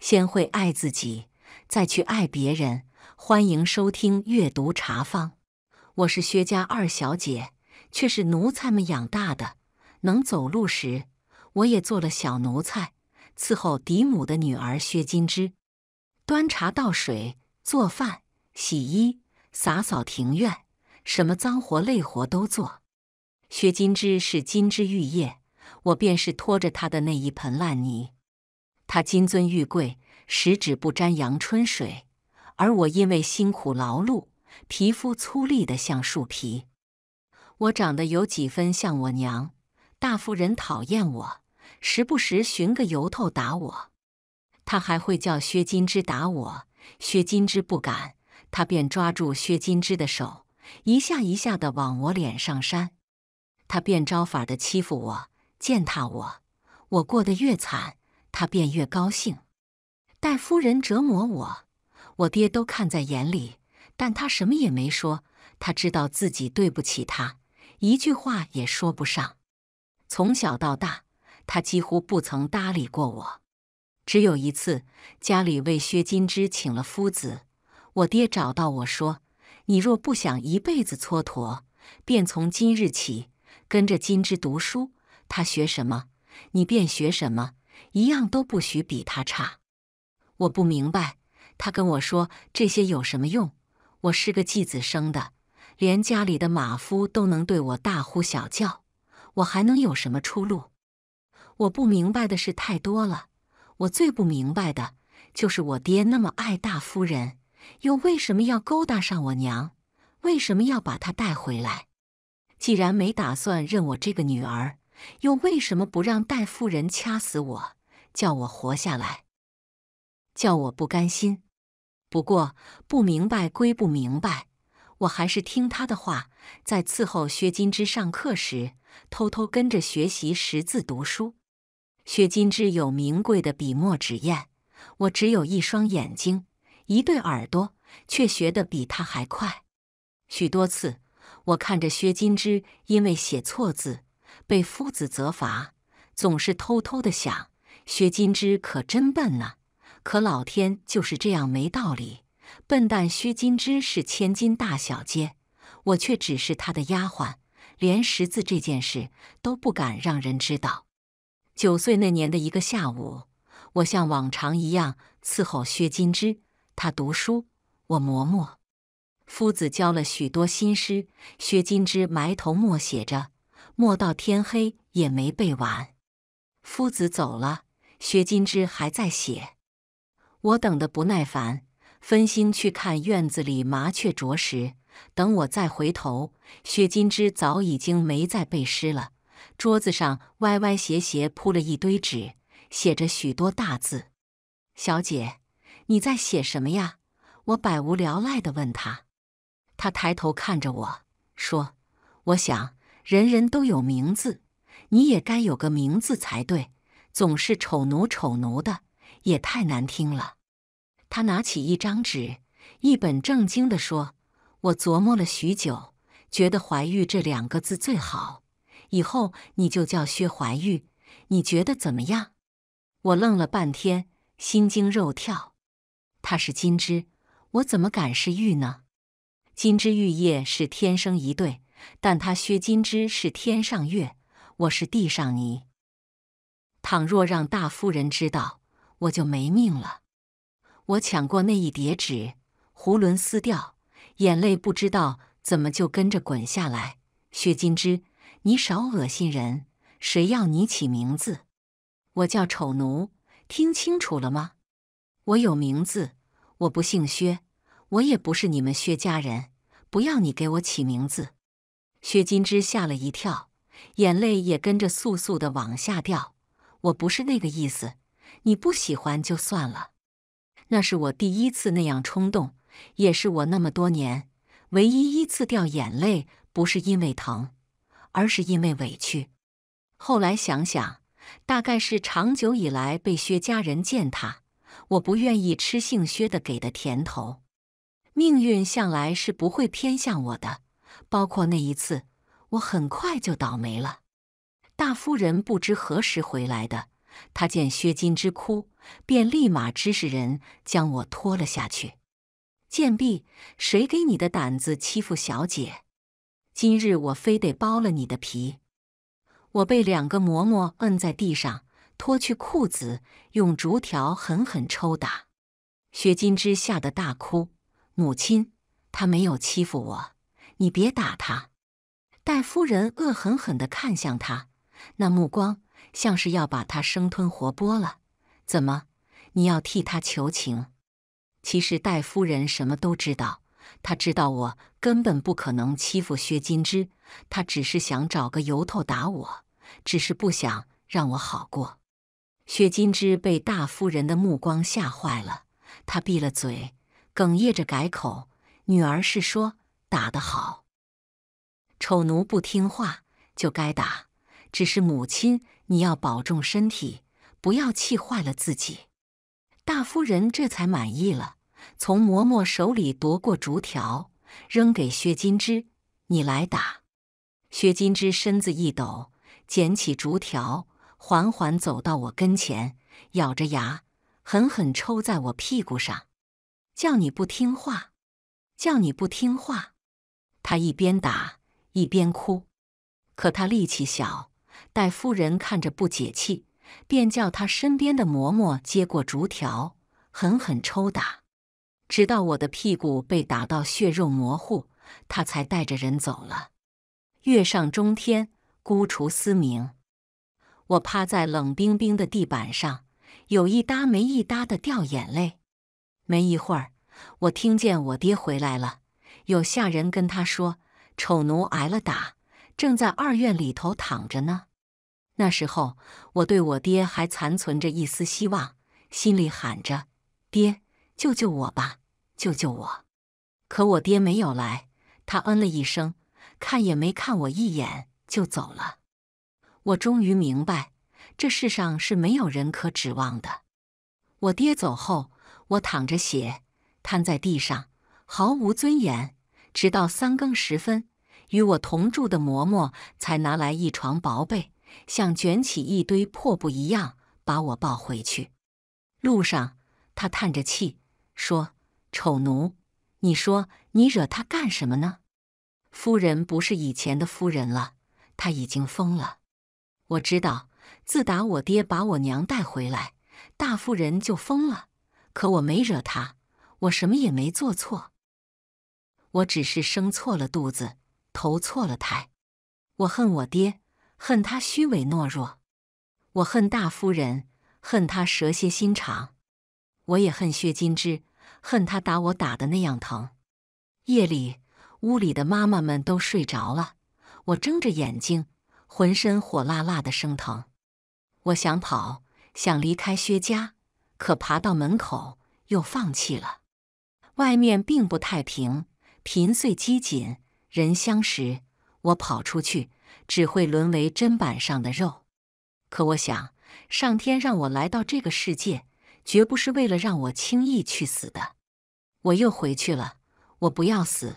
先会爱自己，再去爱别人。欢迎收听《阅读茶坊》，我是薛家二小姐，却是奴才们养大的。能走路时，我也做了小奴才，伺候嫡母的女儿薛金枝，端茶倒水、做饭、洗衣、洒扫庭院，什么脏活累活都做。薛金枝是金枝玉叶，我便是拖着她的那一盆烂泥。他金尊玉贵，十指不沾阳春水，而我因为辛苦劳碌，皮肤粗粝的像树皮。我长得有几分像我娘，大夫人讨厌我，时不时寻个由头打我。他还会叫薛金枝打我，薛金枝不敢，他便抓住薛金枝的手，一下一下的往我脸上扇。他变招法的欺负我，践踏我，我过得越惨。他便越高兴。戴夫人折磨我，我爹都看在眼里，但他什么也没说。他知道自己对不起他，一句话也说不上。从小到大，他几乎不曾搭理过我。只有一次，家里为薛金枝请了夫子，我爹找到我说：“你若不想一辈子蹉跎，便从今日起跟着金枝读书。他学什么，你便学什么。”一样都不许比他差！我不明白，他跟我说这些有什么用？我是个继子生的，连家里的马夫都能对我大呼小叫，我还能有什么出路？我不明白的事太多了。我最不明白的就是，我爹那么爱大夫人，又为什么要勾搭上我娘？为什么要把她带回来？既然没打算认我这个女儿，又为什么不让戴夫人掐死我？叫我活下来，叫我不甘心。不过不明白归不明白，我还是听他的话，在伺候薛金枝上课时，偷偷跟着学习识字读书。薛金枝有名贵的笔墨纸砚，我只有一双眼睛、一对耳朵，却学得比他还快。许多次，我看着薛金枝因为写错字被夫子责罚，总是偷偷的想。薛金枝可真笨呐！可老天就是这样没道理。笨蛋薛金枝是千金大小姐，我却只是她的丫鬟，连识字这件事都不敢让人知道。九岁那年的一个下午，我像往常一样伺候薛金枝，她读书，我磨墨。夫子教了许多新诗，薛金枝埋头默写着，默到天黑也没背完。夫子走了。薛金枝还在写，我等得不耐烦，分心去看院子里麻雀啄食。等我再回头，薛金枝早已经没在背诗了，桌子上歪歪斜斜铺了一堆纸，写着许多大字。小姐，你在写什么呀？我百无聊赖地问他。他抬头看着我说：“我想，人人都有名字，你也该有个名字才对。”总是丑奴丑奴的，也太难听了。他拿起一张纸，一本正经的说：“我琢磨了许久，觉得‘怀玉’这两个字最好。以后你就叫薛怀玉，你觉得怎么样？”我愣了半天，心惊肉跳。他是金枝，我怎么敢是玉呢？金枝玉叶是天生一对，但他薛金枝是天上月，我是地上泥。倘若让大夫人知道，我就没命了。我抢过那一叠纸，囫囵撕掉，眼泪不知道怎么就跟着滚下来。薛金枝，你少恶心人！谁要你起名字？我叫丑奴，听清楚了吗？我有名字，我不姓薛，我也不是你们薛家人，不要你给我起名字。薛金枝吓了一跳，眼泪也跟着簌簌的往下掉。我不是那个意思，你不喜欢就算了。那是我第一次那样冲动，也是我那么多年唯一一次掉眼泪，不是因为疼，而是因为委屈。后来想想，大概是长久以来被薛家人践踏，我不愿意吃姓薛的给的甜头。命运向来是不会偏向我的，包括那一次，我很快就倒霉了。大夫人不知何时回来的，她见薛金枝哭，便立马指使人将我拖了下去。贱婢，谁给你的胆子欺负小姐？今日我非得剥了你的皮！我被两个嬷嬷摁在地上，脱去裤子，用竹条狠狠抽打。薛金枝吓得大哭：“母亲，她没有欺负我，你别打她！”戴夫人恶狠狠地看向她。那目光像是要把他生吞活剥了。怎么，你要替他求情？其实戴夫人什么都知道，她知道我根本不可能欺负薛金枝，她只是想找个由头打我，只是不想让我好过。薛金枝被大夫人的目光吓坏了，她闭了嘴，哽咽着改口：“女儿是说，打得好，丑奴不听话就该打。”只是母亲，你要保重身体，不要气坏了自己。大夫人这才满意了，从嬷嬷手里夺过竹条，扔给薛金枝：“你来打。”薛金枝身子一抖，捡起竹条，缓缓走到我跟前，咬着牙，狠狠抽在我屁股上：“叫你不听话！叫你不听话！”他一边打一边哭，可他力气小。待夫人看着不解气，便叫他身边的嬷嬷接过竹条，狠狠抽打，直到我的屁股被打到血肉模糊，他才带着人走了。月上中天，孤雏嘶鸣，我趴在冷冰冰的地板上，有一搭没一搭的掉眼泪。没一会儿，我听见我爹回来了，有下人跟他说：“丑奴挨了打，正在二院里头躺着呢。”那时候，我对我爹还残存着一丝希望，心里喊着：“爹，救救我吧，救救我！”可我爹没有来，他嗯了一声，看也没看我一眼就走了。我终于明白，这世上是没有人可指望的。我爹走后，我淌着血瘫在地上，毫无尊严。直到三更时分，与我同住的嬷嬷才拿来一床薄被。像卷起一堆破布一样把我抱回去。路上，他叹着气说：“丑奴，你说你惹他干什么呢？夫人不是以前的夫人了，他已经疯了。我知道，自打我爹把我娘带回来，大夫人就疯了。可我没惹他，我什么也没做错。我只是生错了肚子，投错了胎。我恨我爹。”恨他虚伪懦弱，我恨大夫人，恨他蛇蝎心肠，我也恨薛金枝，恨他打我打的那样疼。夜里屋里的妈妈们都睡着了，我睁着眼睛，浑身火辣辣的生疼。我想跑，想离开薛家，可爬到门口又放弃了。外面并不太平，贫岁机紧，人相识，我跑出去。只会沦为砧板上的肉。可我想，上天让我来到这个世界，绝不是为了让我轻易去死的。我又回去了。我不要死，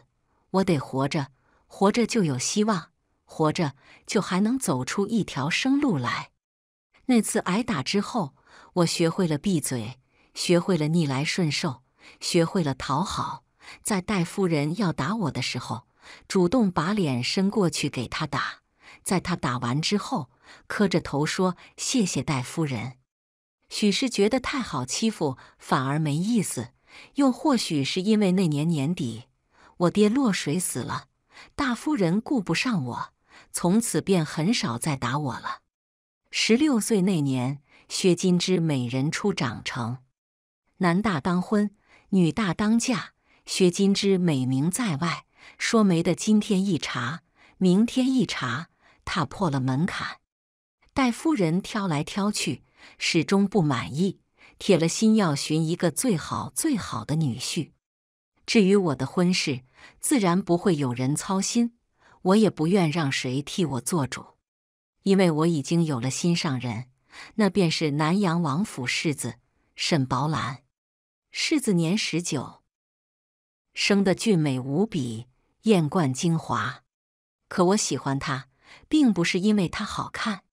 我得活着，活着就有希望，活着就还能走出一条生路来。那次挨打之后，我学会了闭嘴，学会了逆来顺受，学会了讨好。在戴夫人要打我的时候，主动把脸伸过去给她打。在他打完之后，磕着头说：“谢谢戴夫人。”许是觉得太好欺负，反而没意思；又或许是因为那年年底我爹落水死了，大夫人顾不上我，从此便很少再打我了。十六岁那年，薛金枝美人初长成，男大当婚，女大当嫁。薛金枝美名在外，说媒的今天一查，明天一查，踏破了门槛，戴夫人挑来挑去，始终不满意，铁了心要寻一个最好最好的女婿。至于我的婚事，自然不会有人操心，我也不愿让谁替我做主，因为我已经有了心上人，那便是南阳王府世子沈宝兰。世子年十九，生得俊美无比，艳冠京华，可我喜欢他。并不是因为她好看，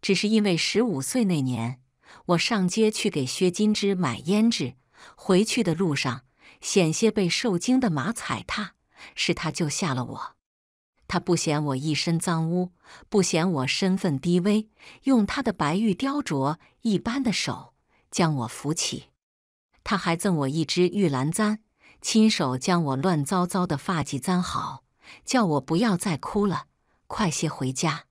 只是因为十五岁那年，我上街去给薛金枝买胭脂，回去的路上险些被受惊的马踩踏，是她救下了我。她不嫌我一身脏污，不嫌我身份低微，用她的白玉雕琢一般的手将我扶起。她还赠我一只玉兰簪，亲手将我乱糟糟的发髻簪好，叫我不要再哭了。快些回家！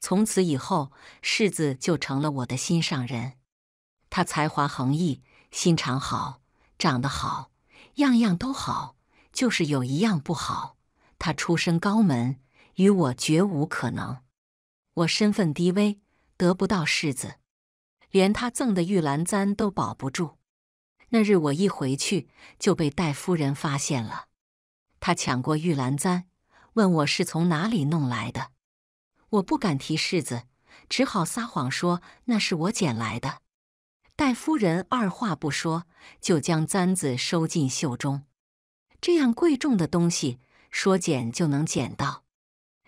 从此以后，世子就成了我的心上人。他才华横溢，心肠好，长得好，样样都好，就是有一样不好。他出身高门，与我绝无可能。我身份低微，得不到世子，连他赠的玉兰簪都保不住。那日我一回去，就被戴夫人发现了。他抢过玉兰簪。问我是从哪里弄来的，我不敢提柿子，只好撒谎说那是我捡来的。戴夫人二话不说，就将簪子收进袖中。这样贵重的东西，说捡就能捡到。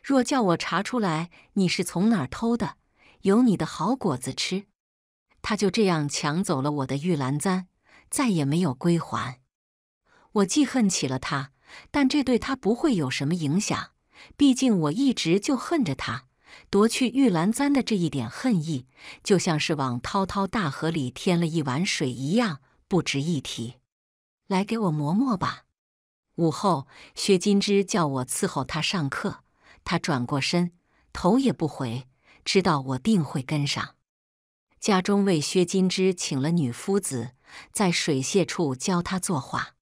若叫我查出来你是从哪儿偷的，有你的好果子吃。她就这样抢走了我的玉兰簪，再也没有归还。我记恨起了她。但这对他不会有什么影响，毕竟我一直就恨着他夺去玉兰簪的这一点恨意，就像是往滔滔大河里添了一碗水一样，不值一提。来给我磨墨吧。午后，薛金枝叫我伺候他上课，他转过身，头也不回，知道我定会跟上。家中为薛金枝请了女夫子，在水榭处教他作画。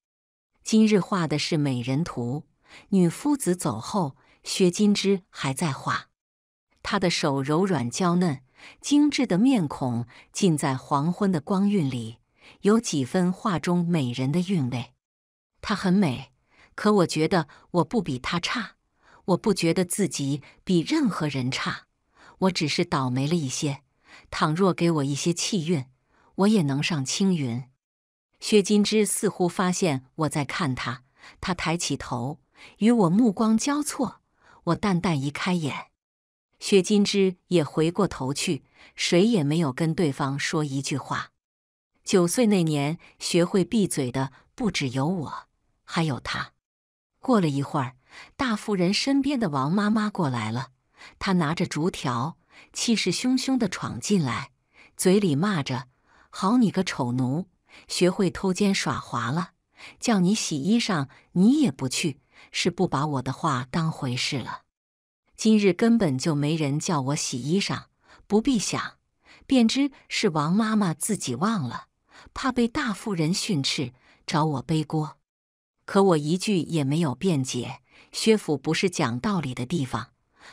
今日画的是美人图，女夫子走后，薛金枝还在画。她的手柔软娇嫩，精致的面孔浸在黄昏的光晕里，有几分画中美人的韵味。她很美，可我觉得我不比她差，我不觉得自己比任何人差，我只是倒霉了一些。倘若给我一些气运，我也能上青云。薛金枝似乎发现我在看他，他抬起头，与我目光交错。我淡淡移开眼，薛金枝也回过头去，谁也没有跟对方说一句话。九岁那年学会闭嘴的，不只有我，还有他。过了一会儿，大妇人身边的王妈妈过来了，她拿着竹条，气势汹汹的闯进来，嘴里骂着：“好你个丑奴！”学会偷奸耍滑了，叫你洗衣裳，你也不去，是不把我的话当回事了。今日根本就没人叫我洗衣裳，不必想，便知是王妈妈自己忘了，怕被大夫人训斥，找我背锅。可我一句也没有辩解。薛府不是讲道理的地方，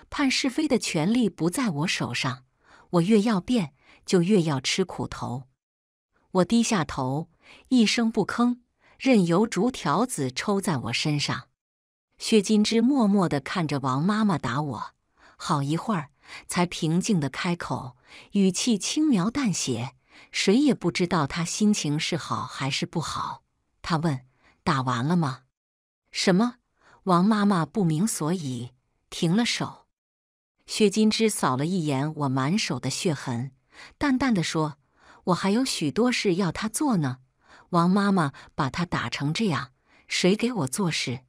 判是非的权利不在我手上，我越要辩，就越要吃苦头。我低下头，一声不吭，任由竹条子抽在我身上。薛金枝默默地看着王妈妈打我，好一会儿才平静地开口，语气轻描淡写。谁也不知道她心情是好还是不好。她问：“打完了吗？”“什么？”王妈妈不明所以，停了手。薛金枝扫了一眼我满手的血痕，淡淡的说。我还有许多事要他做呢，王妈妈把他打成这样，谁给我做事？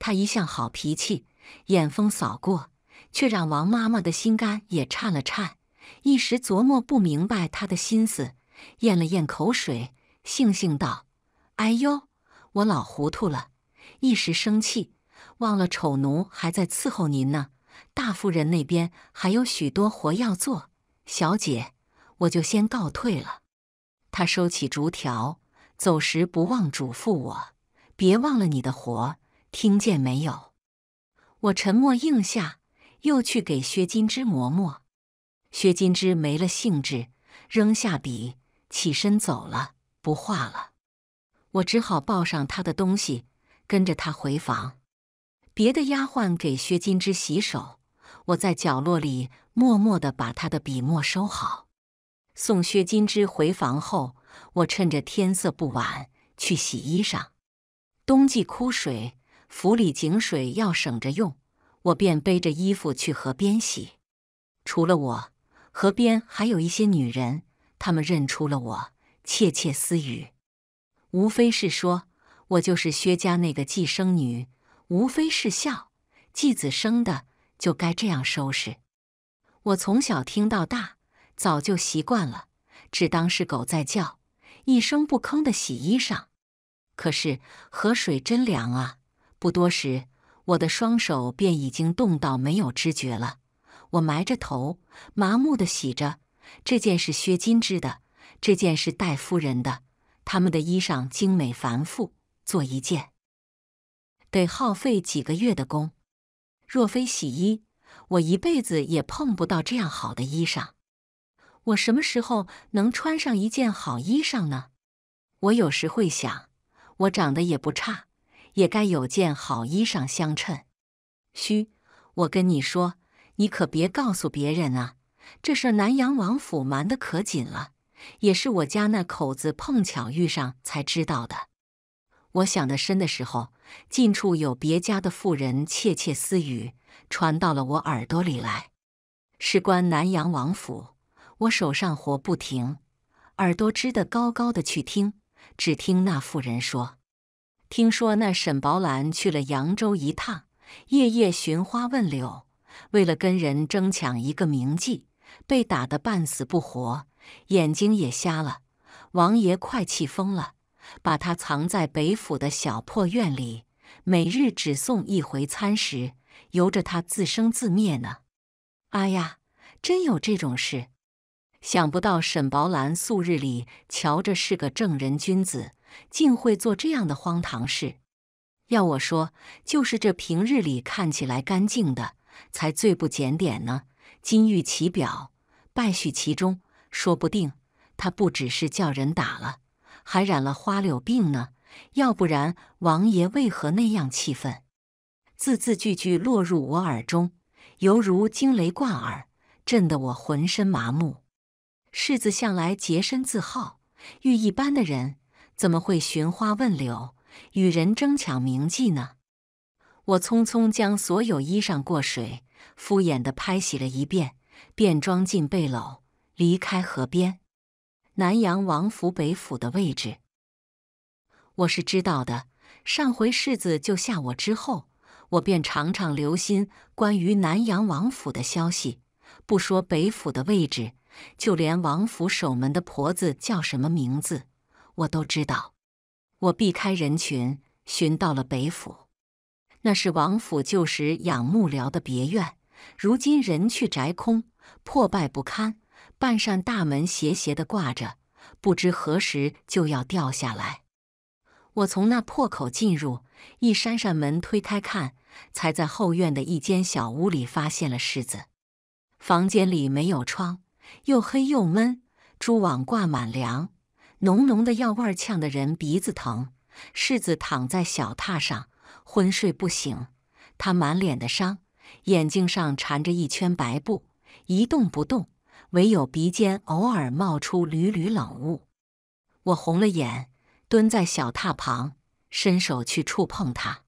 他一向好脾气，眼风扫过，却让王妈妈的心肝也颤了颤，一时琢磨不明白他的心思，咽了咽口水，悻悻道：“哎呦，我老糊涂了，一时生气，忘了丑奴还在伺候您呢，大夫人那边还有许多活要做，小姐。”我就先告退了。他收起竹条，走时不忘嘱咐我：“别忘了你的活，听见没有？”我沉默应下，又去给薛金枝磨墨。薛金枝没了兴致，扔下笔，起身走了，不画了。我只好抱上他的东西，跟着他回房。别的丫鬟给薛金枝洗手，我在角落里默默的把他的笔墨收好。送薛金枝回房后，我趁着天色不晚去洗衣裳。冬季枯水，府里井水要省着用，我便背着衣服去河边洗。除了我，河边还有一些女人，她们认出了我，窃窃私语，无非是说我就是薛家那个继生女，无非是笑继子生的就该这样收拾。我从小听到大。早就习惯了，只当是狗在叫，一声不吭地洗衣裳。可是河水真凉啊！不多时，我的双手便已经冻到没有知觉了。我埋着头，麻木地洗着。这件是薛金枝的，这件是戴夫人的，他们的衣裳精美繁复，做一件得耗费几个月的工。若非洗衣，我一辈子也碰不到这样好的衣裳。我什么时候能穿上一件好衣裳呢？我有时会想，我长得也不差，也该有件好衣裳相衬。嘘，我跟你说，你可别告诉别人啊！这事南阳王府瞒得可紧了，也是我家那口子碰巧遇上才知道的。我想的深的时候，近处有别家的妇人窃窃私语，传到了我耳朵里来，事关南阳王府。我手上活不停，耳朵支得高高的去听，只听那妇人说：“听说那沈宝兰去了扬州一趟，夜夜寻花问柳，为了跟人争抢一个名妓，被打得半死不活，眼睛也瞎了。王爷快气疯了，把他藏在北府的小破院里，每日只送一回餐食，由着他自生自灭呢。”哎呀，真有这种事！想不到沈宝兰素日里瞧着是个正人君子，竟会做这样的荒唐事。要我说，就是这平日里看起来干净的，才最不检点呢。金玉其表，败絮其中，说不定他不只是叫人打了，还染了花柳病呢。要不然，王爷为何那样气愤？字字句句落入我耳中，犹如惊雷贯耳，震得我浑身麻木。世子向来洁身自好，遇一般的人，怎么会寻花问柳，与人争抢名妓呢？我匆匆将所有衣裳过水，敷衍的拍洗了一遍，便装进背篓，离开河边。南阳王府北府的位置，我是知道的。上回世子救下我之后，我便常常留心关于南阳王府的消息，不说北府的位置。就连王府守门的婆子叫什么名字，我都知道。我避开人群，寻到了北府，那是王府旧时养幕僚的别院，如今人去宅空，破败不堪，半扇大门斜斜的挂着，不知何时就要掉下来。我从那破口进入，一扇扇门推开看，才在后院的一间小屋里发现了世子。房间里没有窗。又黑又闷，蛛网挂满梁，浓浓的药味呛得人鼻子疼。世子躺在小榻上，昏睡不醒。他满脸的伤，眼睛上缠着一圈白布，一动不动，唯有鼻尖偶尔冒出缕缕冷雾。我红了眼，蹲在小榻旁，伸手去触碰他。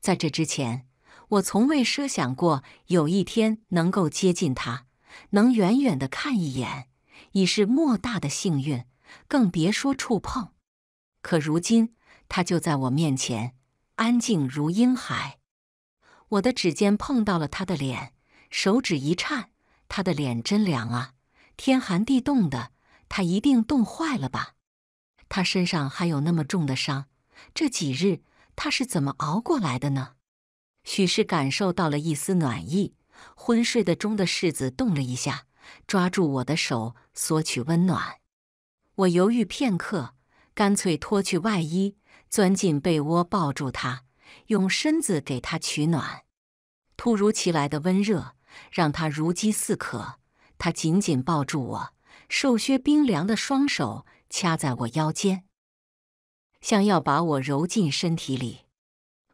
在这之前，我从未奢想过有一天能够接近他。能远远的看一眼已是莫大的幸运，更别说触碰。可如今，他就在我面前，安静如婴孩。我的指尖碰到了他的脸，手指一颤，他的脸真凉啊，天寒地冻的，他一定冻坏了吧？他身上还有那么重的伤，这几日他是怎么熬过来的呢？许是感受到了一丝暖意。昏睡的中的世子动了一下，抓住我的手索取温暖。我犹豫片刻，干脆脱去外衣，钻进被窝，抱住他，用身子给他取暖。突如其来的温热让他如饥似渴，他紧紧抱住我，瘦削冰凉的双手掐在我腰间，像要把我揉进身体里。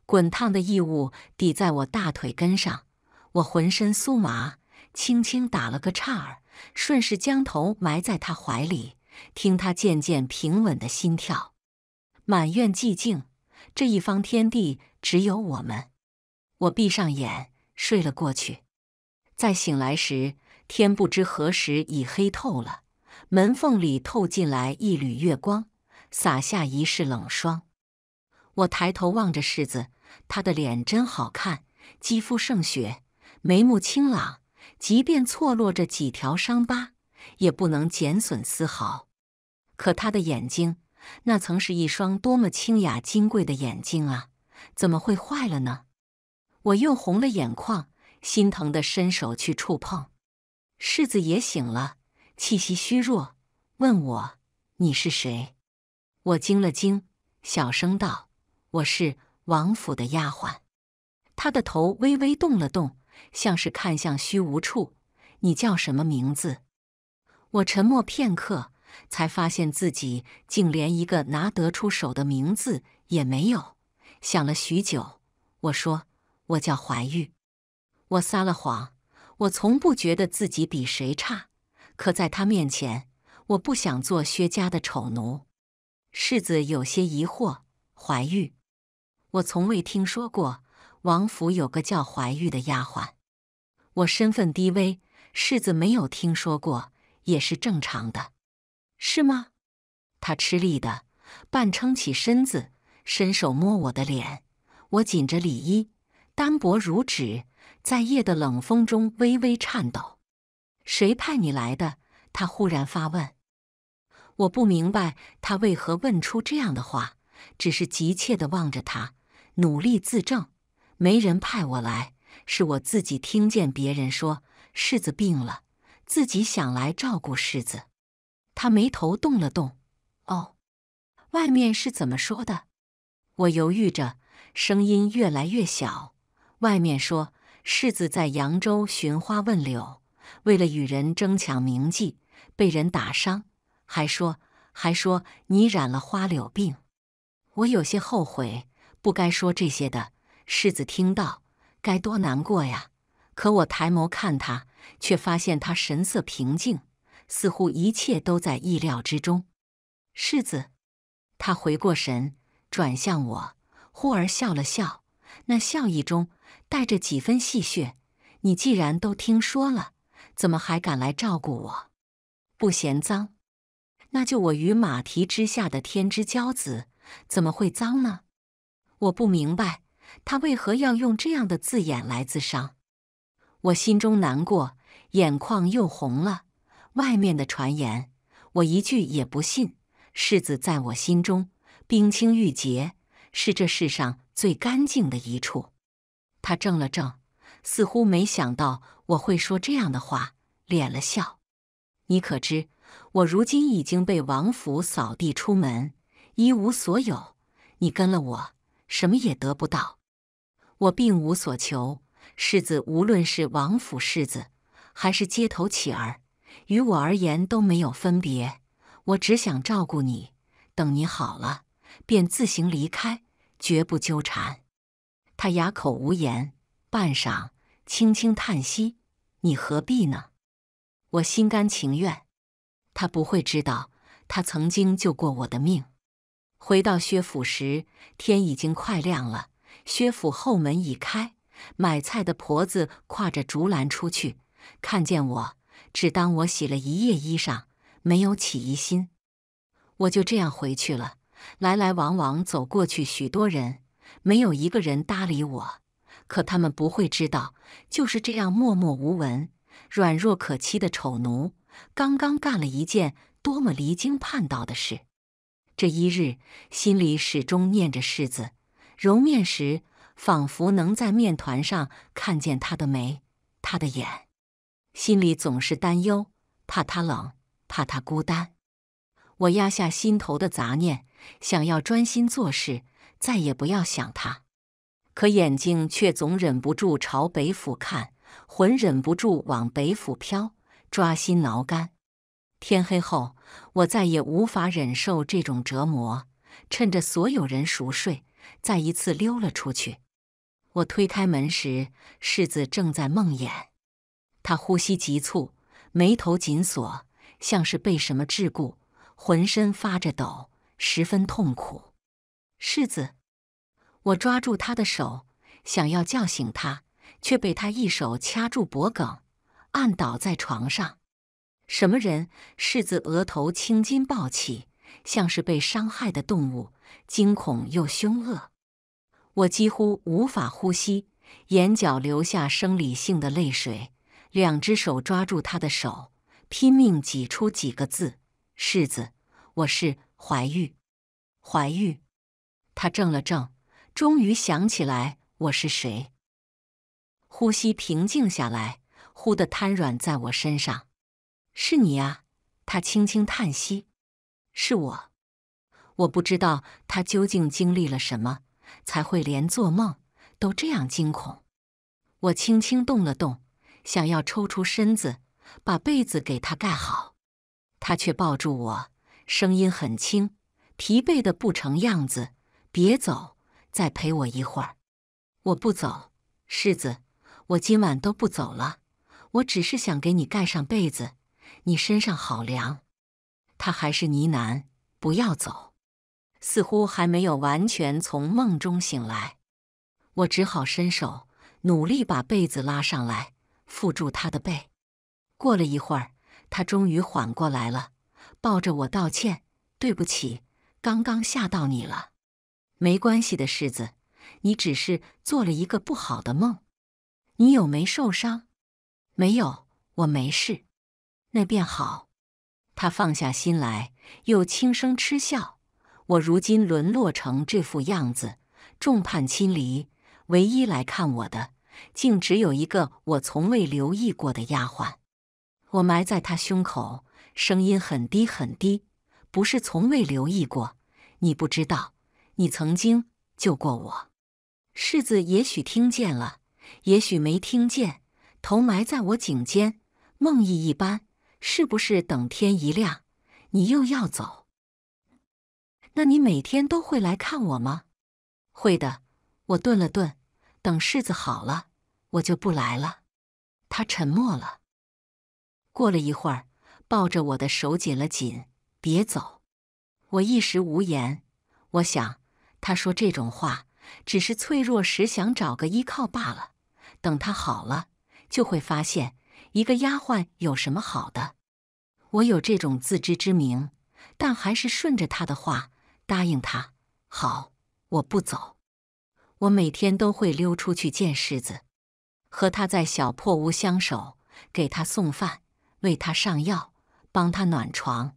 滚烫的异物抵在我大腿根上。我浑身酥麻，轻轻打了个岔儿，顺势将头埋在他怀里，听他渐渐平稳的心跳。满院寂静，这一方天地只有我们。我闭上眼睡了过去。在醒来时，天不知何时已黑透了，门缝里透进来一缕月光，洒下一世冷霜。我抬头望着世子，他的脸真好看，肌肤胜雪。眉目清朗，即便错落着几条伤疤，也不能减损丝毫。可他的眼睛，那曾是一双多么清雅金贵的眼睛啊！怎么会坏了呢？我又红了眼眶，心疼的伸手去触碰。世子也醒了，气息虚弱，问我：“你是谁？”我惊了惊，小声道：“我是王府的丫鬟。”他的头微微动了动。像是看向虚无处。你叫什么名字？我沉默片刻，才发现自己竟连一个拿得出手的名字也没有。想了许久，我说：“我叫怀玉。”我撒了谎。我从不觉得自己比谁差，可在他面前，我不想做薛家的丑奴。世子有些疑惑：“怀玉，我从未听说过。”王府有个叫怀玉的丫鬟，我身份低微，世子没有听说过，也是正常的，是吗？他吃力的半撑起身子，伸手摸我的脸，我紧着里衣，单薄如纸，在夜的冷风中微微颤抖。谁派你来的？他忽然发问。我不明白他为何问出这样的话，只是急切的望着他，努力自证。没人派我来，是我自己听见别人说世子病了，自己想来照顾世子。他眉头动了动，哦，外面是怎么说的？我犹豫着，声音越来越小。外面说世子在扬州寻花问柳，为了与人争抢名妓，被人打伤，还说还说你染了花柳病。我有些后悔，不该说这些的。世子听到，该多难过呀！可我抬眸看他，却发现他神色平静，似乎一切都在意料之中。世子，他回过神，转向我，忽而笑了笑，那笑意中带着几分戏谑：“你既然都听说了，怎么还敢来照顾我？不嫌脏？那就我于马蹄之下的天之骄子，怎么会脏呢？”我不明白。他为何要用这样的字眼来自伤？我心中难过，眼眶又红了。外面的传言，我一句也不信。世子在我心中冰清玉洁，是这世上最干净的一处。他怔了怔，似乎没想到我会说这样的话，敛了笑。你可知我如今已经被王府扫地出门，一无所有。你跟了我，什么也得不到。我并无所求，世子无论是王府世子，还是街头乞儿，于我而言都没有分别。我只想照顾你，等你好了，便自行离开，绝不纠缠。他哑口无言，半晌，轻轻叹息：“你何必呢？我心甘情愿。”他不会知道，他曾经救过我的命。回到薛府时，天已经快亮了。薛府后门已开，买菜的婆子挎着竹篮出去，看见我，只当我洗了一夜衣裳，没有起疑心。我就这样回去了。来来往往走过去，许多人，没有一个人搭理我。可他们不会知道，就是这样默默无闻、软弱可欺的丑奴，刚刚干了一件多么离经叛道的事。这一日，心里始终念着世子。揉面时，仿佛能在面团上看见他的眉，他的眼，心里总是担忧，怕他冷，怕他孤单。我压下心头的杂念，想要专心做事，再也不要想他。可眼睛却总忍不住朝北府看，魂忍不住往北府飘，抓心挠肝。天黑后，我再也无法忍受这种折磨，趁着所有人熟睡。再一次溜了出去。我推开门时，世子正在梦魇。他呼吸急促，眉头紧锁，像是被什么桎梏，浑身发着抖，十分痛苦。世子，我抓住他的手，想要叫醒他，却被他一手掐住脖梗，按倒在床上。什么人？世子额头青筋暴起，像是被伤害的动物。惊恐又凶恶，我几乎无法呼吸，眼角流下生理性的泪水，两只手抓住他的手，拼命挤出几个字：“世子，我是怀玉，怀玉。”他怔了怔，终于想起来我是谁，呼吸平静下来，忽地瘫软在我身上。“是你呀？”他轻轻叹息，“是我。”我不知道他究竟经历了什么，才会连做梦都这样惊恐。我轻轻动了动，想要抽出身子把被子给他盖好，他却抱住我，声音很轻，疲惫的不成样子：“别走，再陪我一会儿。”我不走，世子，我今晚都不走了。我只是想给你盖上被子，你身上好凉。他还是呢喃：“不要走。”似乎还没有完全从梦中醒来，我只好伸手，努力把被子拉上来，扶住他的背。过了一会儿，他终于缓过来了，抱着我道歉：“对不起，刚刚吓到你了。”“没关系的，世子，你只是做了一个不好的梦。你有没受伤？”“没有，我没事。”“那便好。”他放下心来，又轻声嗤笑。我如今沦落成这副样子，众叛亲离，唯一来看我的，竟只有一个我从未留意过的丫鬟。我埋在她胸口，声音很低很低，不是从未留意过。你不知道，你曾经救过我。世子也许听见了，也许没听见，头埋在我颈间，梦呓一般。是不是等天一亮，你又要走？那你每天都会来看我吗？会的。我顿了顿，等柿子好了，我就不来了。他沉默了。过了一会儿，抱着我的手紧了紧，“别走。”我一时无言。我想，他说这种话，只是脆弱时想找个依靠罢了。等他好了，就会发现一个丫鬟有什么好的。我有这种自知之明，但还是顺着他的话。答应他，好，我不走。我每天都会溜出去见狮子，和他在小破屋相守，给他送饭，为他上药，帮他暖床。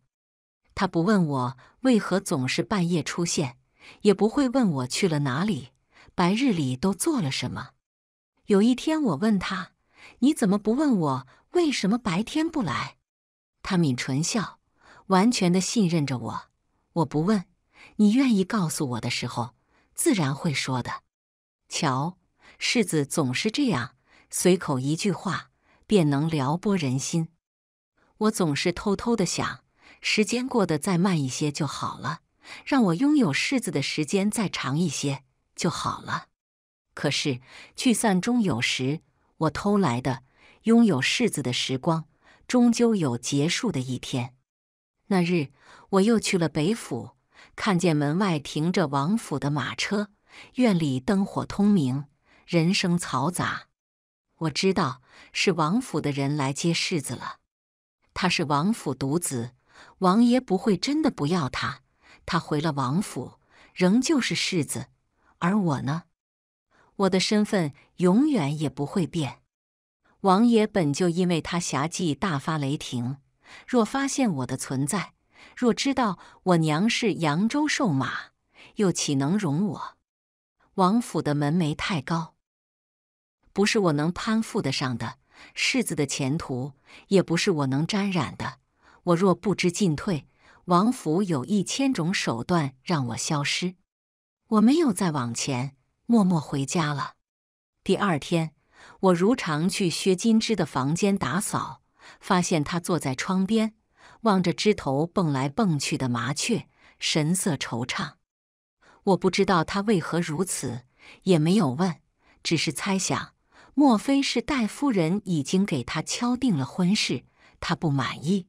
他不问我为何总是半夜出现，也不会问我去了哪里，白日里都做了什么。有一天，我问他：“你怎么不问我为什么白天不来？”他抿唇笑，完全的信任着我。我不问。你愿意告诉我的时候，自然会说的。瞧，世子总是这样，随口一句话便能撩拨人心。我总是偷偷的想，时间过得再慢一些就好了，让我拥有世子的时间再长一些就好了。可是聚散终有时，我偷来的拥有世子的时光，终究有结束的一天。那日，我又去了北府。看见门外停着王府的马车，院里灯火通明，人声嘈杂。我知道是王府的人来接世子了。他是王府独子，王爷不会真的不要他。他回了王府，仍旧是世子。而我呢？我的身份永远也不会变。王爷本就因为他侠迹大发雷霆，若发现我的存在。若知道我娘是扬州瘦马，又岂能容我？王府的门楣太高，不是我能攀附的上的。世子的前途也不是我能沾染的。我若不知进退，王府有一千种手段让我消失。我没有再往前，默默回家了。第二天，我如常去薛金枝的房间打扫，发现她坐在窗边。望着枝头蹦来蹦去的麻雀，神色惆怅。我不知道他为何如此，也没有问，只是猜想：莫非是戴夫人已经给他敲定了婚事，他不满意？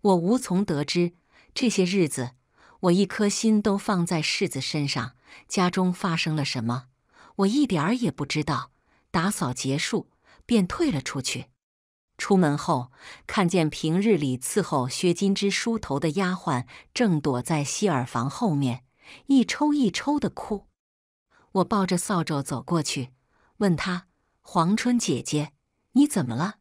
我无从得知。这些日子，我一颗心都放在世子身上，家中发生了什么，我一点儿也不知道。打扫结束，便退了出去。出门后，看见平日里伺候薛金枝梳头的丫鬟正躲在洗耳房后面，一抽一抽的哭。我抱着扫帚走过去，问她：“黄春姐姐，你怎么了？”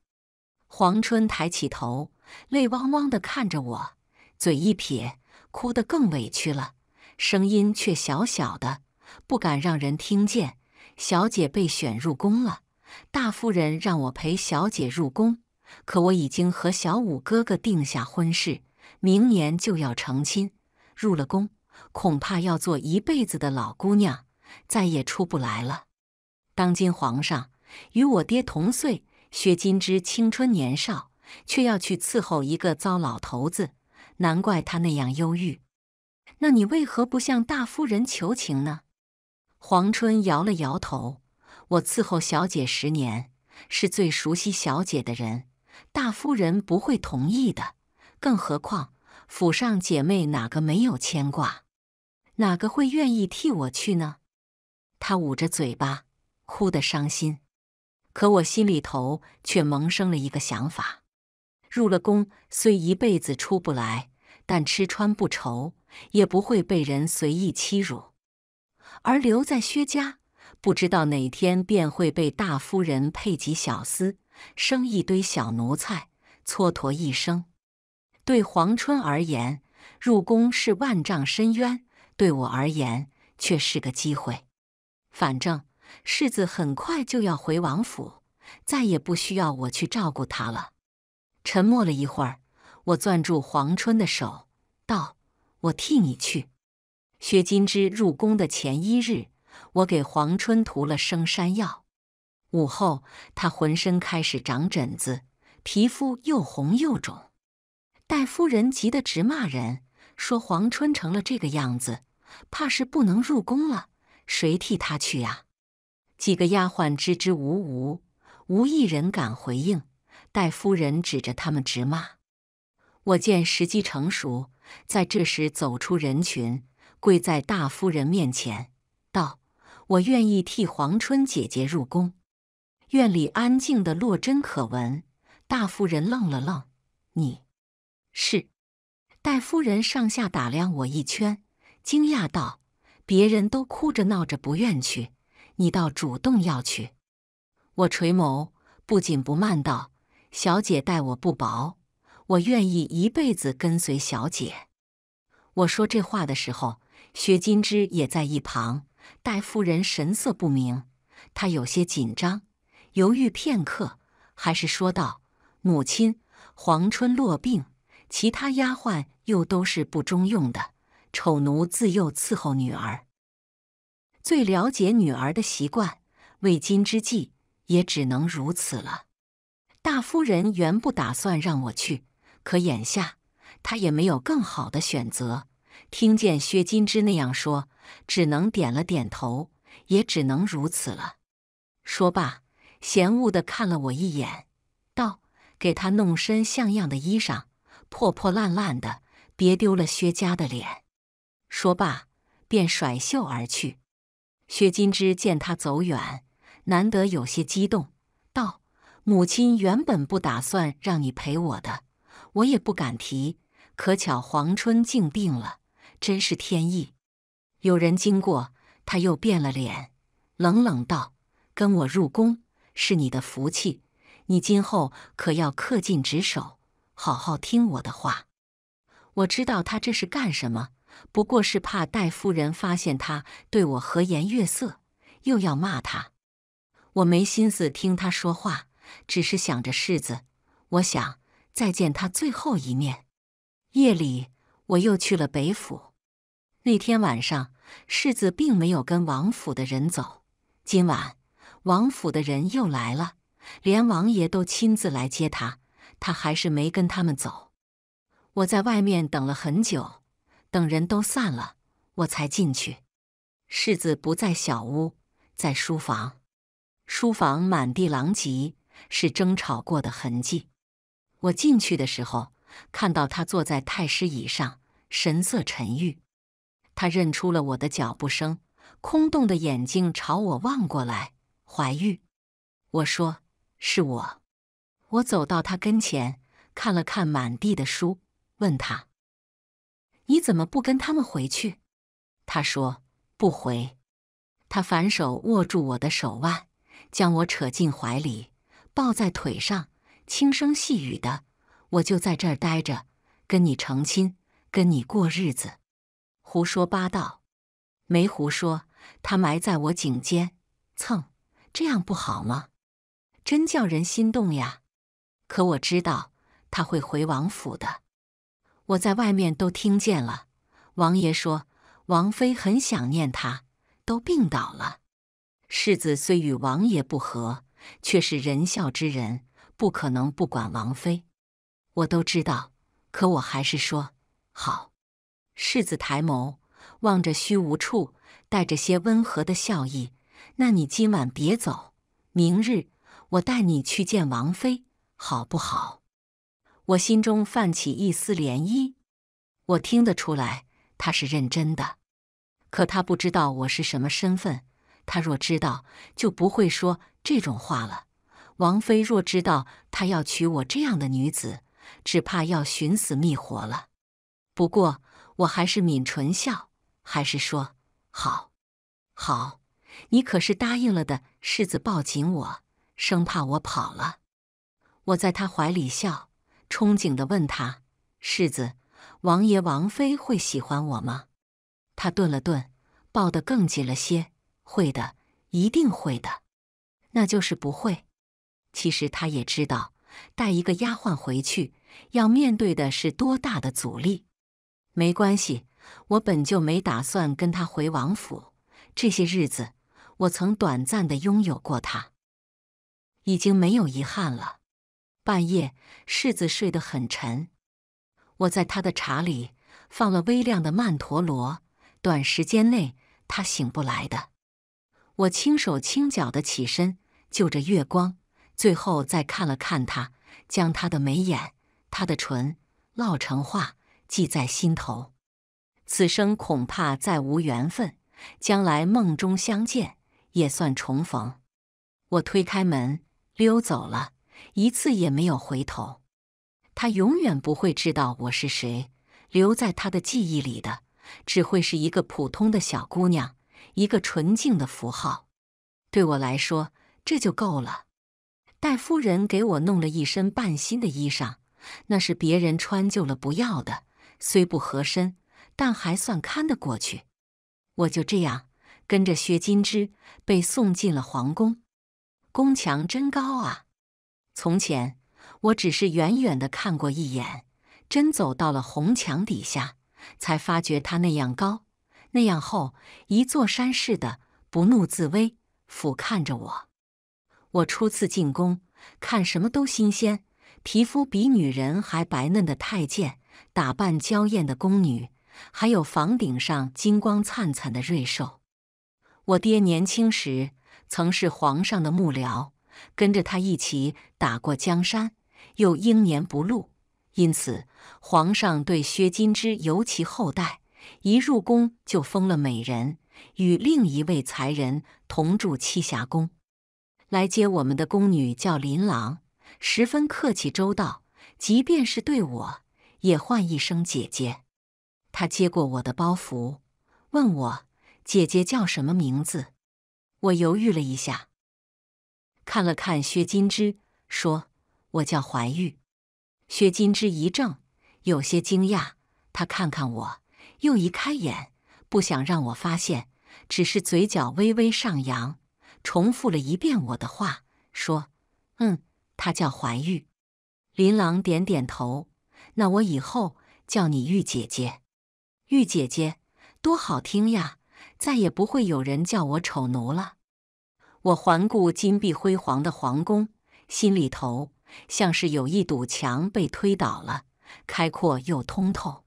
黄春抬起头，泪汪汪的看着我，嘴一撇，哭得更委屈了，声音却小小的，不敢让人听见。小姐被选入宫了，大夫人让我陪小姐入宫。可我已经和小五哥哥定下婚事，明年就要成亲，入了宫，恐怕要做一辈子的老姑娘，再也出不来了。当今皇上与我爹同岁，薛金枝青春年少，却要去伺候一个糟老头子，难怪他那样忧郁。那你为何不向大夫人求情呢？黄春摇了摇头，我伺候小姐十年，是最熟悉小姐的人。大夫人不会同意的，更何况府上姐妹哪个没有牵挂，哪个会愿意替我去呢？她捂着嘴巴，哭得伤心。可我心里头却萌生了一个想法：入了宫，虽一辈子出不来，但吃穿不愁，也不会被人随意欺辱；而留在薛家，不知道哪天便会被大夫人配给小厮。生一堆小奴才，蹉跎一生。对黄春而言，入宫是万丈深渊；对我而言，却是个机会。反正世子很快就要回王府，再也不需要我去照顾他了。沉默了一会儿，我攥住黄春的手，道：“我替你去。”薛金枝入宫的前一日，我给黄春涂了生山药。午后，她浑身开始长疹子，皮肤又红又肿。戴夫人急得直骂人，说：“黄春成了这个样子，怕是不能入宫了，谁替她去呀？”几个丫鬟支支吾吾，无一人敢回应。戴夫人指着他们直骂：“我见时机成熟，在这时走出人群，跪在大夫人面前，道：‘我愿意替黄春姐姐入宫。’”院里安静的落针可闻，大夫人愣了愣：“你，是？”戴夫人上下打量我一圈，惊讶道：“别人都哭着闹着不愿去，你倒主动要去。”我垂眸，不紧不慢道：“小姐待我不薄，我愿意一辈子跟随小姐。”我说这话的时候，薛金枝也在一旁。戴夫人神色不明，她有些紧张。犹豫片刻，还是说道：“母亲，黄春落病，其他丫鬟又都是不中用的，丑奴自幼伺候女儿，最了解女儿的习惯。为今之计，也只能如此了。”大夫人原不打算让我去，可眼下她也没有更好的选择。听见薛金枝那样说，只能点了点头，也只能如此了。说罢。嫌恶的看了我一眼，道：“给他弄身像样的衣裳，破破烂烂的，别丢了薛家的脸。”说罢，便甩袖而去。薛金枝见他走远，难得有些激动，道：“母亲原本不打算让你陪我的，我也不敢提。可巧黄春静病了，真是天意。”有人经过，他又变了脸，冷冷道：“跟我入宫。”是你的福气，你今后可要恪尽职守，好好听我的话。我知道他这是干什么，不过是怕戴夫人发现他对我和颜悦色，又要骂他。我没心思听他说话，只是想着世子，我想再见他最后一面。夜里，我又去了北府。那天晚上，世子并没有跟王府的人走。今晚。王府的人又来了，连王爷都亲自来接他，他还是没跟他们走。我在外面等了很久，等人都散了，我才进去。世子不在小屋，在书房。书房满地狼藉，是争吵过的痕迹。我进去的时候，看到他坐在太师椅上，神色沉郁。他认出了我的脚步声，空洞的眼睛朝我望过来。怀玉。我说是我。我走到他跟前，看了看满地的书，问他：“你怎么不跟他们回去？”他说：“不回。”他反手握住我的手腕，将我扯进怀里，抱在腿上，轻声细语的：“我就在这儿待着，跟你成亲，跟你过日子。”胡说八道，没胡说。他埋在我颈间，蹭。这样不好吗？真叫人心动呀！可我知道他会回王府的。我在外面都听见了，王爷说王妃很想念他，都病倒了。世子虽与王爷不和，却是仁孝之人，不可能不管王妃。我都知道，可我还是说好。世子抬眸望着虚无处，带着些温和的笑意。那你今晚别走，明日我带你去见王妃，好不好？我心中泛起一丝涟漪，我听得出来，他是认真的。可他不知道我是什么身份，他若知道，就不会说这种话了。王妃若知道他要娶我这样的女子，只怕要寻死觅活了。不过，我还是抿唇笑，还是说：“好，好。”你可是答应了的，世子抱紧我，生怕我跑了。我在他怀里笑，憧憬地问他：“世子，王爷、王妃会喜欢我吗？”他顿了顿，抱得更紧了些：“会的，一定会的。”那就是不会。其实他也知道，带一个丫鬟回去，要面对的是多大的阻力。没关系，我本就没打算跟他回王府，这些日子。我曾短暂的拥有过他，已经没有遗憾了。半夜，世子睡得很沉，我在他的茶里放了微量的曼陀罗，短时间内他醒不来的。我轻手轻脚的起身，就着月光，最后再看了看他，将他的眉眼、他的唇烙成画，记在心头。此生恐怕再无缘分，将来梦中相见。也算重逢。我推开门，溜走了，一次也没有回头。他永远不会知道我是谁。留在他的记忆里的，只会是一个普通的小姑娘，一个纯净的符号。对我来说，这就够了。戴夫人给我弄了一身半新的衣裳，那是别人穿旧了不要的，虽不合身，但还算看得过去。我就这样。跟着薛金枝被送进了皇宫，宫墙真高啊！从前我只是远远的看过一眼，真走到了红墙底下，才发觉它那样高，那样厚，一座山似的，不怒自威，俯瞰着我。我初次进宫，看什么都新鲜，皮肤比女人还白嫩的太监，打扮娇艳的宫女，还有房顶上金光灿灿的瑞兽。我爹年轻时曾是皇上的幕僚，跟着他一起打过江山，又英年不禄，因此皇上对薛金枝尤其厚待。一入宫就封了美人，与另一位才人同住栖霞宫。来接我们的宫女叫琳琅，十分客气周到，即便是对我也唤一声姐姐。她接过我的包袱，问我。姐姐叫什么名字？我犹豫了一下，看了看薛金枝，说：“我叫怀玉。”薛金枝一怔，有些惊讶，他看看我，又移开眼，不想让我发现，只是嘴角微微上扬，重复了一遍我的话，说：“嗯，她叫怀玉。”琳琅点点头：“那我以后叫你玉姐姐，玉姐姐多好听呀！”再也不会有人叫我丑奴了。我环顾金碧辉煌的皇宫，心里头像是有一堵墙被推倒了，开阔又通透。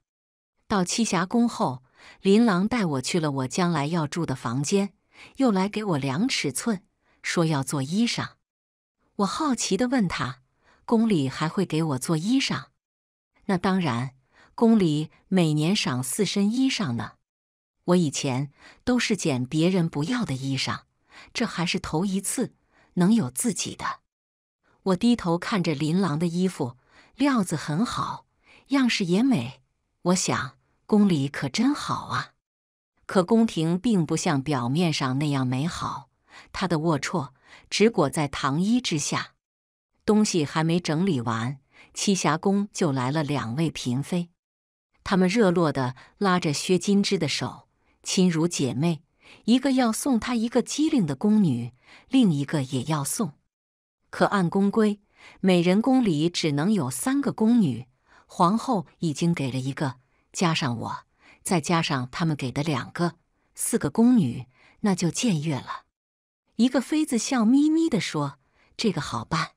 到栖霞宫后，琳琅带我去了我将来要住的房间，又来给我量尺寸，说要做衣裳。我好奇地问他：“宫里还会给我做衣裳？”“那当然，宫里每年赏四身衣裳呢。”我以前都是捡别人不要的衣裳，这还是头一次能有自己的。我低头看着琳琅的衣服，料子很好，样式也美。我想，宫里可真好啊。可宫廷并不像表面上那样美好，它的龌龊只裹在糖衣之下。东西还没整理完，栖霞宫就来了两位嫔妃，他们热络地拉着薛金枝的手。亲如姐妹，一个要送她一个机灵的宫女，另一个也要送。可按宫规，每人宫里只能有三个宫女，皇后已经给了一个，加上我，再加上他们给的两个，四个宫女那就僭越了。一个妃子笑眯眯地说：“这个好办。”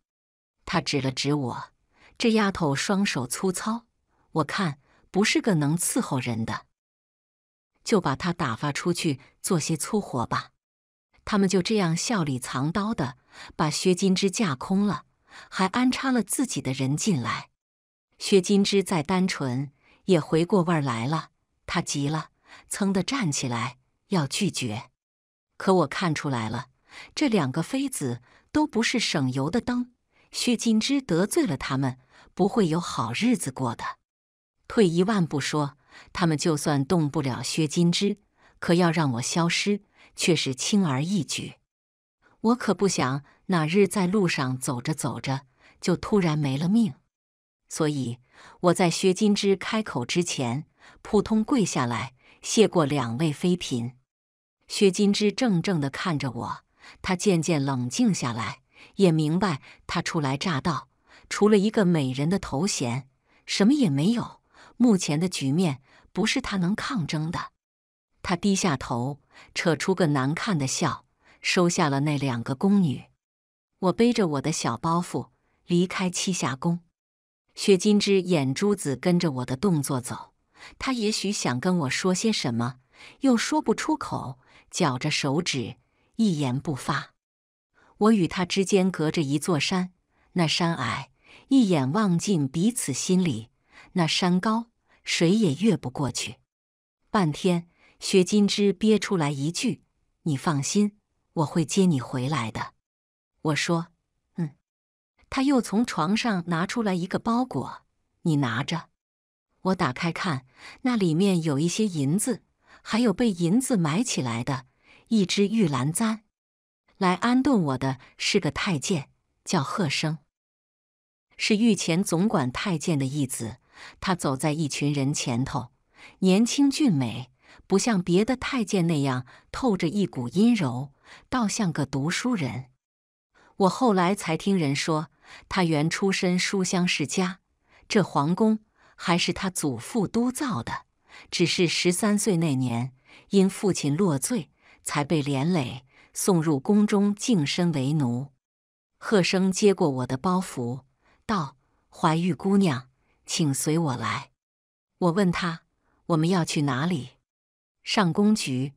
她指了指我，这丫头双手粗糙，我看不是个能伺候人的。就把他打发出去做些粗活吧。他们就这样笑里藏刀的把薛金枝架空了，还安插了自己的人进来。薛金枝再单纯也回过味来了，他急了，噌的站起来要拒绝。可我看出来了，这两个妃子都不是省油的灯。薛金枝得罪了他们，不会有好日子过的。退一万步说。他们就算动不了薛金枝，可要让我消失，却是轻而易举。我可不想哪日在路上走着走着，就突然没了命。所以我在薛金枝开口之前，扑通跪下来谢过两位妃嫔。薛金枝怔怔地看着我，她渐渐冷静下来，也明白他初来乍到，除了一个美人的头衔，什么也没有。目前的局面不是他能抗争的。他低下头，扯出个难看的笑，收下了那两个宫女。我背着我的小包袱离开栖霞宫。薛金枝眼珠子跟着我的动作走，他也许想跟我说些什么，又说不出口，绞着手指，一言不发。我与他之间隔着一座山，那山矮，一眼望进彼此心里；那山高。谁也越不过去。半天，薛金枝憋出来一句：“你放心，我会接你回来的。”我说：“嗯。”他又从床上拿出来一个包裹，你拿着。我打开看，那里面有一些银子，还有被银子埋起来的一只玉兰簪。来安顿我的是个太监，叫贺生，是御前总管太监的义子。他走在一群人前头，年轻俊美，不像别的太监那样透着一股阴柔，倒像个读书人。我后来才听人说，他原出身书香世家，这皇宫还是他祖父督造的。只是十三岁那年，因父亲落罪，才被连累送入宫中，净身为奴。贺生接过我的包袱，道：“怀玉姑娘。”请随我来，我问他我们要去哪里？上宫局。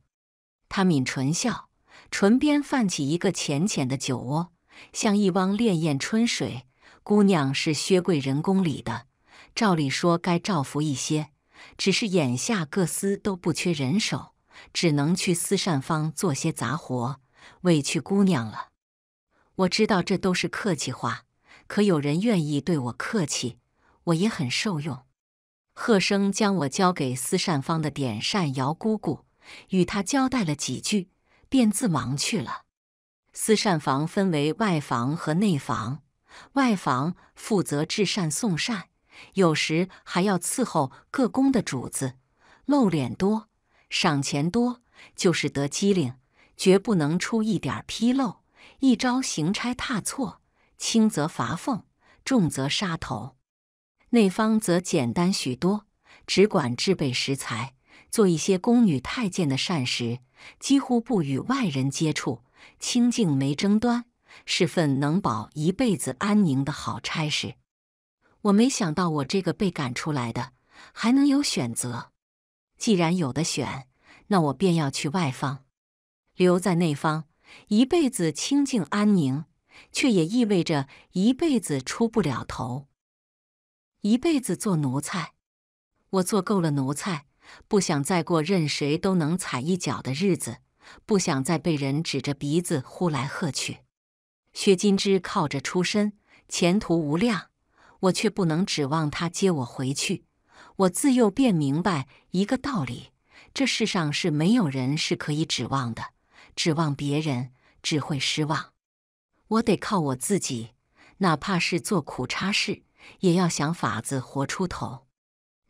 他抿唇笑，唇边泛起一个浅浅的酒窝，像一汪潋滟春水。姑娘是薛贵人宫里的，照理说该照拂一些，只是眼下各司都不缺人手，只能去司膳方做些杂活，委屈姑娘了。我知道这都是客气话，可有人愿意对我客气？我也很受用。贺生将我交给司膳方的点膳姚姑姑，与她交代了几句，便自忙去了。司膳房分为外房和内房，外房负责制膳送膳，有时还要伺候各宫的主子，露脸多，赏钱多，就是得机灵，绝不能出一点纰漏。一招行差踏错，轻则罚俸，重则杀头。内方则简单许多，只管制备食材，做一些宫女太监的膳食，几乎不与外人接触，清净没争端，是份能保一辈子安宁的好差事。我没想到，我这个被赶出来的还能有选择。既然有的选，那我便要去外方。留在内方，一辈子清净安宁，却也意味着一辈子出不了头。一辈子做奴才，我做够了奴才，不想再过任谁都能踩一脚的日子，不想再被人指着鼻子呼来喝去。薛金枝靠着出身，前途无量，我却不能指望他接我回去。我自幼便明白一个道理：这世上是没有人是可以指望的，指望别人只会失望。我得靠我自己，哪怕是做苦差事。也要想法子活出头。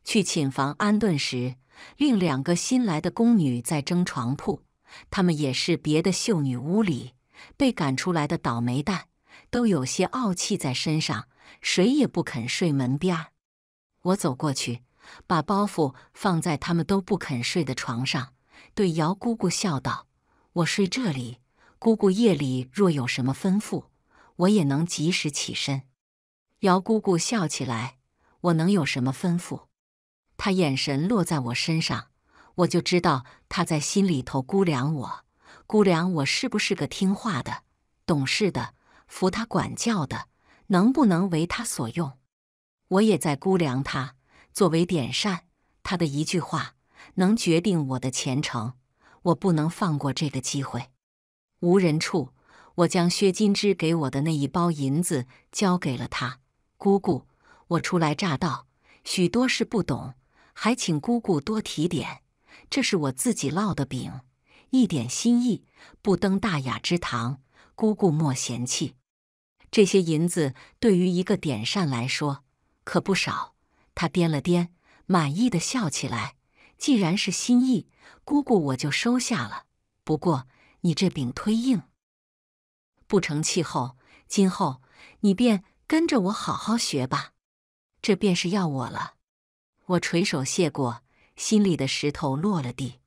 去寝房安顿时，另两个新来的宫女在争床铺。她们也是别的秀女屋里被赶出来的倒霉蛋，都有些傲气在身上，谁也不肯睡门边儿。我走过去，把包袱放在他们都不肯睡的床上，对姚姑姑笑道：“我睡这里，姑姑夜里若有什么吩咐，我也能及时起身。”姚姑姑笑起来，我能有什么吩咐？她眼神落在我身上，我就知道她在心里头估量我，估量我是不是个听话的、懂事的、服她管教的，能不能为她所用。我也在估量她，作为点善，她的一句话能决定我的前程，我不能放过这个机会。无人处，我将薛金枝给我的那一包银子交给了他。姑姑，我初来乍到，许多事不懂，还请姑姑多提点。这是我自己烙的饼，一点心意，不登大雅之堂，姑姑莫嫌弃。这些银子对于一个点膳来说可不少。他掂了掂，满意的笑起来。既然是心意，姑姑我就收下了。不过你这饼忒硬，不成气候。今后你便。跟着我好好学吧，这便是要我了。我垂手谢过，心里的石头落了地。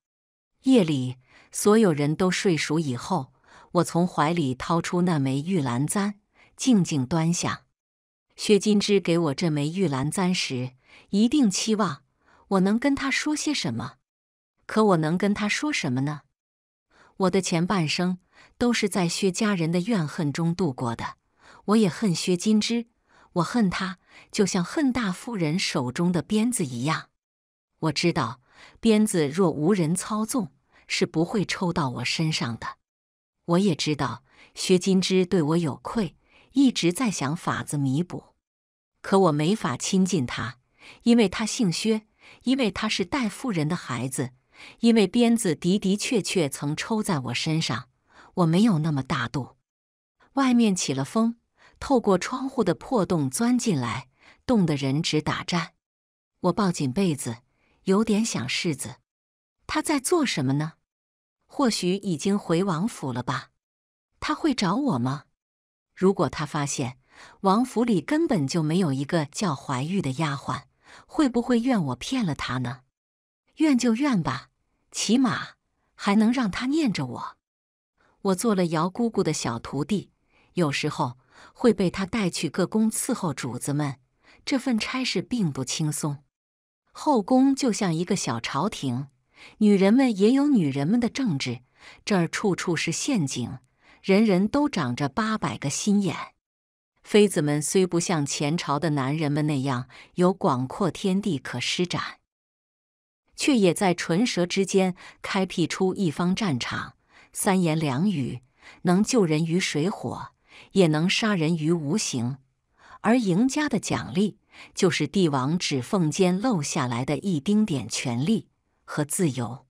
夜里，所有人都睡熟以后，我从怀里掏出那枚玉兰簪，静静端详。薛金枝给我这枚玉兰簪时，一定期望我能跟他说些什么。可我能跟他说什么呢？我的前半生都是在薛家人的怨恨中度过的。我也恨薛金枝，我恨他，就像恨大夫人手中的鞭子一样。我知道鞭子若无人操纵，是不会抽到我身上的。我也知道薛金枝对我有愧，一直在想法子弥补。可我没法亲近他，因为他姓薛，因为他是戴夫人的孩子，因为鞭子的的确确曾抽在我身上。我没有那么大度。外面起了风。透过窗户的破洞钻进来，冻得人直打颤。我抱紧被子，有点想世子。他在做什么呢？或许已经回王府了吧？他会找我吗？如果他发现王府里根本就没有一个叫怀玉的丫鬟，会不会怨我骗了他呢？怨就怨吧，起码还能让他念着我。我做了姚姑姑的小徒弟，有时候。会被他带去各宫伺候主子们，这份差事并不轻松。后宫就像一个小朝廷，女人们也有女人们的政治，这儿处处是陷阱，人人都长着八百个心眼。妃子们虽不像前朝的男人们那样有广阔天地可施展，却也在唇舌之间开辟出一方战场，三言两语能救人于水火。也能杀人于无形，而赢家的奖励就是帝王指缝间漏下来的一丁点权力和自由。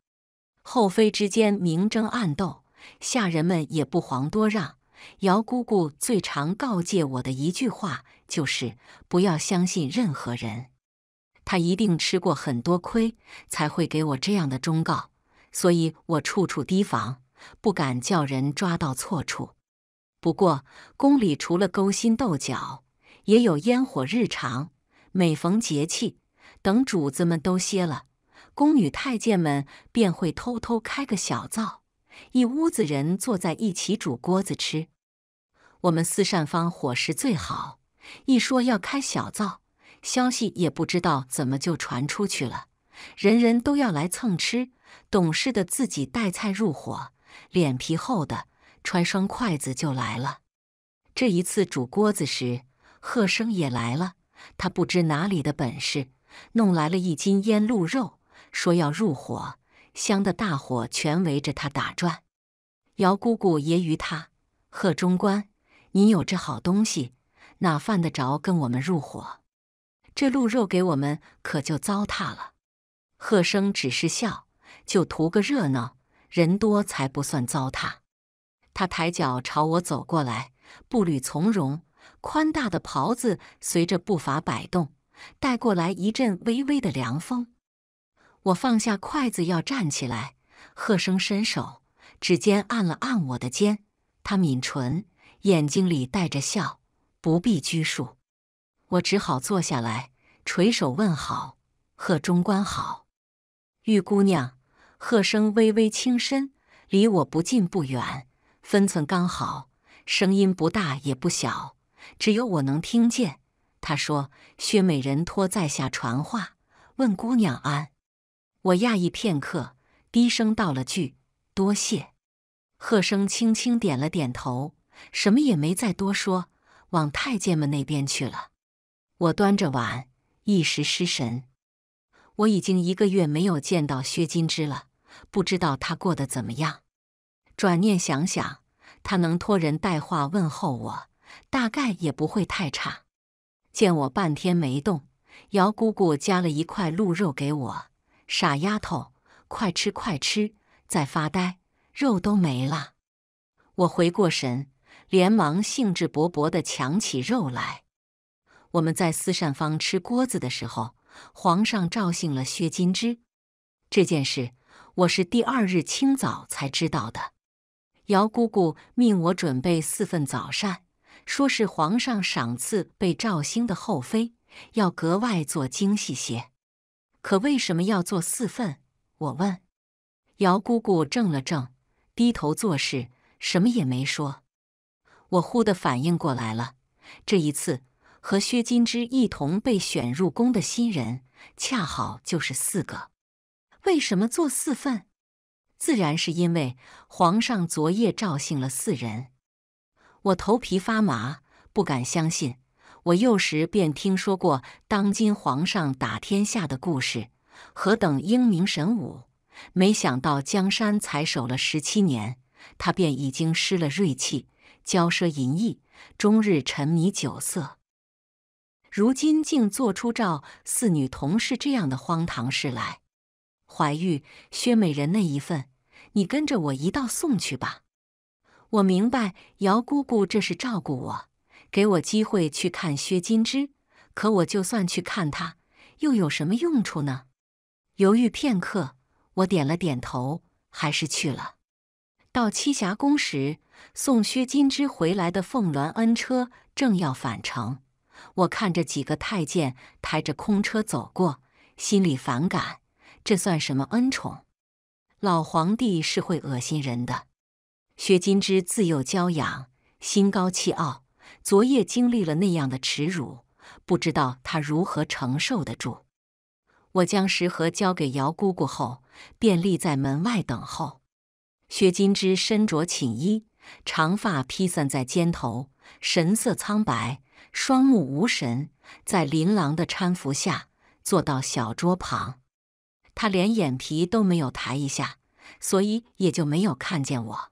后妃之间明争暗斗，下人们也不遑多让。姚姑姑最常告诫我的一句话就是：不要相信任何人。她一定吃过很多亏，才会给我这样的忠告。所以我处处提防，不敢叫人抓到错处。不过，宫里除了勾心斗角，也有烟火日常。每逢节气，等主子们都歇了，宫女太监们便会偷偷开个小灶，一屋子人坐在一起煮锅子吃。我们四膳方伙食最好，一说要开小灶，消息也不知道怎么就传出去了，人人都要来蹭吃。懂事的自己带菜入伙，脸皮厚的。穿双筷子就来了。这一次煮锅子时，贺生也来了。他不知哪里的本事，弄来了一斤腌鹿肉，说要入伙。香的大伙全围着他打转。姚姑姑揶揄他：“贺中官，你有这好东西，哪犯得着跟我们入伙？这鹿肉给我们可就糟蹋了。”贺生只是笑，就图个热闹，人多才不算糟蹋。他抬脚朝我走过来，步履从容，宽大的袍子随着步伐摆动，带过来一阵微微的凉风。我放下筷子要站起来，贺生伸手指尖按了按我的肩，他抿唇，眼睛里带着笑，不必拘束。我只好坐下来，垂首问好：“贺中官好。”玉姑娘，贺生微微轻身，离我不近不远。分寸刚好，声音不大也不小，只有我能听见。他说：“薛美人托在下传话，问姑娘安。”我讶异片刻，低声道了句：“多谢。”贺生轻轻点了点头，什么也没再多说，往太监们那边去了。我端着碗，一时失神。我已经一个月没有见到薛金枝了，不知道她过得怎么样。转念想想，他能托人带话问候我，大概也不会太差。见我半天没动，姚姑姑夹了一块鹿肉给我：“傻丫头，快吃快吃，再发呆，肉都没了。”我回过神，连忙兴致勃勃地抢起肉来。我们在思善坊吃锅子的时候，皇上召幸了薛金枝，这件事我是第二日清早才知道的。姚姑姑命我准备四份早膳，说是皇上赏赐被赵兴的后妃，要格外做精细些。可为什么要做四份？我问。姚姑姑怔了怔，低头做事，什么也没说。我忽地反应过来了，这一次和薛金枝一同被选入宫的新人，恰好就是四个。为什么做四份？自然是因为皇上昨夜召幸了四人，我头皮发麻，不敢相信。我幼时便听说过当今皇上打天下的故事，何等英明神武！没想到江山才守了十七年，他便已经失了锐气，骄奢淫逸，终日沉迷酒色。如今竟做出召四女同事这样的荒唐事来。怀玉、薛美人那一份，你跟着我一道送去吧。我明白姚姑姑这是照顾我，给我机会去看薛金枝。可我就算去看她，又有什么用处呢？犹豫片刻，我点了点头，还是去了。到栖霞宫时，送薛金枝回来的凤鸾恩车正要返程，我看着几个太监抬着空车走过，心里反感。这算什么恩宠？老皇帝是会恶心人的。薛金枝自幼娇养，心高气傲。昨夜经历了那样的耻辱，不知道她如何承受得住。我将食盒交给姚姑姑后，便立在门外等候。薛金枝身着寝衣，长发披散在肩头，神色苍白，双目无神，在琳琅的搀扶下坐到小桌旁。他连眼皮都没有抬一下，所以也就没有看见我。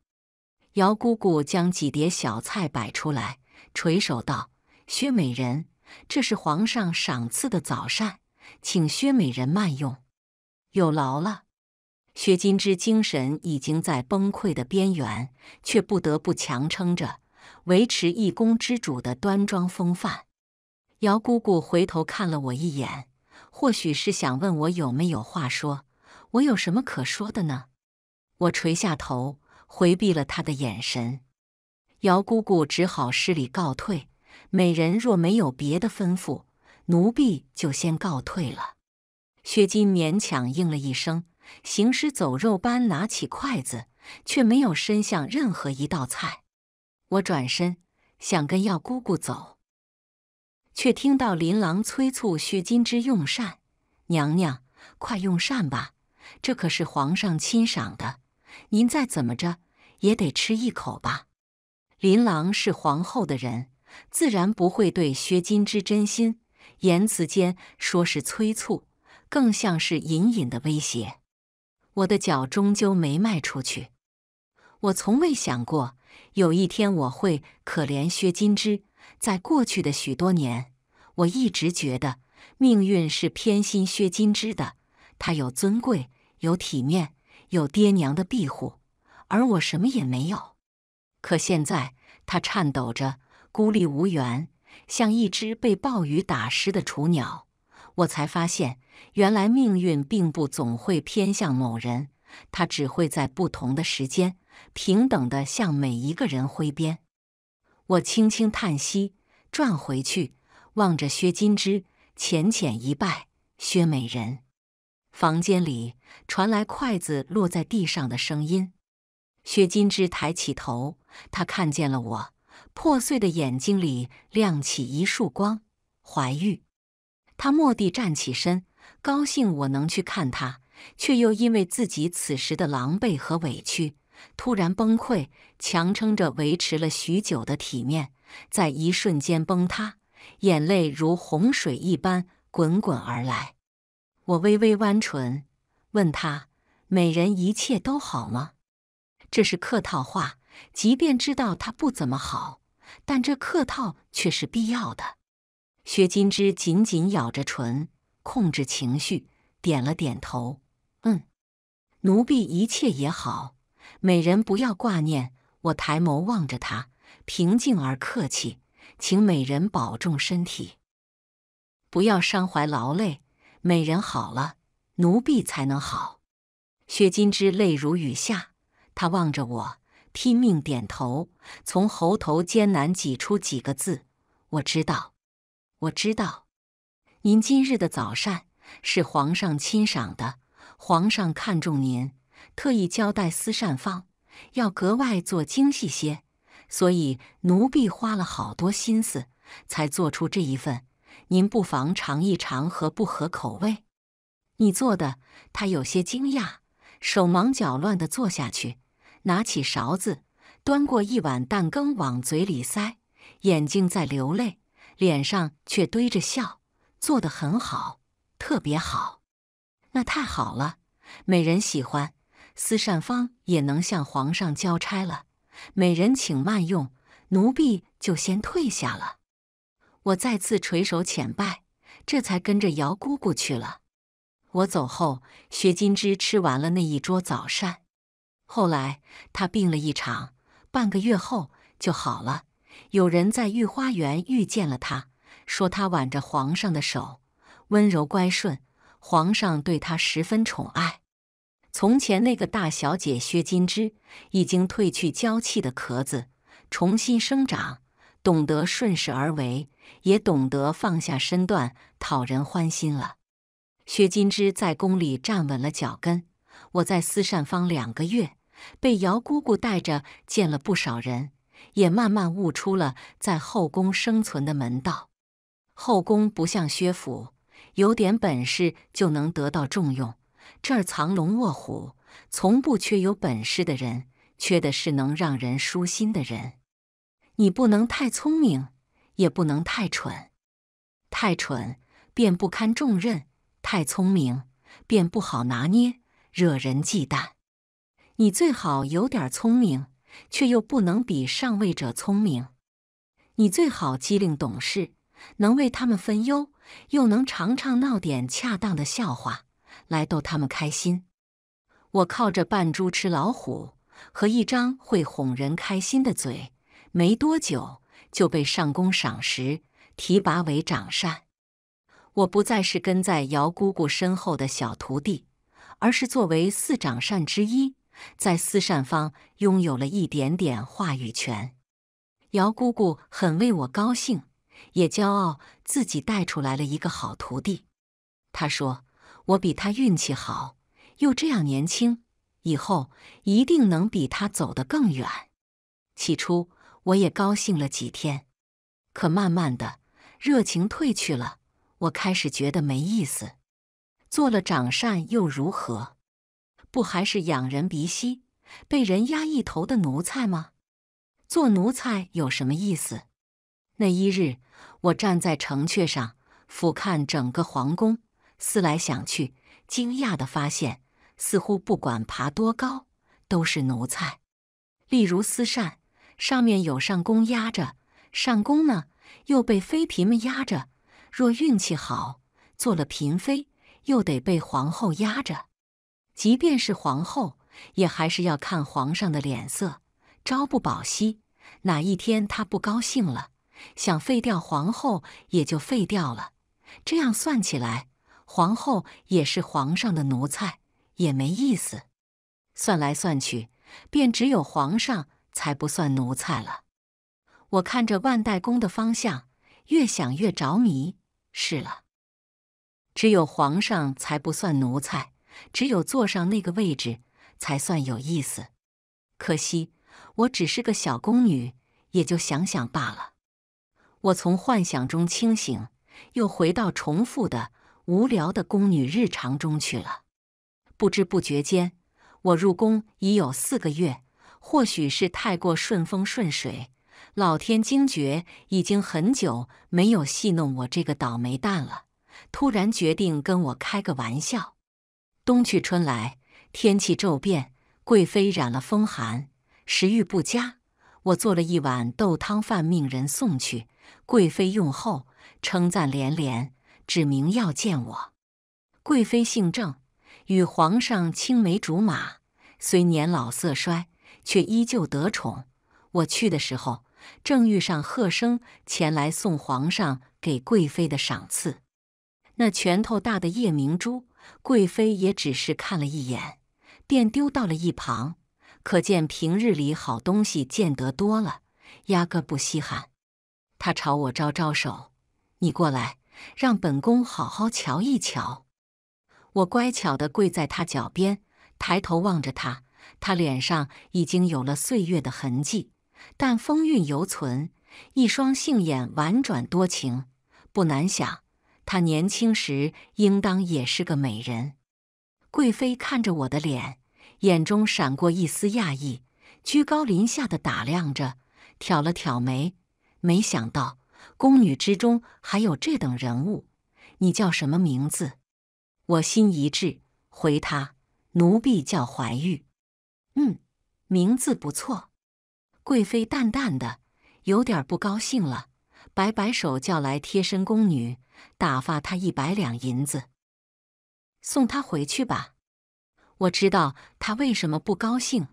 姚姑姑将几碟小菜摆出来，垂手道：“薛美人，这是皇上赏赐的早膳，请薛美人慢用。”有劳了。薛金枝精神已经在崩溃的边缘，却不得不强撑着维持一宫之主的端庄风范。姚姑姑回头看了我一眼。或许是想问我有没有话说，我有什么可说的呢？我垂下头，回避了他的眼神。姚姑姑只好施礼告退。美人若没有别的吩咐，奴婢就先告退了。薛金勉强应了一声，行尸走肉般拿起筷子，却没有伸向任何一道菜。我转身想跟姚姑姑走。却听到琳琅催促薛金枝用膳：“娘娘，快用膳吧，这可是皇上亲赏的，您再怎么着也得吃一口吧。”琳琅是皇后的人，自然不会对薛金枝真心，言辞间说是催促，更像是隐隐的威胁。我的脚终究没迈出去，我从未想过有一天我会可怜薛金枝。在过去的许多年，我一直觉得命运是偏心薛金枝的，她有尊贵，有体面，有爹娘的庇护，而我什么也没有。可现在，他颤抖着，孤立无援，像一只被暴雨打湿的雏鸟。我才发现，原来命运并不总会偏向某人，它只会在不同的时间，平等的向每一个人挥鞭。我轻轻叹息，转回去，望着薛金枝，浅浅一拜。薛美人，房间里传来筷子落在地上的声音。薛金枝抬起头，她看见了我，破碎的眼睛里亮起一束光。怀玉，她蓦地站起身，高兴我能去看她，却又因为自己此时的狼狈和委屈。突然崩溃，强撑着维持了许久的体面，在一瞬间崩塌，眼泪如洪水一般滚滚而来。我微微弯唇，问他：“美人，一切都好吗？”这是客套话，即便知道他不怎么好，但这客套却是必要的。薛金枝紧紧咬着唇，控制情绪，点了点头：“嗯，奴婢一切也好。”美人，不要挂念。我抬眸望着他，平静而客气。请美人保重身体，不要伤怀劳累。美人好了，奴婢才能好。薛金枝泪如雨下，她望着我，拼命点头，从喉头艰难挤出几个字：“我知道，我知道。您今日的早膳是皇上亲赏的，皇上看重您。”特意交代司膳方，要格外做精细些，所以奴婢花了好多心思才做出这一份。您不妨尝一尝，合不合口味？你做的？他有些惊讶，手忙脚乱地坐下去，拿起勺子，端过一碗蛋羹往嘴里塞，眼睛在流泪，脸上却堆着笑。做得很好，特别好。那太好了，美人喜欢。司膳方也能向皇上交差了，美人请慢用，奴婢就先退下了。我再次垂手浅拜，这才跟着姚姑姑去了。我走后，薛金枝吃完了那一桌早膳。后来她病了一场，半个月后就好了。有人在御花园遇见了她，说她挽着皇上的手，温柔乖顺，皇上对她十分宠爱。从前那个大小姐薛金枝已经褪去娇气的壳子，重新生长，懂得顺势而为，也懂得放下身段讨人欢心了。薛金枝在宫里站稳了脚跟，我在司膳坊两个月，被姚姑姑带着见了不少人，也慢慢悟出了在后宫生存的门道。后宫不像薛府，有点本事就能得到重用。这儿藏龙卧虎，从不缺有本事的人，缺的是能让人舒心的人。你不能太聪明，也不能太蠢。太蠢便不堪重任，太聪明便不好拿捏，惹人忌惮。你最好有点聪明，却又不能比上位者聪明。你最好机灵懂事，能为他们分忧，又能常常闹点恰当的笑话。来逗他们开心。我靠着扮猪吃老虎和一张会哄人开心的嘴，没多久就被上宫赏识，提拔为长善。我不再是跟在姚姑姑身后的小徒弟，而是作为四长善之一，在四善方拥有了一点点话语权。姚姑姑很为我高兴，也骄傲自己带出来了一个好徒弟。她说。我比他运气好，又这样年轻，以后一定能比他走得更远。起初我也高兴了几天，可慢慢的热情褪去了，我开始觉得没意思。做了长扇又如何？不还是仰人鼻息、被人压一头的奴才吗？做奴才有什么意思？那一日，我站在城阙上俯瞰整个皇宫。思来想去，惊讶的发现，似乎不管爬多高，都是奴才。例如司膳，上面有上宫压着，上宫呢又被妃嫔们压着。若运气好，做了嫔妃，又得被皇后压着。即便是皇后，也还是要看皇上的脸色，朝不保夕。哪一天他不高兴了，想废掉皇后也就废掉了。这样算起来。皇后也是皇上的奴才，也没意思。算来算去，便只有皇上才不算奴才了。我看着万代宫的方向，越想越着迷。是了，只有皇上才不算奴才，只有坐上那个位置才算有意思。可惜我只是个小宫女，也就想想罢了。我从幻想中清醒，又回到重复的。无聊的宫女日常中去了，不知不觉间，我入宫已有四个月。或许是太过顺风顺水，老天惊觉已经很久没有戏弄我这个倒霉蛋了，突然决定跟我开个玩笑。冬去春来，天气骤变，贵妃染了风寒，食欲不佳。我做了一碗豆汤饭，命人送去。贵妃用后，称赞连连。指明要见我，贵妃姓郑，与皇上青梅竹马，虽年老色衰，却依旧得宠。我去的时候，正遇上贺生前来送皇上给贵妃的赏赐，那拳头大的夜明珠，贵妃也只是看了一眼，便丢到了一旁。可见平日里好东西见得多了，压根不稀罕。他朝我招招手：“你过来。”让本宫好好瞧一瞧。我乖巧地跪在他脚边，抬头望着他。他脸上已经有了岁月的痕迹，但风韵犹存，一双杏眼婉转多情。不难想，他年轻时应当也是个美人。贵妃看着我的脸，眼中闪过一丝讶异，居高临下地打量着，挑了挑眉，没想到。宫女之中还有这等人物，你叫什么名字？我心一滞，回他：“奴婢叫怀玉。”嗯，名字不错。贵妃淡淡的，有点不高兴了，摆摆手叫来贴身宫女，打发她一百两银子，送她回去吧。我知道她为什么不高兴。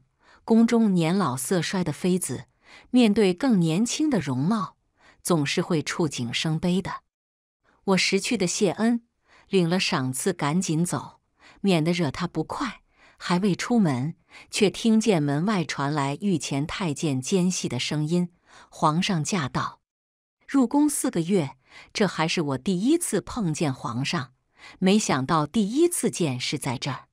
宫中年老色衰的妃子，面对更年轻的容貌。总是会触景生悲的。我识趣的谢恩，领了赏赐，赶紧走，免得惹他不快。还未出门，却听见门外传来御前太监奸细的声音：“皇上驾到！”入宫四个月，这还是我第一次碰见皇上。没想到第一次见是在这儿。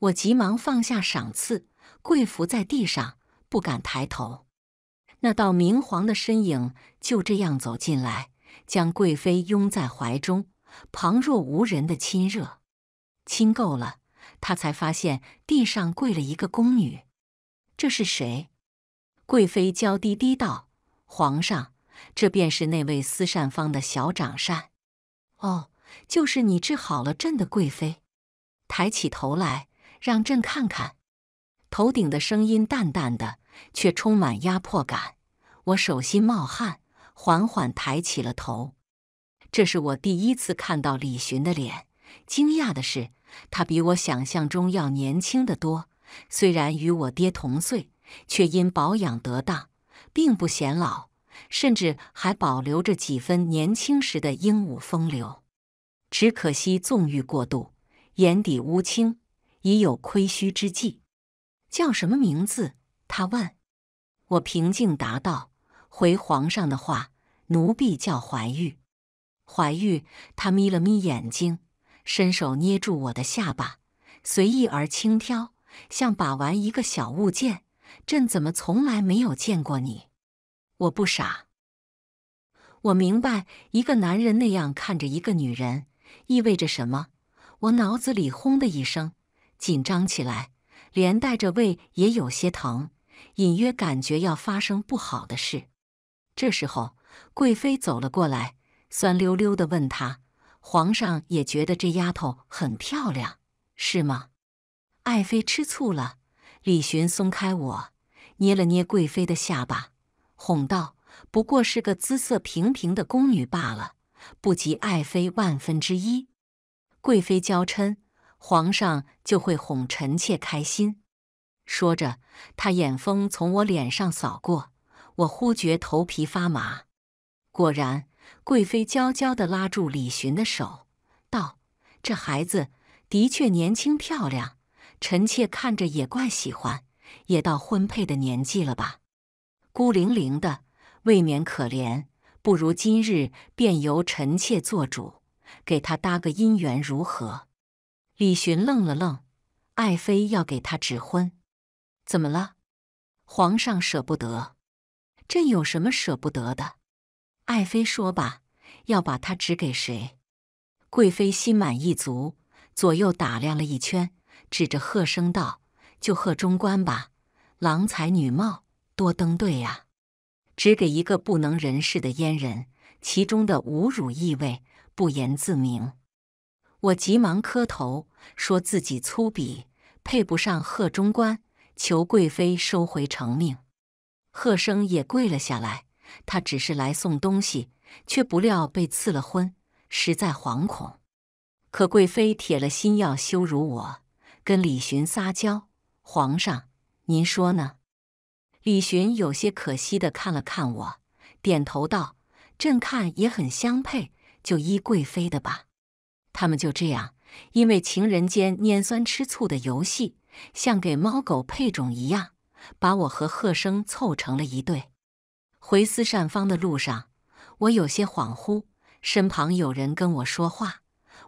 我急忙放下赏赐，跪伏在地上，不敢抬头。那道明黄的身影就这样走进来，将贵妃拥在怀中，旁若无人的亲热。亲够了，他才发现地上跪了一个宫女。这是谁？贵妃娇滴滴道：“皇上，这便是那位司膳坊的小掌膳。哦，就是你治好了朕的贵妃。”抬起头来，让朕看看。头顶的声音淡淡的。却充满压迫感，我手心冒汗，缓缓抬起了头。这是我第一次看到李寻的脸。惊讶的是，他比我想象中要年轻的多。虽然与我爹同岁，却因保养得当，并不显老，甚至还保留着几分年轻时的英武风流。只可惜纵欲过度，眼底乌青，已有亏虚之际。叫什么名字？他问，我平静答道：“回皇上的话，奴婢叫怀玉。”怀玉，他眯了眯眼睛，伸手捏住我的下巴，随意而轻佻，像把玩一个小物件。朕怎么从来没有见过你？我不傻，我明白一个男人那样看着一个女人意味着什么。我脑子里轰的一声，紧张起来，连带着胃也有些疼。隐约感觉要发生不好的事，这时候贵妃走了过来，酸溜溜地问她：“皇上也觉得这丫头很漂亮，是吗？”爱妃吃醋了。李寻松开我，捏了捏贵妃的下巴，哄道：“不过是个姿色平平的宫女罢了，不及爱妃万分之一。”贵妃娇嗔：“皇上就会哄臣妾开心。”说着，他眼风从我脸上扫过，我忽觉头皮发麻。果然，贵妃娇娇的拉住李寻的手，道：“这孩子的确年轻漂亮，臣妾看着也怪喜欢，也到婚配的年纪了吧？孤零零的，未免可怜。不如今日便由臣妾做主，给他搭个姻缘如何？”李寻愣了愣：“爱妃要给他指婚？”怎么了？皇上舍不得，朕有什么舍不得的？爱妃说吧，要把他指给谁？贵妃心满意足，左右打量了一圈，指着贺生道：“就贺中官吧，郎才女貌，多登对啊！”指给一个不能人事的阉人，其中的侮辱意味不言自明。我急忙磕头，说自己粗鄙，配不上贺中官。求贵妃收回成命，贺生也跪了下来。他只是来送东西，却不料被赐了婚，实在惶恐。可贵妃铁了心要羞辱我，跟李寻撒娇。皇上，您说呢？李洵有些可惜的看了看我，点头道：“朕看也很相配，就依贵妃的吧。”他们就这样，因为情人间拈酸吃醋的游戏。像给猫狗配种一样，把我和贺生凑成了一对。回思善方的路上，我有些恍惚，身旁有人跟我说话，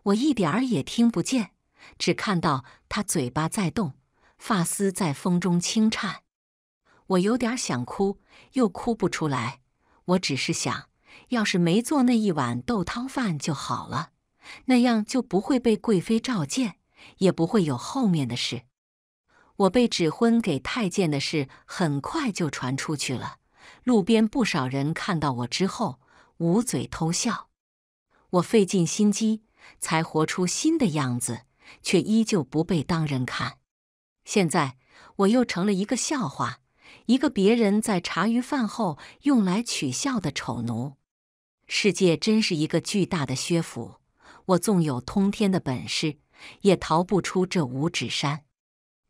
我一点儿也听不见，只看到他嘴巴在动，发丝在风中轻颤。我有点想哭，又哭不出来。我只是想，要是没做那一碗豆汤饭就好了，那样就不会被贵妃召见，也不会有后面的事。我被指婚给太监的事很快就传出去了。路边不少人看到我之后捂嘴偷笑。我费尽心机才活出新的样子，却依旧不被当人看。现在我又成了一个笑话，一个别人在茶余饭后用来取笑的丑奴。世界真是一个巨大的薛府，我纵有通天的本事，也逃不出这五指山。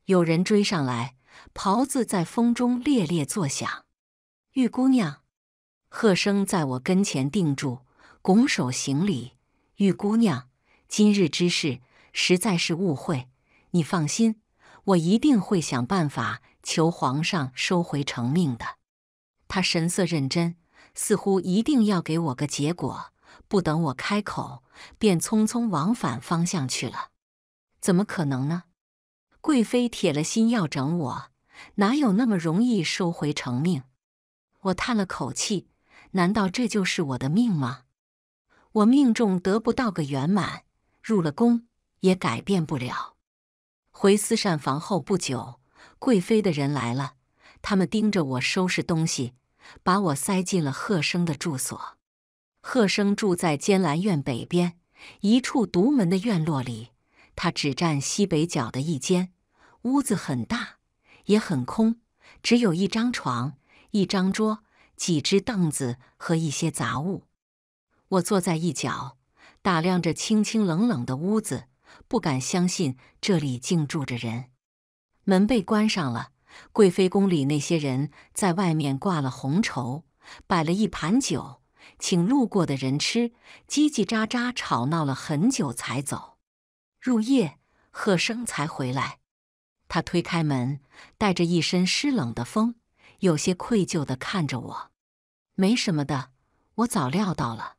有人追上来，袍子在风中猎猎作响。玉姑娘，贺生在我跟前定住，拱手行礼。玉姑娘，今日之事实在是误会，你放心，我一定会想办法求皇上收回成命的。他神色认真，似乎一定要给我个结果。不等我开口，便匆匆往反方向去了。怎么可能呢？贵妃铁了心要整我，哪有那么容易收回成命？我叹了口气，难道这就是我的命吗？我命中得不到个圆满，入了宫也改变不了。回司膳房后不久，贵妃的人来了，他们盯着我收拾东西，把我塞进了贺生的住所。贺生住在监兰院北边一处独门的院落里，他只占西北角的一间。屋子很大，也很空，只有一张床、一张桌、几只凳子和一些杂物。我坐在一角，打量着清清冷冷的屋子，不敢相信这里竟住着人。门被关上了，贵妃宫里那些人在外面挂了红绸，摆了一盘酒，请路过的人吃，叽叽喳喳吵闹了很久才走。入夜，贺生才回来。他推开门，带着一身湿冷的风，有些愧疚地看着我。“没什么的，我早料到了。”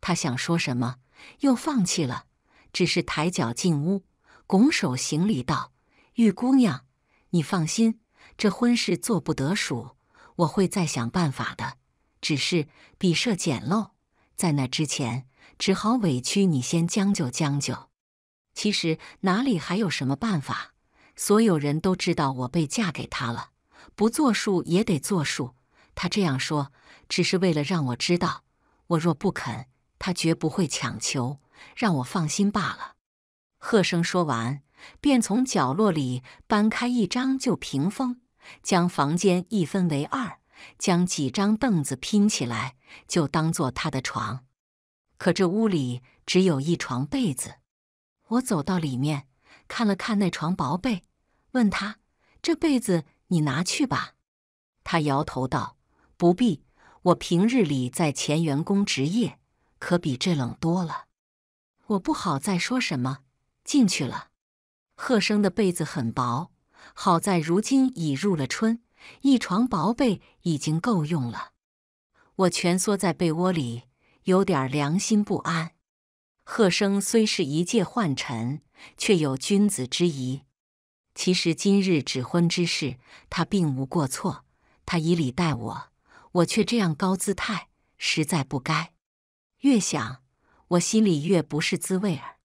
他想说什么，又放弃了，只是抬脚进屋，拱手行礼道：“玉姑娘，你放心，这婚事做不得数，我会再想办法的。只是笔舍简陋，在那之前，只好委屈你先将就将就。其实哪里还有什么办法？”所有人都知道我被嫁给他了，不作数也得作数。他这样说，只是为了让我知道，我若不肯，他绝不会强求，让我放心罢了。贺生说完，便从角落里搬开一张旧屏风，将房间一分为二，将几张凳子拼起来，就当做他的床。可这屋里只有一床被子。我走到里面，看了看那床薄被。问他：“这被子你拿去吧。”他摇头道：“不必，我平日里在乾元宫值夜，可比这冷多了。”我不好再说什么，进去了。贺生的被子很薄，好在如今已入了春，一床薄被已经够用了。我蜷缩在被窝里，有点良心不安。贺生虽是一介宦臣，却有君子之仪。其实今日指婚之事，他并无过错。他以礼待我，我却这样高姿态，实在不该。越想，我心里越不是滋味儿。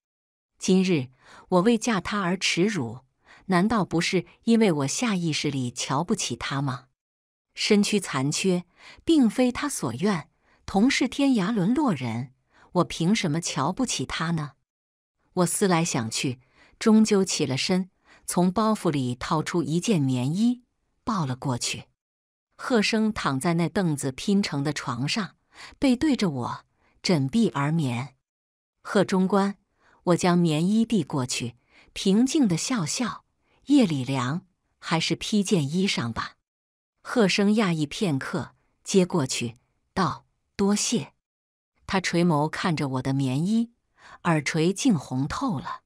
今日我为嫁他而耻辱，难道不是因为我下意识里瞧不起他吗？身躯残缺，并非他所愿。同是天涯沦落人，我凭什么瞧不起他呢？我思来想去，终究起了身。从包袱里掏出一件棉衣，抱了过去。贺生躺在那凳子拼成的床上，背对着我，枕臂而眠。贺中官，我将棉衣递过去，平静的笑笑。夜里凉，还是披件衣裳吧。贺生讶异片刻，接过去道：“多谢。”他垂眸看着我的棉衣，耳垂竟红透了。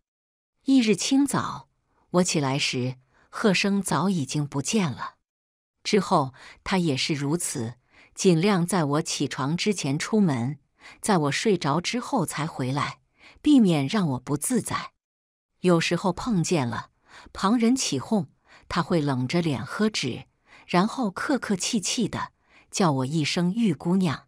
翌日清早。我起来时，贺生早已经不见了。之后他也是如此，尽量在我起床之前出门，在我睡着之后才回来，避免让我不自在。有时候碰见了旁人起哄，他会冷着脸喝止，然后客客气气的叫我一声“玉姑娘”。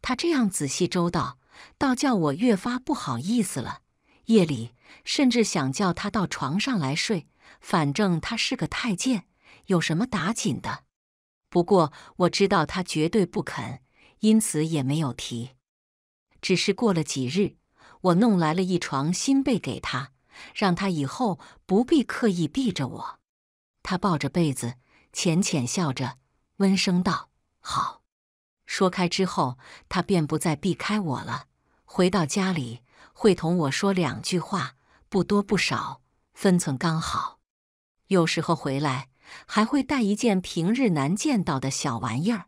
他这样仔细周到，倒叫我越发不好意思了。夜里。甚至想叫他到床上来睡，反正他是个太监，有什么打紧的？不过我知道他绝对不肯，因此也没有提。只是过了几日，我弄来了一床新被给他，让他以后不必刻意避着我。他抱着被子，浅浅笑着，温声道：“好。”说开之后，他便不再避开我了。回到家里，会同我说两句话。不多不少，分寸刚好。有时候回来还会带一件平日难见到的小玩意儿。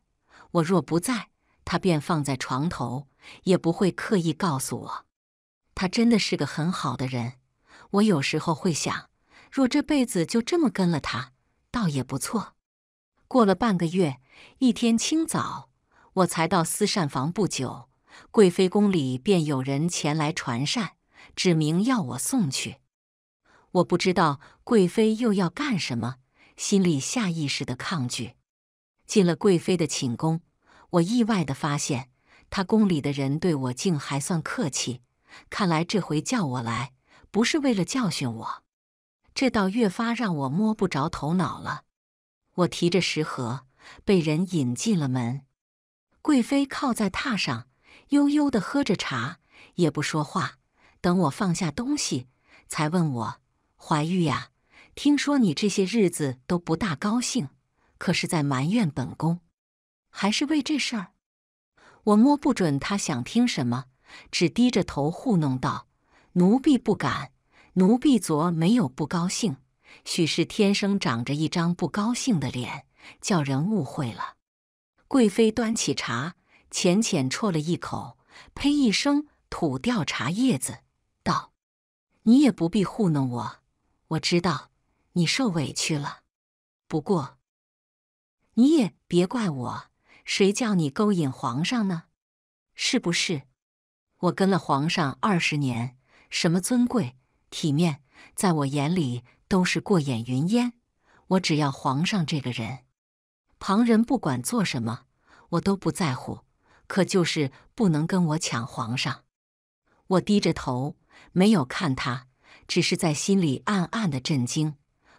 我若不在，他便放在床头，也不会刻意告诉我。他真的是个很好的人。我有时候会想，若这辈子就这么跟了他，倒也不错。过了半个月，一天清早，我才到私膳房不久，贵妃宫里便有人前来传膳。指明要我送去，我不知道贵妃又要干什么，心里下意识的抗拒。进了贵妃的寝宫，我意外的发现，她宫里的人对我竟还算客气。看来这回叫我来，不是为了教训我，这倒越发让我摸不着头脑了。我提着食盒，被人引进了门。贵妃靠在榻上，悠悠的喝着茶，也不说话。等我放下东西，才问我怀玉呀。听说你这些日子都不大高兴，可是在埋怨本宫，还是为这事儿？我摸不准他想听什么，只低着头糊弄道：“奴婢不敢，奴婢昨没有不高兴，许是天生长着一张不高兴的脸，叫人误会了。”贵妃端起茶，浅浅啜了一口，呸一声吐掉茶叶子。你也不必糊弄我，我知道你受委屈了。不过你也别怪我，谁叫你勾引皇上呢？是不是？我跟了皇上二十年，什么尊贵体面，在我眼里都是过眼云烟。我只要皇上这个人，旁人不管做什么，我都不在乎。可就是不能跟我抢皇上。我低着头。没有看他，只是在心里暗暗的震惊。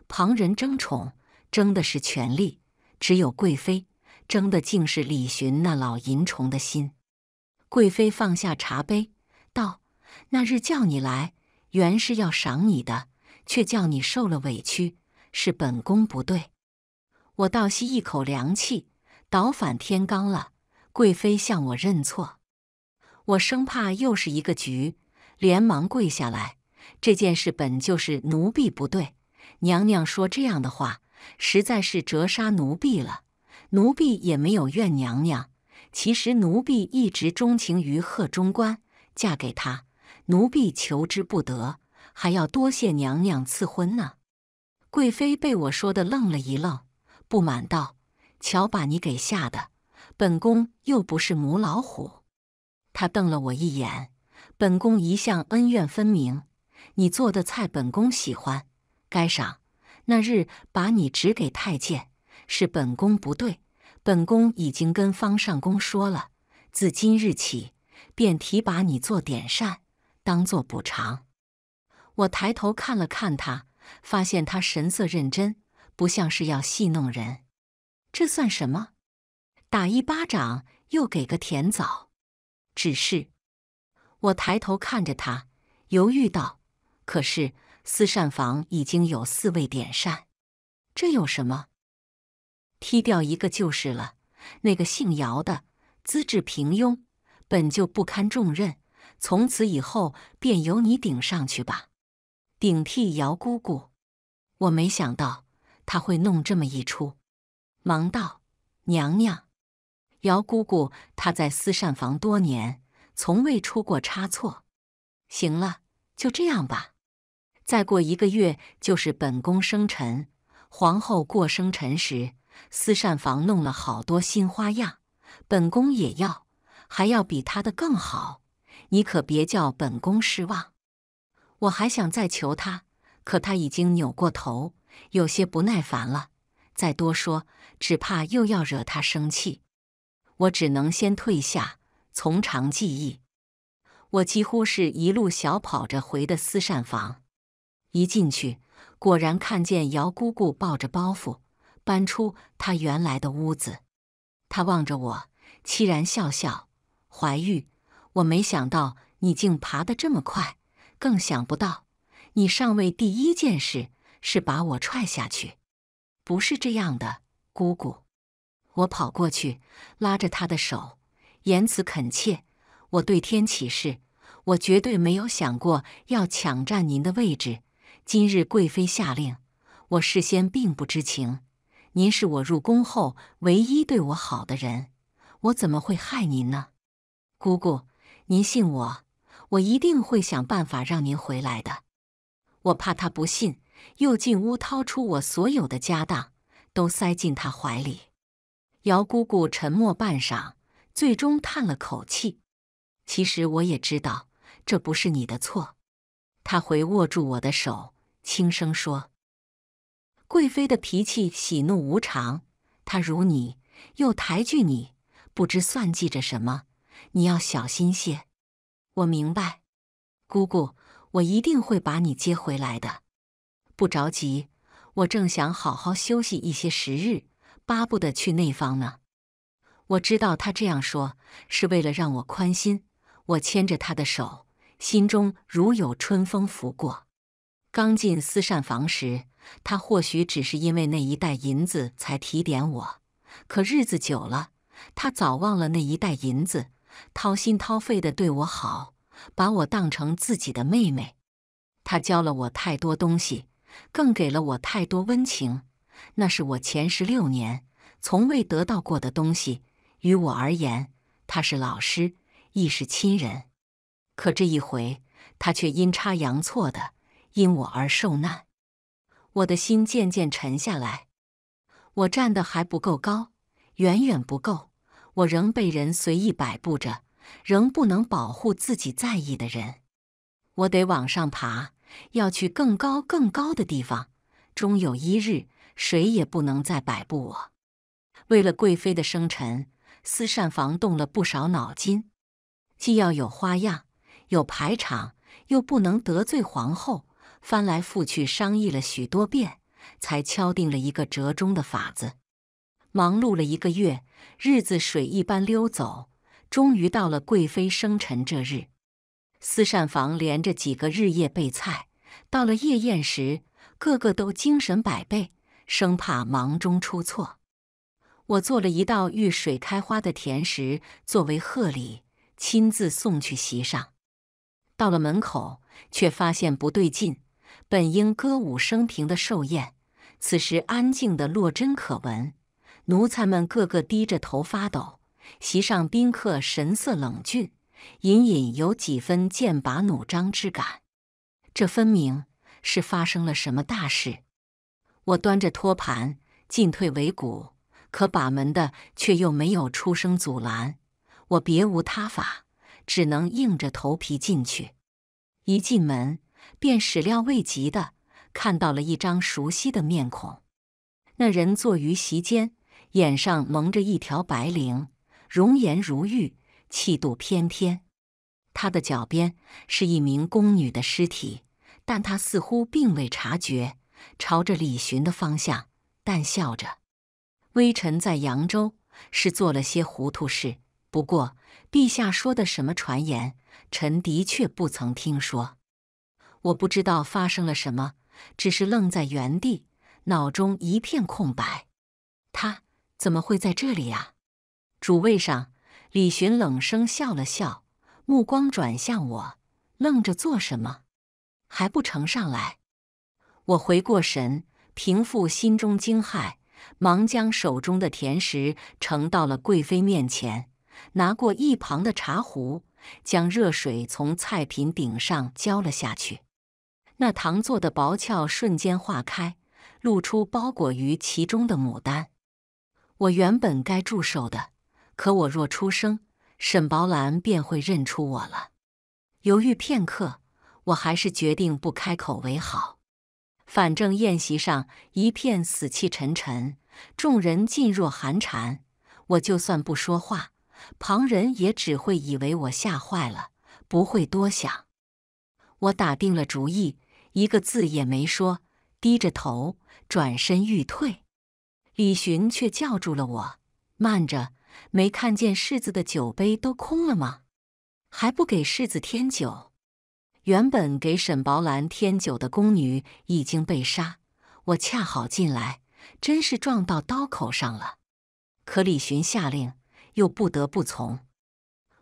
旁人争宠，争的是权力；只有贵妃争的，竟是李寻那老淫虫的心。贵妃放下茶杯，道：“那日叫你来，原是要赏你的，却叫你受了委屈，是本宫不对。”我倒吸一口凉气，倒反天罡了。贵妃向我认错，我生怕又是一个局。连忙跪下来，这件事本就是奴婢不对。娘娘说这样的话，实在是折杀奴婢了。奴婢也没有怨娘娘。其实奴婢一直钟情于贺中官，嫁给他，奴婢求之不得，还要多谢娘娘赐婚呢。贵妃被我说的愣了一愣，不满道：“瞧把你给吓的，本宫又不是母老虎。”她瞪了我一眼。本宫一向恩怨分明，你做的菜本宫喜欢，该赏。那日把你指给太监，是本宫不对。本宫已经跟方尚公说了，自今日起便提拔你做点膳，当做补偿。我抬头看了看他，发现他神色认真，不像是要戏弄人。这算什么？打一巴掌又给个甜枣？只是。我抬头看着他，犹豫道：“可是，司膳房已经有四位点膳，这有什么？踢掉一个就是了。那个姓姚的资质平庸，本就不堪重任，从此以后便由你顶上去吧，顶替姚姑姑。”我没想到他会弄这么一出，忙道：“娘娘，姚姑姑她在私膳房多年。”从未出过差错。行了，就这样吧。再过一个月就是本宫生辰，皇后过生辰时，司膳房弄了好多新花样，本宫也要，还要比他的更好。你可别叫本宫失望。我还想再求他，可他已经扭过头，有些不耐烦了。再多说，只怕又要惹他生气。我只能先退下。从长计议。我几乎是一路小跑着回的私膳房，一进去，果然看见姚姑姑抱着包袱搬出她原来的屋子。她望着我，凄然笑笑。怀玉，我没想到你竟爬得这么快，更想不到你上位第一件事是把我踹下去。不是这样的，姑姑。我跑过去，拉着她的手。言辞恳切，我对天起誓，我绝对没有想过要抢占您的位置。今日贵妃下令，我事先并不知情。您是我入宫后唯一对我好的人，我怎么会害您呢？姑姑，您信我，我一定会想办法让您回来的。我怕他不信，又进屋掏出我所有的家当，都塞进他怀里。姚姑姑沉默半晌。最终叹了口气，其实我也知道这不是你的错。他回握住我的手，轻声说：“贵妃的脾气喜怒无常，她如你，又抬举你，不知算计着什么，你要小心些。”我明白，姑姑，我一定会把你接回来的。不着急，我正想好好休息一些时日，巴不得去内方呢。我知道他这样说是为了让我宽心。我牵着他的手，心中如有春风拂过。刚进私膳房时，他或许只是因为那一袋银子才提点我；可日子久了，他早忘了那一袋银子，掏心掏肺的对我好，把我当成自己的妹妹。他教了我太多东西，更给了我太多温情。那是我前十六年从未得到过的东西。于我而言，他是老师，亦是亲人。可这一回，他却阴差阳错的因我而受难。我的心渐渐沉下来。我站得还不够高，远远不够。我仍被人随意摆布着，仍不能保护自己在意的人。我得往上爬，要去更高更高的地方。终有一日，谁也不能再摆布我。为了贵妃的生辰。司膳房动了不少脑筋，既要有花样、有排场，又不能得罪皇后，翻来覆去商议了许多遍，才敲定了一个折中的法子。忙碌了一个月，日子水一般溜走，终于到了贵妃生辰这日。司膳房连着几个日夜备菜，到了夜宴时，个个都精神百倍，生怕忙中出错。我做了一道遇水开花的甜食作为贺礼，亲自送去席上。到了门口，却发现不对劲。本应歌舞升平的寿宴，此时安静的落针可闻。奴才们个个低着头发抖，席上宾客神色冷峻，隐隐有几分剑拔弩张之感。这分明是发生了什么大事。我端着托盘，进退维谷。可把门的却又没有出声阻拦，我别无他法，只能硬着头皮进去。一进门，便始料未及的看到了一张熟悉的面孔。那人坐于席间，眼上蒙着一条白绫，容颜如玉，气度翩翩。他的脚边是一名宫女的尸体，但他似乎并未察觉，朝着李寻的方向淡笑着。微臣在扬州是做了些糊涂事，不过陛下说的什么传言，臣的确不曾听说。我不知道发生了什么，只是愣在原地，脑中一片空白。他怎么会在这里啊？主位上，李寻冷声笑了笑，目光转向我：“愣着做什么？还不呈上来？”我回过神，平复心中惊骇。忙将手中的甜食盛到了贵妃面前，拿过一旁的茶壶，将热水从菜品顶上浇了下去。那糖做的薄壳瞬间化开，露出包裹于其中的牡丹。我原本该住手的，可我若出声，沈宝兰便会认出我了。犹豫片刻，我还是决定不开口为好。反正宴席上一片死气沉沉，众人噤若寒蝉。我就算不说话，旁人也只会以为我吓坏了，不会多想。我打定了主意，一个字也没说，低着头转身欲退。李寻却叫住了我：“慢着，没看见世子的酒杯都空了吗？还不给世子添酒？”原本给沈宝兰添酒的宫女已经被杀，我恰好进来，真是撞到刀口上了。可李寻下令，又不得不从。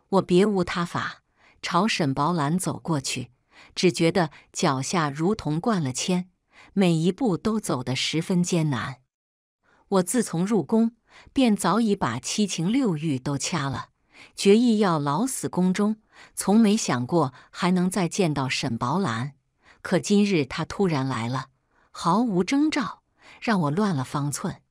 我别无他法，朝沈宝兰走过去，只觉得脚下如同灌了铅，每一步都走得十分艰难。我自从入宫，便早已把七情六欲都掐了，决意要老死宫中。从没想过还能再见到沈宝兰，可今日她突然来了，毫无征兆，让我乱了方寸。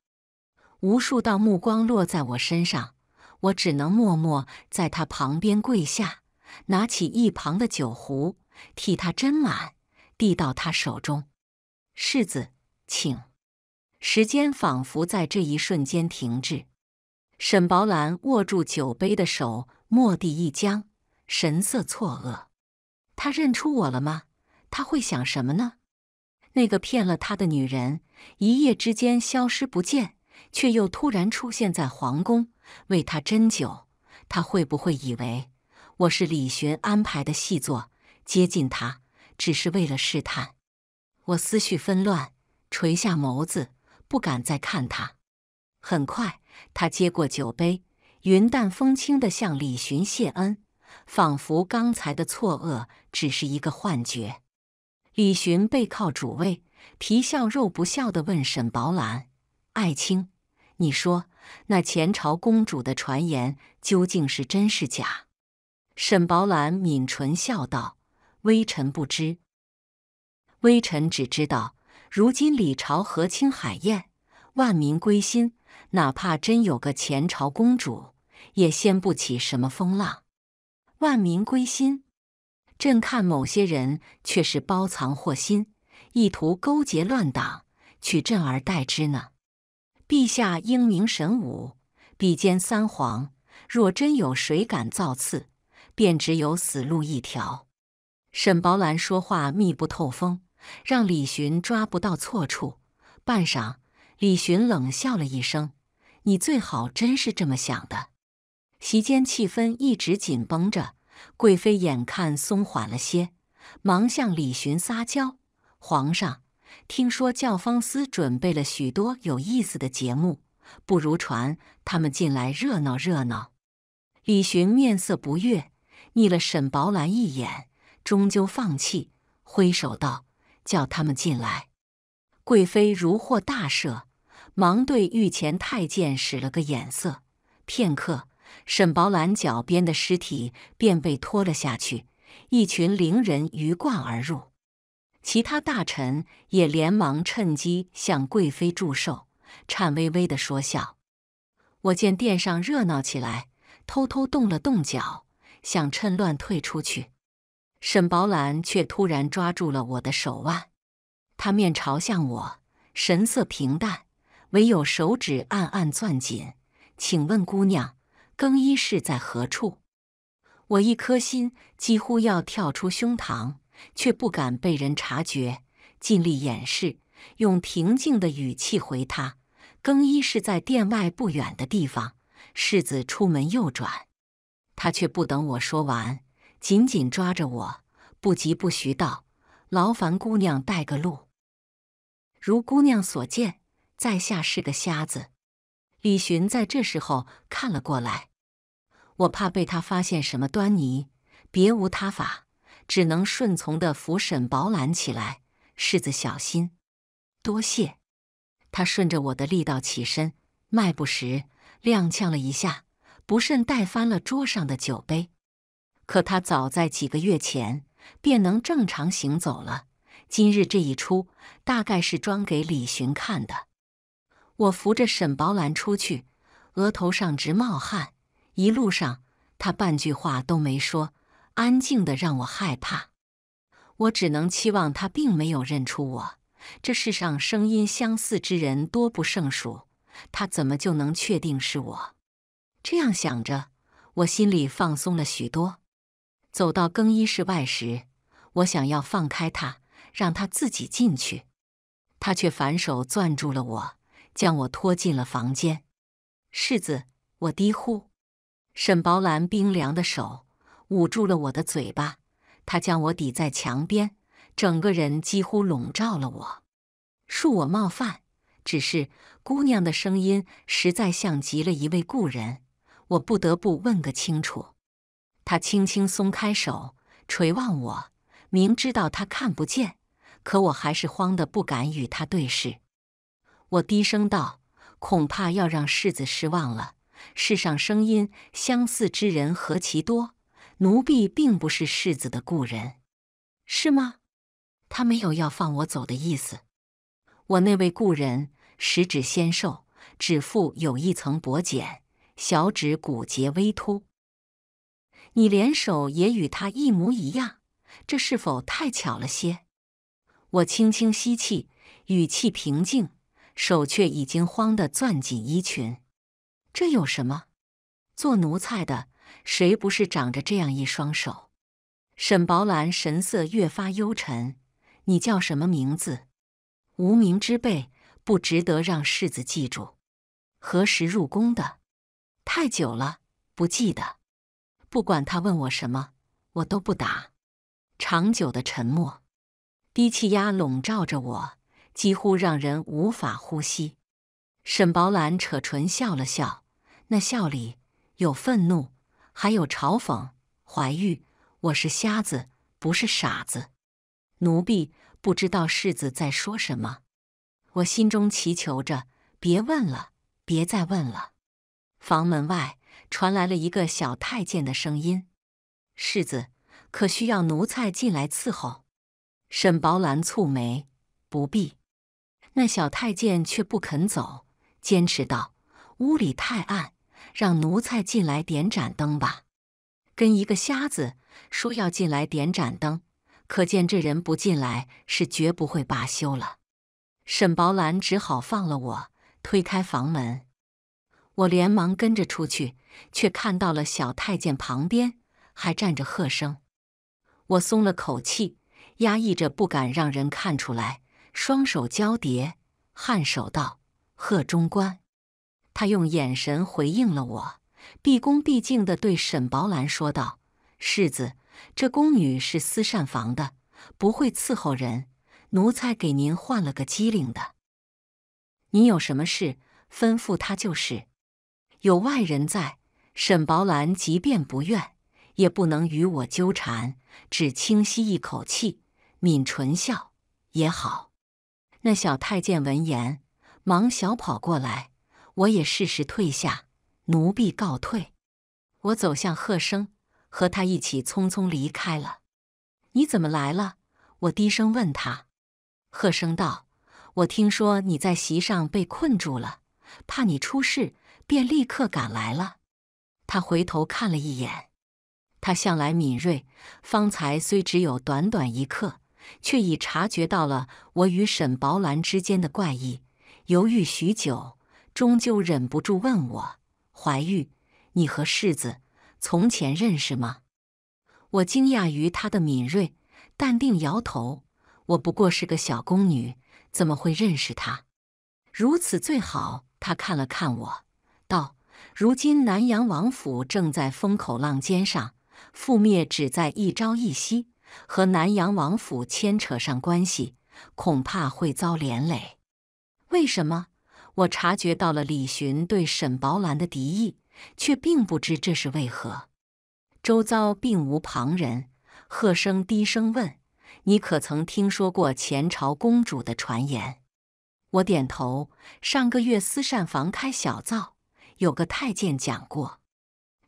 无数道目光落在我身上，我只能默默在她旁边跪下，拿起一旁的酒壶，替她斟满，递到她手中。世子，请。时间仿佛在这一瞬间停滞。沈宝兰握住酒杯的手蓦地一僵。神色错愕，他认出我了吗？他会想什么呢？那个骗了他的女人，一夜之间消失不见，却又突然出现在皇宫为他斟酒，他会不会以为我是李寻安排的细作，接近他只是为了试探？我思绪纷乱，垂下眸子，不敢再看他。很快，他接过酒杯，云淡风轻地向李寻谢恩。仿佛刚才的错愕只是一个幻觉。李寻背靠主位，皮笑肉不笑地问沈宝兰：“爱卿，你说那前朝公主的传言究竟是真是假？”沈宝兰抿唇笑道：“微臣不知，微臣只知道，如今李朝和亲海晏，万民归心，哪怕真有个前朝公主，也掀不起什么风浪。”万民归心，朕看某些人却是包藏祸心，意图勾结乱党，取朕而代之呢。陛下英明神武，比肩三皇。若真有谁敢造次，便只有死路一条。沈宝兰说话密不透风，让李寻抓不到错处。半晌，李寻冷笑了一声：“你最好真是这么想的。”席间气氛一直紧绷着，贵妃眼看松缓了些，忙向李寻撒娇：“皇上，听说教坊司准备了许多有意思的节目，不如传他们进来热闹热闹。”李寻面色不悦，睨了沈宝兰一眼，终究放弃，挥手道：“叫他们进来。”贵妃如获大赦，忙对御前太监使了个眼色，片刻。沈宝兰脚边的尸体便被拖了下去，一群伶人鱼贯而入，其他大臣也连忙趁机向贵妃祝寿，颤巍巍地说笑。我见殿上热闹起来，偷偷动了动脚，想趁乱退出去。沈宝兰却突然抓住了我的手腕，他面朝向我，神色平淡，唯有手指暗暗攥紧。请问姑娘？更衣室在何处？我一颗心几乎要跳出胸膛，却不敢被人察觉，尽力掩饰，用平静的语气回他：“更衣室在殿外不远的地方，世子出门右转。”他却不等我说完，紧紧抓着我，不疾不徐道：“劳烦姑娘带个路。”如姑娘所见，在下是个瞎子。李寻在这时候看了过来。我怕被他发现什么端倪，别无他法，只能顺从的扶沈宝兰起来。世子小心，多谢。他顺着我的力道起身，迈步时踉跄了一下，不慎带翻了桌上的酒杯。可他早在几个月前便能正常行走了，今日这一出大概是装给李寻看的。我扶着沈宝兰出去，额头上直冒汗。一路上，他半句话都没说，安静的让我害怕。我只能期望他并没有认出我。这世上声音相似之人多不胜数，他怎么就能确定是我？这样想着，我心里放松了许多。走到更衣室外时，我想要放开他，让他自己进去，他却反手攥住了我，将我拖进了房间。世子，我低呼。沈宝兰冰凉的手捂住了我的嘴巴，他将我抵在墙边，整个人几乎笼罩了我。恕我冒犯，只是姑娘的声音实在像极了一位故人，我不得不问个清楚。他轻轻松开手，垂望我，明知道他看不见，可我还是慌得不敢与他对视。我低声道：“恐怕要让世子失望了。”世上声音相似之人何其多，奴婢并不是世子的故人，是吗？他没有要放我走的意思。我那位故人食指纤瘦，指腹有一层薄茧，小指骨节微凸。你联手也与他一模一样，这是否太巧了些？我轻轻吸气，语气平静，手却已经慌得攥紧衣裙。这有什么？做奴才的谁不是长着这样一双手？沈宝兰神色越发幽沉。你叫什么名字？无名之辈，不值得让世子记住。何时入宫的？太久了，不记得。不管他问我什么，我都不答。长久的沉默，低气压笼罩着我，几乎让人无法呼吸。沈宝兰扯唇笑了笑，那笑里有愤怒，还有嘲讽。怀玉，我是瞎子，不是傻子。奴婢不知道世子在说什么。我心中祈求着，别问了，别再问了。房门外传来了一个小太监的声音：“世子，可需要奴才进来伺候？”沈宝兰蹙眉：“不必。”那小太监却不肯走。坚持道：“屋里太暗，让奴才进来点盏灯吧。”跟一个瞎子说要进来点盏灯，可见这人不进来是绝不会罢休了。沈宝兰只好放了我，推开房门，我连忙跟着出去，却看到了小太监旁边还站着贺生。我松了口气，压抑着不敢让人看出来，双手交叠，颔首道。贺中官，他用眼神回应了我，毕恭毕敬地对沈宝兰说道：“世子，这宫女是司膳房的，不会伺候人。奴才给您换了个机灵的。您有什么事，吩咐他就是。有外人在，沈宝兰即便不愿，也不能与我纠缠。只轻吸一口气，抿唇笑，也好。”那小太监闻言。忙小跑过来，我也适时退下，奴婢告退。我走向贺生，和他一起匆匆离开了。你怎么来了？我低声问他。贺生道：“我听说你在席上被困住了，怕你出事，便立刻赶来了。”他回头看了一眼，他向来敏锐，方才虽只有短短一刻，却已察觉到了我与沈薄兰之间的怪异。犹豫许久，终究忍不住问我：“怀玉，你和世子从前认识吗？”我惊讶于他的敏锐，淡定摇头：“我不过是个小宫女，怎么会认识他？”如此最好。他看了看我，道：“如今南阳王府正在风口浪尖上，覆灭只在一朝一夕，和南阳王府牵扯上关系，恐怕会遭连累。”为什么我察觉到了李寻对沈薄兰的敌意，却并不知这是为何？周遭并无旁人，贺生低声问：“你可曾听说过前朝公主的传言？”我点头。上个月司膳房开小灶，有个太监讲过，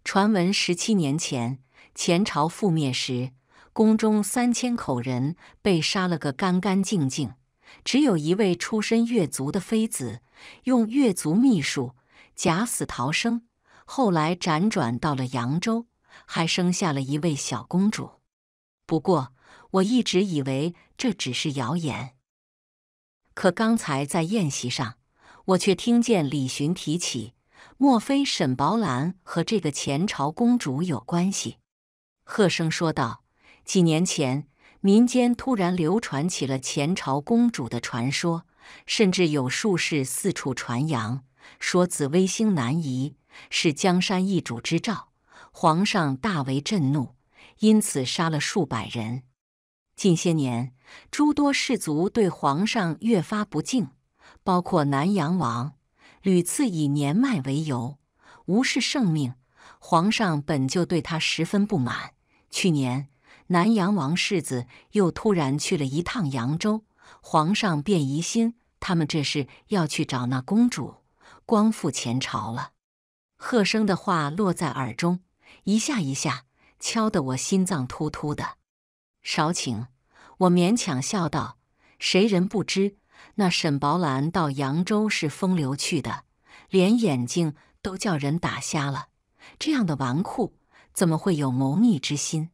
传闻十七年前前朝覆灭时，宫中三千口人被杀了个干干净净。只有一位出身越族的妃子，用越族秘术假死逃生，后来辗转到了扬州，还生下了一位小公主。不过我一直以为这只是谣言，可刚才在宴席上，我却听见李寻提起，莫非沈宝兰和这个前朝公主有关系？贺生说道：“几年前。”民间突然流传起了前朝公主的传说，甚至有术士四处传扬，说紫微星南移是江山易主之兆。皇上大为震怒，因此杀了数百人。近些年，诸多士族对皇上越发不敬，包括南阳王，屡次以年迈为由无视圣命。皇上本就对他十分不满，去年。南阳王世子又突然去了一趟扬州，皇上便疑心他们这是要去找那公主，光复前朝了。贺生的话落在耳中，一下一下敲得我心脏突突的。少顷，我勉强笑道：“谁人不知？那沈宝兰到扬州是风流去的，连眼睛都叫人打瞎了。这样的纨绔，怎么会有谋逆之心？”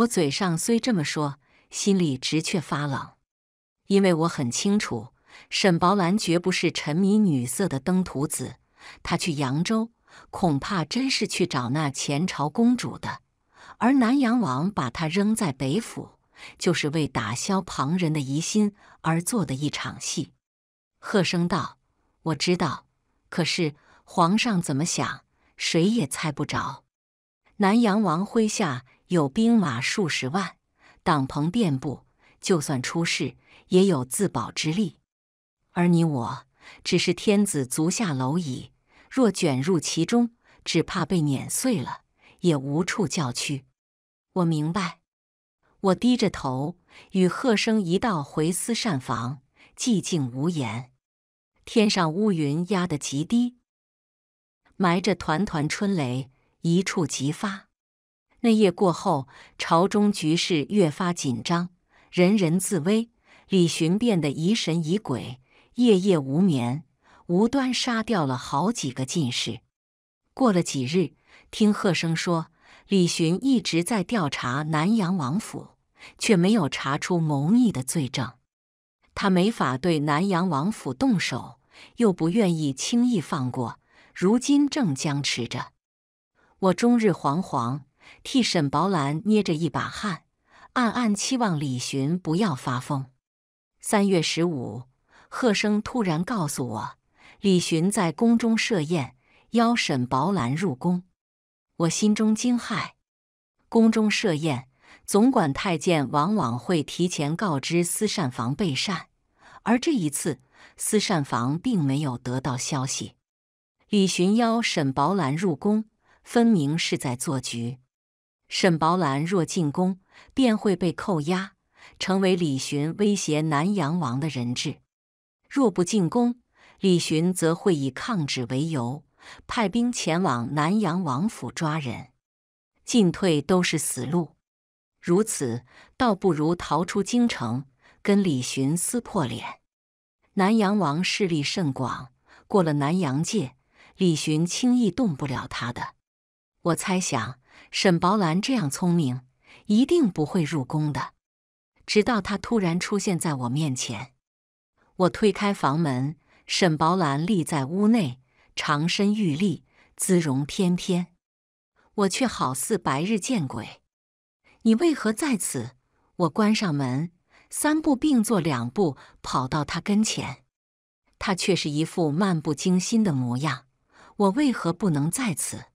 我嘴上虽这么说，心里直却发冷，因为我很清楚，沈宝兰绝不是沉迷女色的登徒子。他去扬州，恐怕真是去找那前朝公主的。而南阳王把他扔在北府，就是为打消旁人的疑心而做的一场戏。贺生道：“我知道，可是皇上怎么想，谁也猜不着。”南阳王麾下。有兵马数十万，党棚遍布，就算出事也有自保之力。而你我只是天子足下蝼蚁，若卷入其中，只怕被碾碎了，也无处叫屈。我明白。我低着头，与贺生一道回思膳房，寂静无言。天上乌云压得极低，埋着团团春雷，一触即发。那夜过后，朝中局势越发紧张，人人自危。李寻变得疑神疑鬼，夜夜无眠，无端杀掉了好几个进士。过了几日，听贺生说，李寻一直在调查南阳王府，却没有查出谋逆的罪证。他没法对南阳王府动手，又不愿意轻易放过，如今正僵持着。我终日惶惶。替沈宝兰捏着一把汗，暗暗期望李寻不要发疯。三月十五，贺生突然告诉我，李寻在宫中设宴，邀沈宝兰入宫。我心中惊骇，宫中设宴，总管太监往往会提前告知司膳房备膳，而这一次，司膳房并没有得到消息。李寻邀沈宝兰入宫，分明是在做局。沈宝兰若进宫，便会被扣押，成为李寻威胁南阳王的人质；若不进宫，李寻则会以抗旨为由，派兵前往南阳王府抓人。进退都是死路，如此倒不如逃出京城，跟李寻撕破脸。南阳王势力甚广，过了南阳界，李寻轻易动不了他的。我猜想。沈宝兰这样聪明，一定不会入宫的。直到他突然出现在我面前，我推开房门，沈宝兰立在屋内，长身玉立，姿容翩翩。我却好似白日见鬼。你为何在此？我关上门，三步并作两步跑到他跟前，他却是一副漫不经心的模样。我为何不能在此？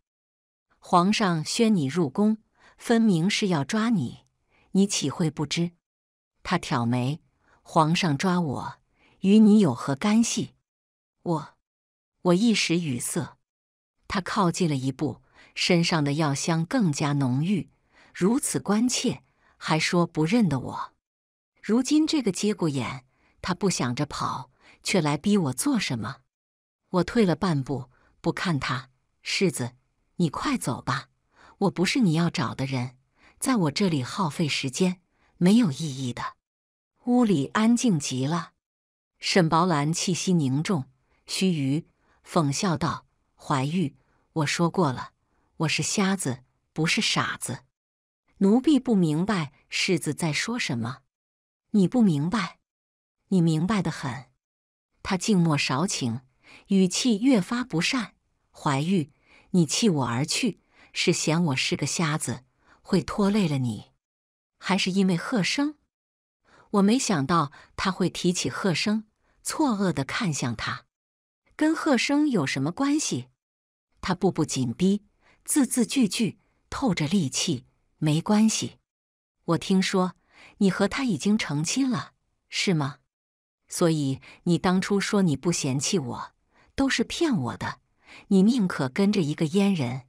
皇上宣你入宫，分明是要抓你，你岂会不知？他挑眉：“皇上抓我，与你有何干系？”我我一时语塞。他靠近了一步，身上的药香更加浓郁。如此关切，还说不认得我。如今这个节骨眼，他不想着跑，却来逼我做什么？我退了半步，不看他，世子。你快走吧，我不是你要找的人，在我这里耗费时间没有意义的。屋里安静极了，沈宝兰气息凝重，须臾讽笑道：“怀玉，我说过了，我是瞎子，不是傻子。”奴婢不明白世子在说什么。你不明白，你明白的很。他静默少情，语气越发不善。怀玉。你弃我而去，是嫌我是个瞎子，会拖累了你，还是因为贺生？我没想到他会提起贺生，错愕地看向他，跟贺生有什么关系？他步步紧逼，字字句句透着戾气。没关系，我听说你和他已经成亲了，是吗？所以你当初说你不嫌弃我，都是骗我的。你宁可跟着一个阉人，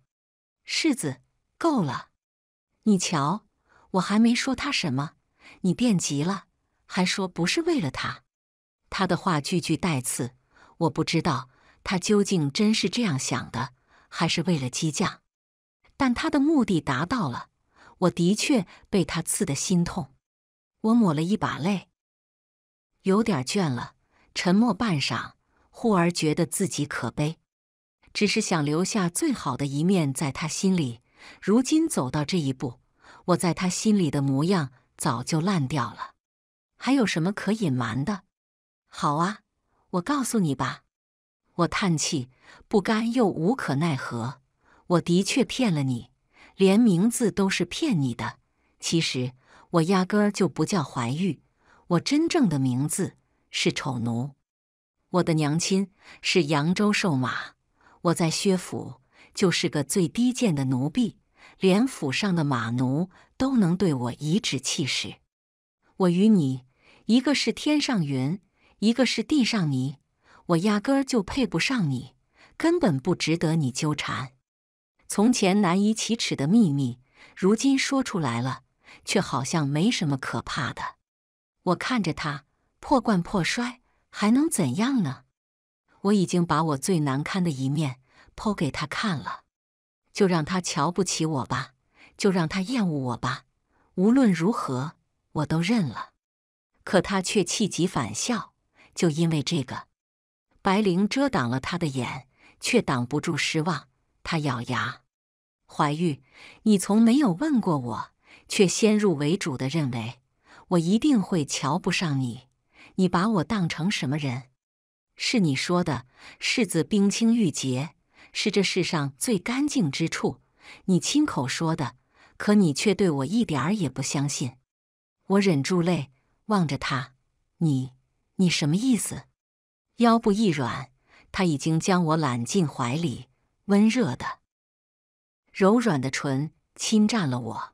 世子，够了！你瞧，我还没说他什么，你便急了，还说不是为了他。他的话句句带刺，我不知道他究竟真是这样想的，还是为了激将。但他的目的达到了，我的确被他刺得心痛。我抹了一把泪，有点倦了，沉默半晌，忽而觉得自己可悲。只是想留下最好的一面，在他心里。如今走到这一步，我在他心里的模样早就烂掉了，还有什么可隐瞒的？好啊，我告诉你吧。我叹气，不甘又无可奈何。我的确骗了你，连名字都是骗你的。其实我压根儿就不叫怀玉，我真正的名字是丑奴。我的娘亲是扬州瘦马。我在薛府就是个最低贱的奴婢，连府上的马奴都能对我颐指气使。我与你，一个是天上云，一个是地上泥，我压根儿就配不上你，根本不值得你纠缠。从前难以启齿的秘密，如今说出来了，却好像没什么可怕的。我看着他破罐破摔，还能怎样呢？我已经把我最难堪的一面剖给他看了，就让他瞧不起我吧，就让他厌恶我吧。无论如何，我都认了。可他却气急反笑，就因为这个，白灵遮挡了他的眼，却挡不住失望。他咬牙，怀玉，你从没有问过我，却先入为主的认为我一定会瞧不上你，你把我当成什么人？是你说的，世子冰清玉洁，是这世上最干净之处。你亲口说的，可你却对我一点也不相信。我忍住泪，望着他，你你什么意思？腰部一软，他已经将我揽进怀里，温热的、柔软的唇侵占了我。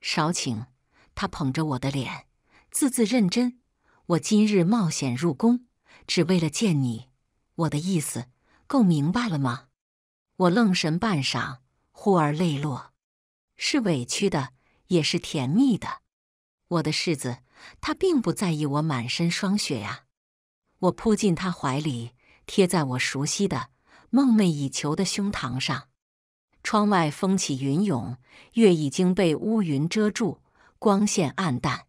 少顷，他捧着我的脸，字字认真。我今日冒险入宫。只为了见你，我的意思够明白了吗？我愣神半晌，忽而泪落，是委屈的，也是甜蜜的。我的世子，他并不在意我满身霜雪呀。我扑进他怀里，贴在我熟悉的、梦寐以求的胸膛上。窗外风起云涌，月已经被乌云遮住，光线暗淡。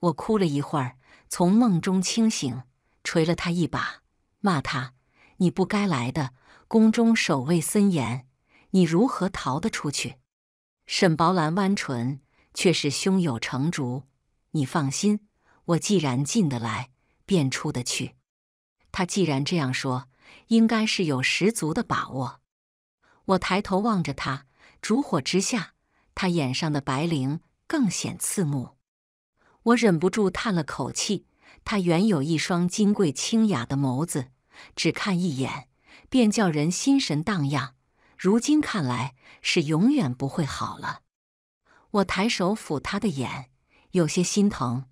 我哭了一会儿，从梦中清醒。捶了他一把，骂他：“你不该来的，宫中守卫森严，你如何逃得出去？”沈宝兰弯唇，却是胸有成竹：“你放心，我既然进得来，便出得去。”他既然这样说，应该是有十足的把握。我抬头望着他，烛火之下，他眼上的白绫更显刺目。我忍不住叹了口气。他原有一双金贵清雅的眸子，只看一眼便叫人心神荡漾。如今看来是永远不会好了。我抬手抚他的眼，有些心疼。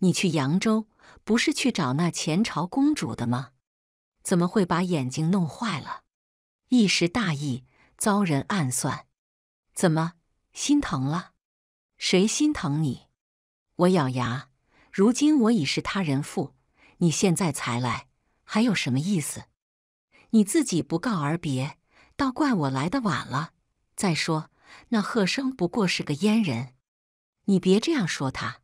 你去扬州不是去找那前朝公主的吗？怎么会把眼睛弄坏了？一时大意遭人暗算，怎么心疼了？谁心疼你？我咬牙。如今我已是他人妇，你现在才来，还有什么意思？你自己不告而别，倒怪我来的晚了。再说那贺生不过是个阉人，你别这样说他。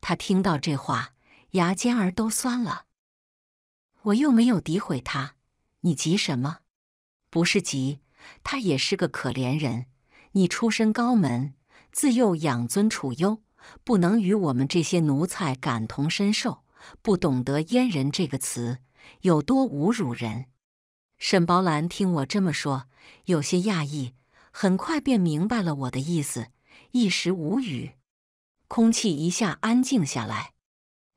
他听到这话，牙尖儿都酸了。我又没有诋毁他，你急什么？不是急，他也是个可怜人。你出身高门，自幼养尊处优。不能与我们这些奴才感同身受，不懂得“阉人”这个词有多侮辱人。沈宝兰听我这么说，有些讶异，很快便明白了我的意思，一时无语，空气一下安静下来。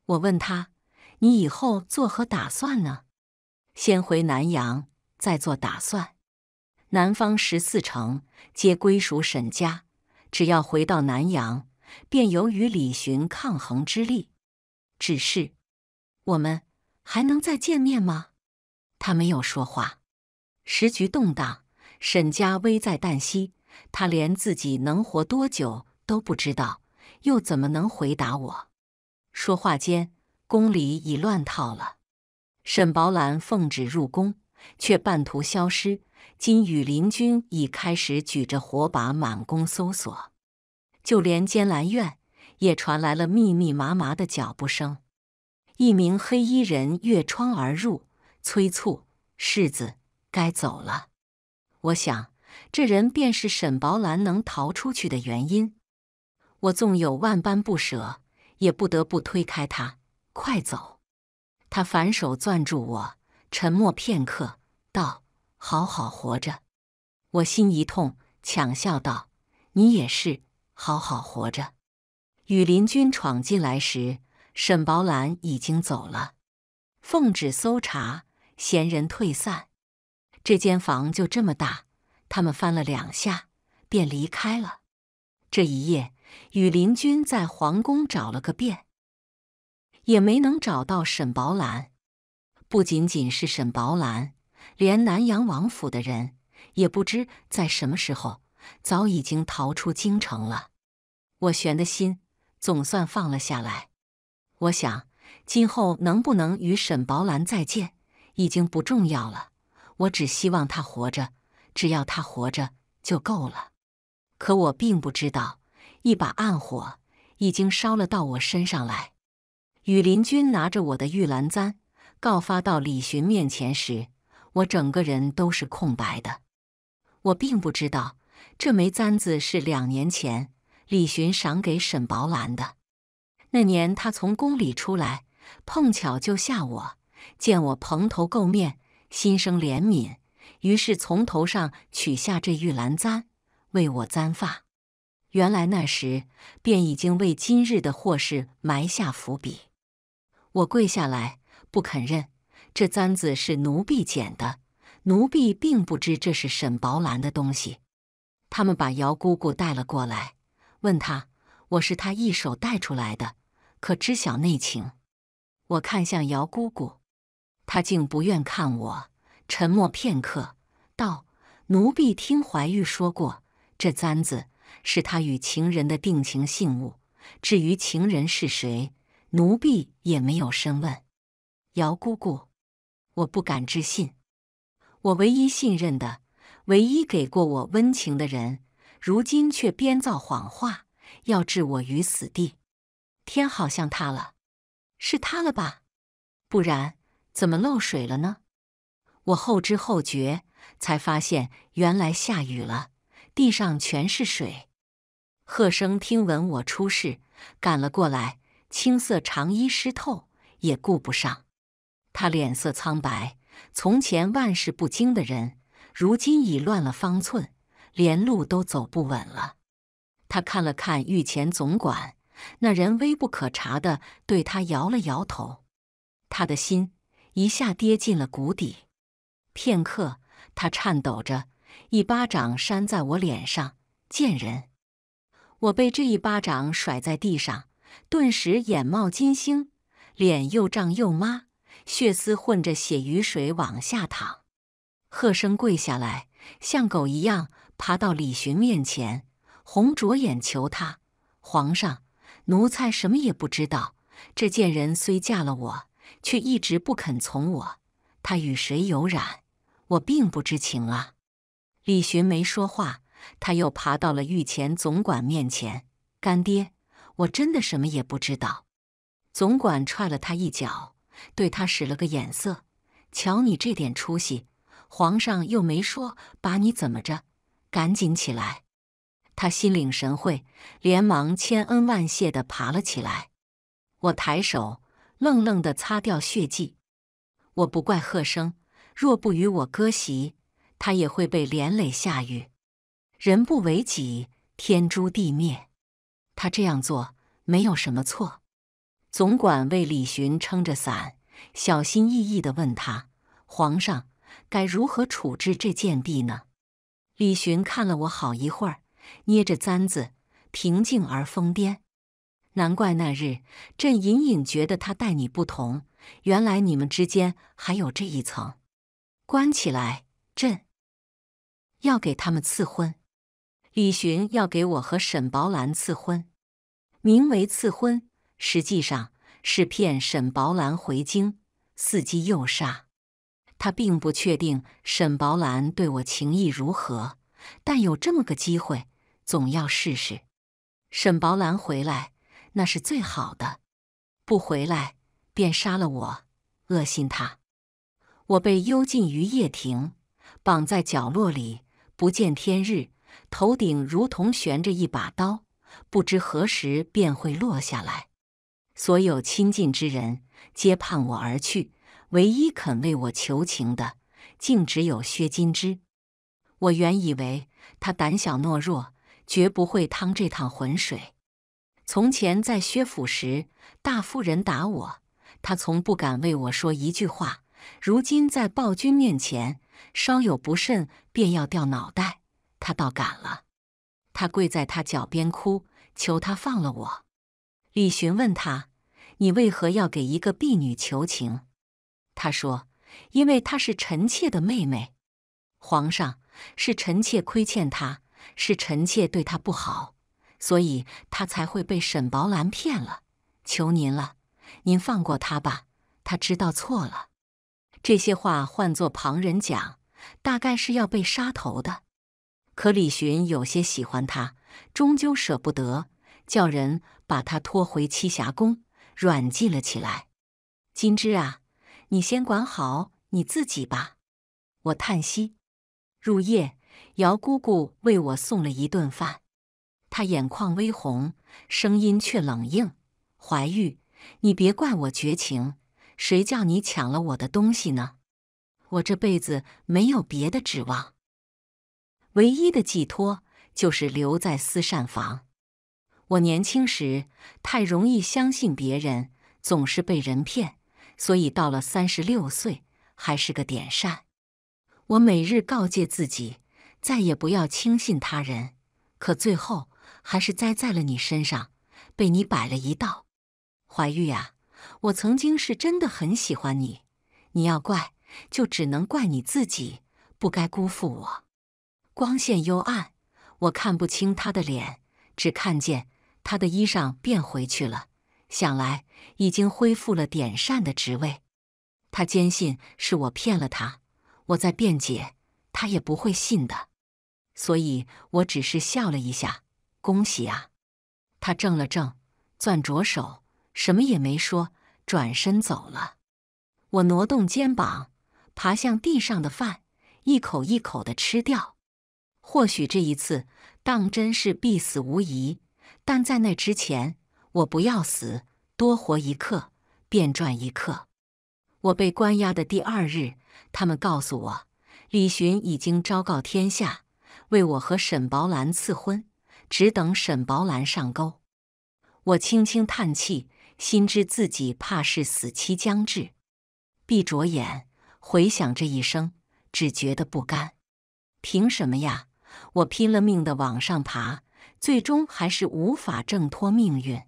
我问他：“你以后作何打算呢？”“先回南阳，再做打算。南方十四城皆归属沈家，只要回到南阳。”便有与李寻抗衡之力，只是我们还能再见面吗？他没有说话。时局动荡，沈家危在旦夕，他连自己能活多久都不知道，又怎么能回答我？说话间，宫里已乱套了。沈宝兰奉旨入宫，却半途消失。今羽林军已开始举着火把满宫搜索。就连监兰院也传来了密密麻麻的脚步声。一名黑衣人越窗而入，催促世子该走了。我想，这人便是沈薄兰能逃出去的原因。我纵有万般不舍，也不得不推开他，快走。他反手攥住我，沉默片刻，道：“好好活着。”我心一痛，强笑道：“你也是。”好好活着。羽林军闯进来时，沈宝兰已经走了。奉旨搜查，闲人退散。这间房就这么大，他们翻了两下，便离开了。这一夜，羽林军在皇宫找了个遍，也没能找到沈宝兰。不仅仅是沈宝兰，连南阳王府的人，也不知在什么时候，早已经逃出京城了。我悬的心总算放了下来。我想，今后能不能与沈宝兰再见，已经不重要了。我只希望她活着，只要她活着就够了。可我并不知道，一把暗火已经烧了到我身上来。羽林军拿着我的玉兰簪告发到李寻面前时，我整个人都是空白的。我并不知道，这枚簪子是两年前。李寻赏给沈薄兰的那年，他从宫里出来，碰巧就下我，见我蓬头垢面，心生怜悯，于是从头上取下这玉兰簪，为我簪发。原来那时便已经为今日的祸事埋下伏笔。我跪下来不肯认，这簪子是奴婢捡的，奴婢并不知这是沈薄兰的东西。他们把姚姑姑带了过来。问他，我是他一手带出来的，可知晓内情？我看向姚姑姑，她竟不愿看我，沉默片刻，道：“奴婢听怀玉说过，这簪子是他与情人的定情信物。至于情人是谁，奴婢也没有深问。”姚姑姑，我不敢置信，我唯一信任的，唯一给过我温情的人。如今却编造谎话，要置我于死地。天好像塌了，是塌了吧？不然怎么漏水了呢？我后知后觉，才发现原来下雨了，地上全是水。贺生听闻我出事，赶了过来，青色长衣湿透，也顾不上。他脸色苍白，从前万事不惊的人，如今已乱了方寸。连路都走不稳了，他看了看御前总管，那人微不可察地对他摇了摇头，他的心一下跌进了谷底。片刻，他颤抖着一巴掌扇在我脸上：“贱人！”我被这一巴掌甩在地上，顿时眼冒金星，脸又胀又麻，血丝混着血雨水往下淌。贺生跪下来，像狗一样。爬到李寻面前，红着眼求他：“皇上，奴才什么也不知道。这贱人虽嫁了我，却一直不肯从我。她与谁有染，我并不知情啊。”李寻没说话，他又爬到了御前总管面前：“干爹，我真的什么也不知道。”总管踹了他一脚，对他使了个眼色：“瞧你这点出息！皇上又没说把你怎么着。”赶紧起来！他心领神会，连忙千恩万谢的爬了起来。我抬手，愣愣的擦掉血迹。我不怪贺生，若不与我割席，他也会被连累下狱。人不为己，天诛地灭。他这样做没有什么错。总管为李寻撑着伞，小心翼翼的问他：“皇上，该如何处置这贱婢呢？”李寻看了我好一会儿，捏着簪子，平静而疯癫。难怪那日朕隐隐觉得他待你不同，原来你们之间还有这一层。关起来，朕要给他们赐婚。李寻要给我和沈薄兰赐婚，名为赐婚，实际上是骗沈薄兰回京，伺机诱杀。他并不确定沈宝兰对我情意如何，但有这么个机会，总要试试。沈宝兰回来，那是最好的；不回来，便杀了我，恶心他。我被幽禁于夜庭，绑在角落里，不见天日，头顶如同悬着一把刀，不知何时便会落下来。所有亲近之人皆盼我而去。唯一肯为我求情的，竟只有薛金枝。我原以为他胆小懦弱，绝不会趟这趟浑水。从前在薛府时，大夫人打我，他从不敢为我说一句话。如今在暴君面前，稍有不慎便要掉脑袋，他倒敢了。他跪在他脚边哭，求他放了我。李寻问他：“你为何要给一个婢女求情？”他说：“因为她是臣妾的妹妹，皇上是臣妾亏欠她，是臣妾对她不好，所以她才会被沈宝兰骗了。求您了，您放过她吧，她知道错了。”这些话换作旁人讲，大概是要被杀头的。可李寻有些喜欢她，终究舍不得，叫人把她拖回栖霞宫，软禁了起来。金枝啊！你先管好你自己吧，我叹息。入夜，姚姑姑为我送了一顿饭，她眼眶微红，声音却冷硬：“怀玉，你别怪我绝情，谁叫你抢了我的东西呢？我这辈子没有别的指望，唯一的寄托就是留在思善房。我年轻时太容易相信别人，总是被人骗。”所以到了三十六岁还是个点善，我每日告诫自己，再也不要轻信他人，可最后还是栽在了你身上，被你摆了一道。怀玉呀，我曾经是真的很喜欢你，你要怪，就只能怪你自己，不该辜负我。光线幽暗，我看不清他的脸，只看见他的衣裳变回去了。想来已经恢复了点膳的职位，他坚信是我骗了他，我在辩解，他也不会信的，所以我只是笑了一下。恭喜啊！他怔了怔，攥着手，什么也没说，转身走了。我挪动肩膀，爬向地上的饭，一口一口的吃掉。或许这一次当真是必死无疑，但在那之前。我不要死，多活一刻便赚一刻。我被关押的第二日，他们告诉我，李寻已经昭告天下，为我和沈宝兰赐婚，只等沈宝兰上钩。我轻轻叹气，心知自己怕是死期将至。闭着眼回想这一生，只觉得不甘。凭什么呀？我拼了命的往上爬，最终还是无法挣脱命运。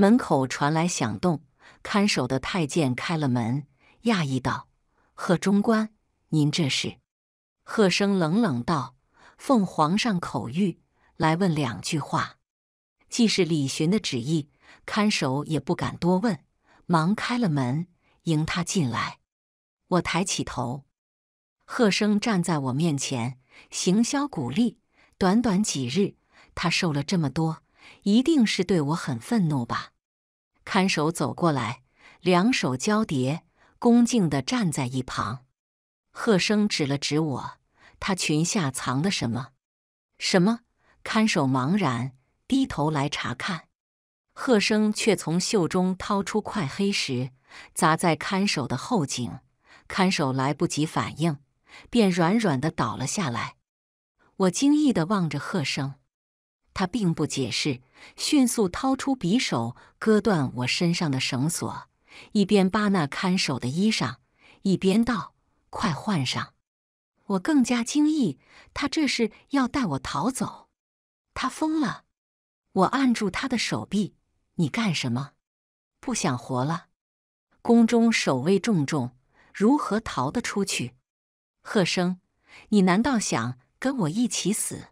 门口传来响动，看守的太监开了门，讶异道：“贺中官，您这是？”贺生冷冷道：“奉皇上口谕，来问两句话。”既是李寻的旨意，看守也不敢多问，忙开了门，迎他进来。我抬起头，贺生站在我面前，行销鼓励。短短几日，他瘦了这么多。一定是对我很愤怒吧？看守走过来，两手交叠，恭敬地站在一旁。贺生指了指我，他裙下藏的什么？什么？看守茫然，低头来查看。贺生却从袖中掏出块黑石，砸在看守的后颈。看守来不及反应，便软软的倒了下来。我惊异的望着贺生。他并不解释，迅速掏出匕首割断我身上的绳索，一边扒那看守的衣裳，一边道：“快换上！”我更加惊异，他这是要带我逃走。他疯了！我按住他的手臂：“你干什么？不想活了？宫中守卫重重，如何逃得出去？”贺生，你难道想跟我一起死？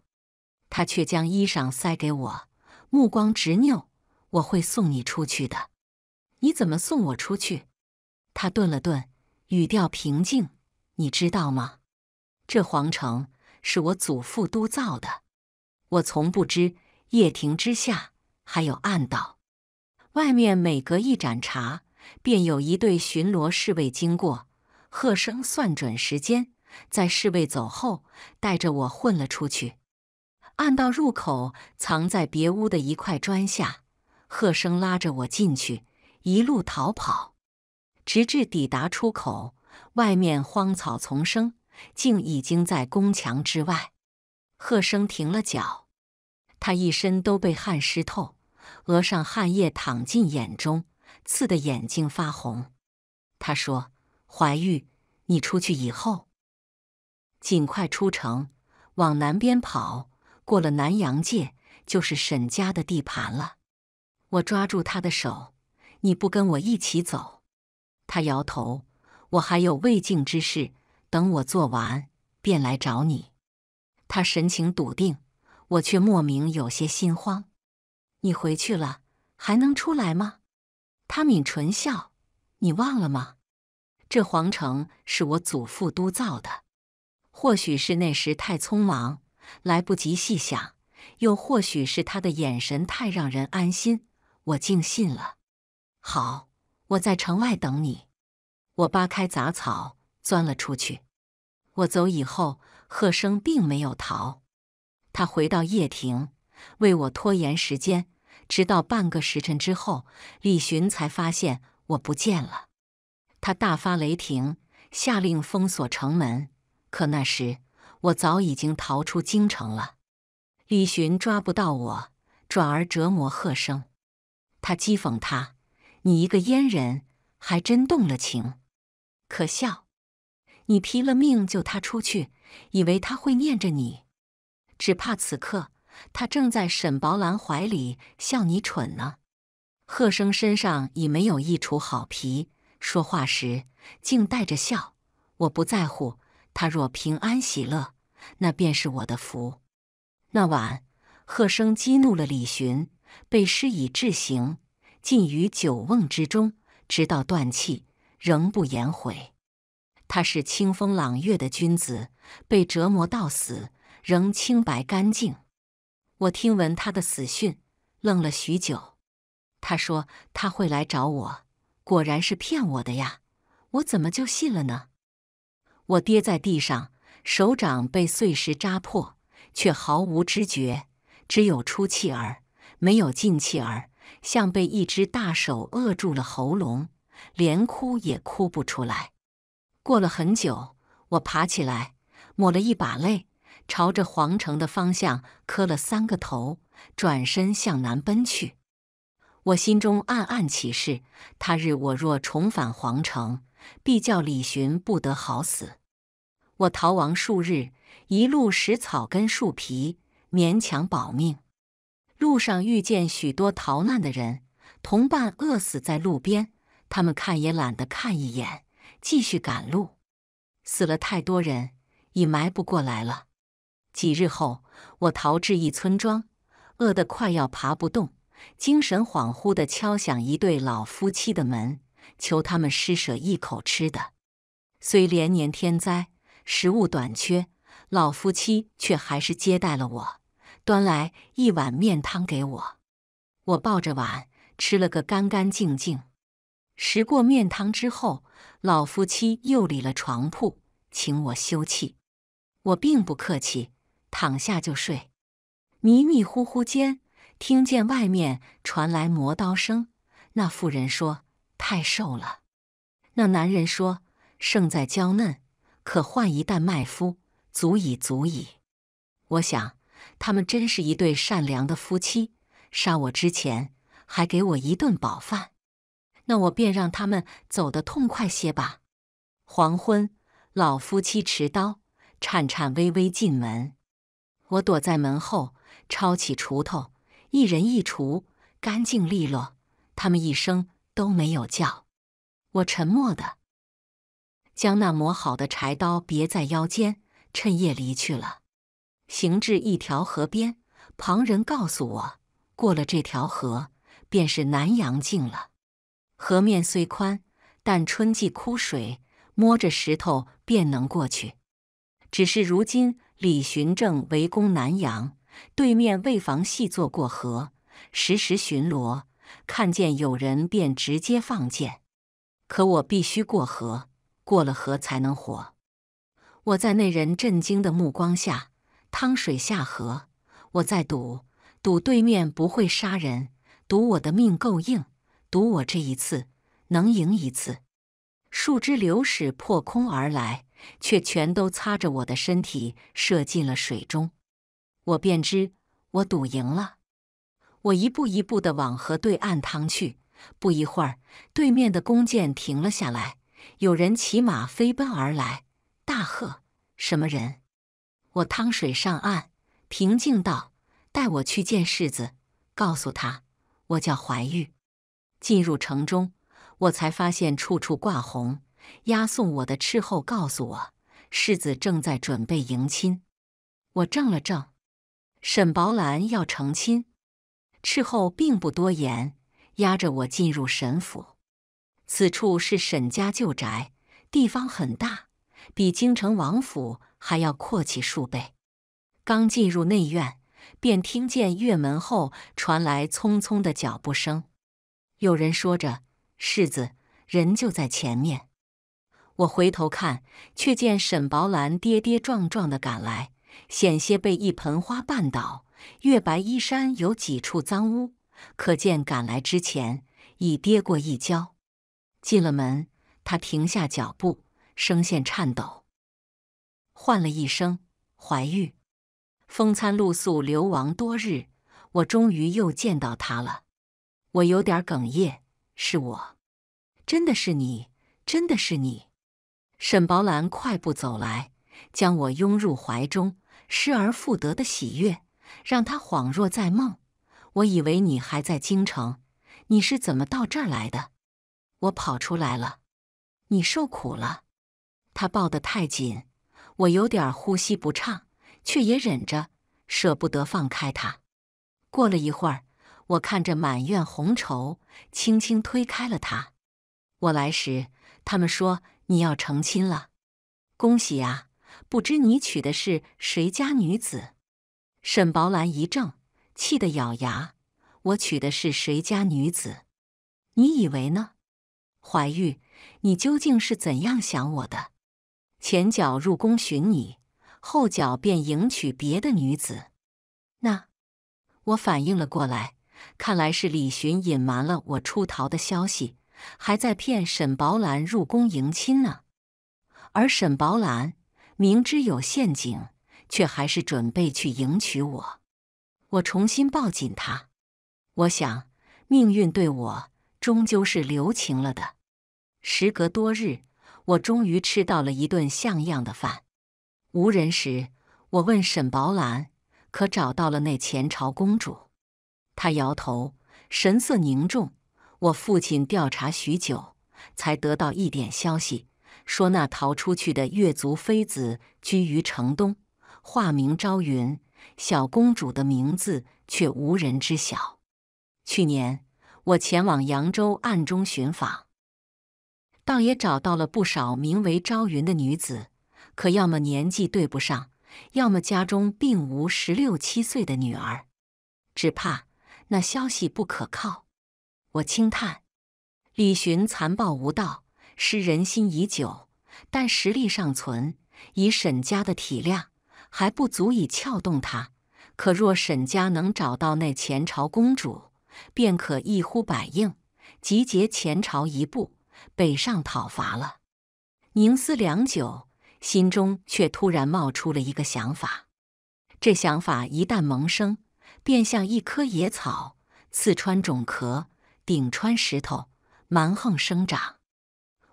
他却将衣裳塞给我，目光执拗。我会送你出去的。你怎么送我出去？他顿了顿，语调平静。你知道吗？这皇城是我祖父督造的。我从不知夜庭之下还有暗道。外面每隔一盏茶，便有一队巡逻侍卫经过。贺生算准时间，在侍卫走后，带着我混了出去。暗道入口藏在别屋的一块砖下，贺生拉着我进去，一路逃跑，直至抵达出口。外面荒草丛生，竟已经在宫墙之外。贺生停了脚，他一身都被汗湿透，额上汗液淌进眼中，刺得眼睛发红。他说：“怀玉，你出去以后，尽快出城，往南边跑。”过了南阳界，就是沈家的地盘了。我抓住他的手，你不跟我一起走？他摇头。我还有未竟之事，等我做完便来找你。他神情笃定，我却莫名有些心慌。你回去了还能出来吗？他抿唇笑，你忘了吗？这皇城是我祖父督造的，或许是那时太匆忙。来不及细想，又或许是他的眼神太让人安心，我竟信了。好，我在城外等你。我扒开杂草，钻了出去。我走以后，贺生并没有逃，他回到叶亭，为我拖延时间，直到半个时辰之后，李寻才发现我不见了。他大发雷霆，下令封锁城门。可那时。我早已经逃出京城了，李寻抓不到我，转而折磨贺生。他讥讽他：“你一个阉人，还真动了情，可笑！你拼了命救他出去，以为他会念着你？只怕此刻他正在沈薄兰怀里笑你蠢呢。”贺生身上已没有一处好皮，说话时竟带着笑。我不在乎。他若平安喜乐，那便是我的福。那晚，贺生激怒了李寻，被施以智刑，禁于酒瓮之中，直到断气，仍不言悔。他是清风朗月的君子，被折磨到死，仍清白干净。我听闻他的死讯，愣了许久。他说他会来找我，果然是骗我的呀！我怎么就信了呢？我跌在地上，手掌被碎石扎破，却毫无知觉，只有出气儿，没有进气儿，像被一只大手扼住了喉咙，连哭也哭不出来。过了很久，我爬起来，抹了一把泪，朝着皇城的方向磕了三个头，转身向南奔去。我心中暗暗起誓：他日我若重返皇城。必叫李寻不得好死！我逃亡数日，一路食草根树皮，勉强保命。路上遇见许多逃难的人，同伴饿死在路边，他们看也懒得看一眼，继续赶路。死了太多人，已埋不过来了。几日后，我逃至一村庄，饿得快要爬不动，精神恍惚地敲响一对老夫妻的门。求他们施舍一口吃的，虽连年天灾，食物短缺，老夫妻却还是接待了我，端来一碗面汤给我。我抱着碗吃了个干干净净。食过面汤之后，老夫妻又理了床铺，请我休憩。我并不客气，躺下就睡。迷迷糊糊间，听见外面传来磨刀声。那妇人说。太瘦了，那男人说：“胜在娇嫩，可换一担麦麸，足以，足以。”我想，他们真是一对善良的夫妻。杀我之前，还给我一顿饱饭。那我便让他们走得痛快些吧。黄昏，老夫妻持刀，颤颤巍巍进门。我躲在门后，抄起锄头，一人一锄，干净利落。他们一生都没有叫，我沉默的将那磨好的柴刀别在腰间，趁夜离去了。行至一条河边，旁人告诉我，过了这条河便是南阳境了。河面虽宽，但春季枯水，摸着石头便能过去。只是如今李寻正围攻南阳，对面为防细作过河，时时巡逻。看见有人便直接放箭，可我必须过河，过了河才能活。我在那人震惊的目光下趟水下河。我在赌，赌对面不会杀人，赌我的命够硬，赌我这一次能赢一次。数支流矢破空而来，却全都擦着我的身体射进了水中。我便知，我赌赢了。我一步一步的往河对岸淌去，不一会儿，对面的弓箭停了下来，有人骑马飞奔而来，大喝：“什么人？”我趟水上岸，平静道：“带我去见世子，告诉他，我叫怀玉。”进入城中，我才发现处处挂红，押送我的斥候告诉我，世子正在准备迎亲。我怔了怔，沈宝兰要成亲。事后并不多言，压着我进入沈府。此处是沈家旧宅，地方很大，比京城王府还要阔气数倍。刚进入内院，便听见月门后传来匆匆的脚步声。有人说着：“世子，人就在前面。”我回头看，却见沈宝兰跌跌撞撞的赶来，险些被一盆花绊倒。月白衣衫有几处脏污，可见赶来之前已跌过一跤。进了门，他停下脚步，声线颤抖，唤了一声“怀玉”。风餐露宿，流亡多日，我终于又见到他了。我有点哽咽，是我，真的是你，真的是你！沈宝兰快步走来，将我拥入怀中，失而复得的喜悦。让他恍若在梦。我以为你还在京城，你是怎么到这儿来的？我跑出来了，你受苦了。他抱得太紧，我有点呼吸不畅，却也忍着，舍不得放开他。过了一会儿，我看着满院红绸，轻轻推开了他。我来时，他们说你要成亲了，恭喜啊！不知你娶的是谁家女子？沈宝兰一怔，气得咬牙：“我娶的是谁家女子？你以为呢，怀玉？你究竟是怎样想我的？前脚入宫寻你，后脚便迎娶别的女子。那我反应了过来，看来是李寻隐瞒了我出逃的消息，还在骗沈宝兰入宫迎亲呢。而沈宝兰明知有陷阱。”却还是准备去迎娶我。我重新抱紧他。我想，命运对我终究是留情了的。时隔多日，我终于吃到了一顿像样的饭。无人时，我问沈宝兰：“可找到了那前朝公主？”他摇头，神色凝重。我父亲调查许久，才得到一点消息，说那逃出去的越族妃子居于城东。化名朝云，小公主的名字却无人知晓。去年我前往扬州暗中寻访，倒也找到了不少名为朝云的女子，可要么年纪对不上，要么家中并无十六七岁的女儿。只怕那消息不可靠。我轻叹：李寻残暴无道，失人心已久，但实力尚存。以沈家的体量，还不足以撬动他，可若沈家能找到那前朝公主，便可一呼百应，集结前朝一部，北上讨伐了。凝思良久，心中却突然冒出了一个想法。这想法一旦萌生，便像一棵野草，刺穿种壳，顶穿石头，蛮横生长。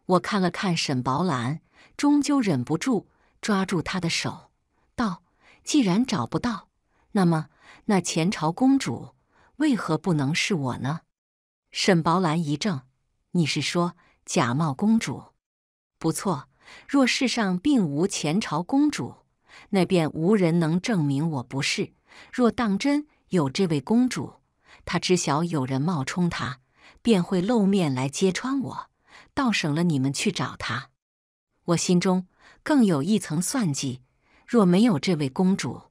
我看了看沈薄兰，终究忍不住抓住她的手。既然找不到，那么那前朝公主为何不能是我呢？沈薄兰一怔：“你是说假冒公主？”“不错。若世上并无前朝公主，那便无人能证明我不是。若当真有这位公主，她知晓有人冒充她，便会露面来揭穿我，倒省了你们去找她。我心中更有一层算计。”若没有这位公主，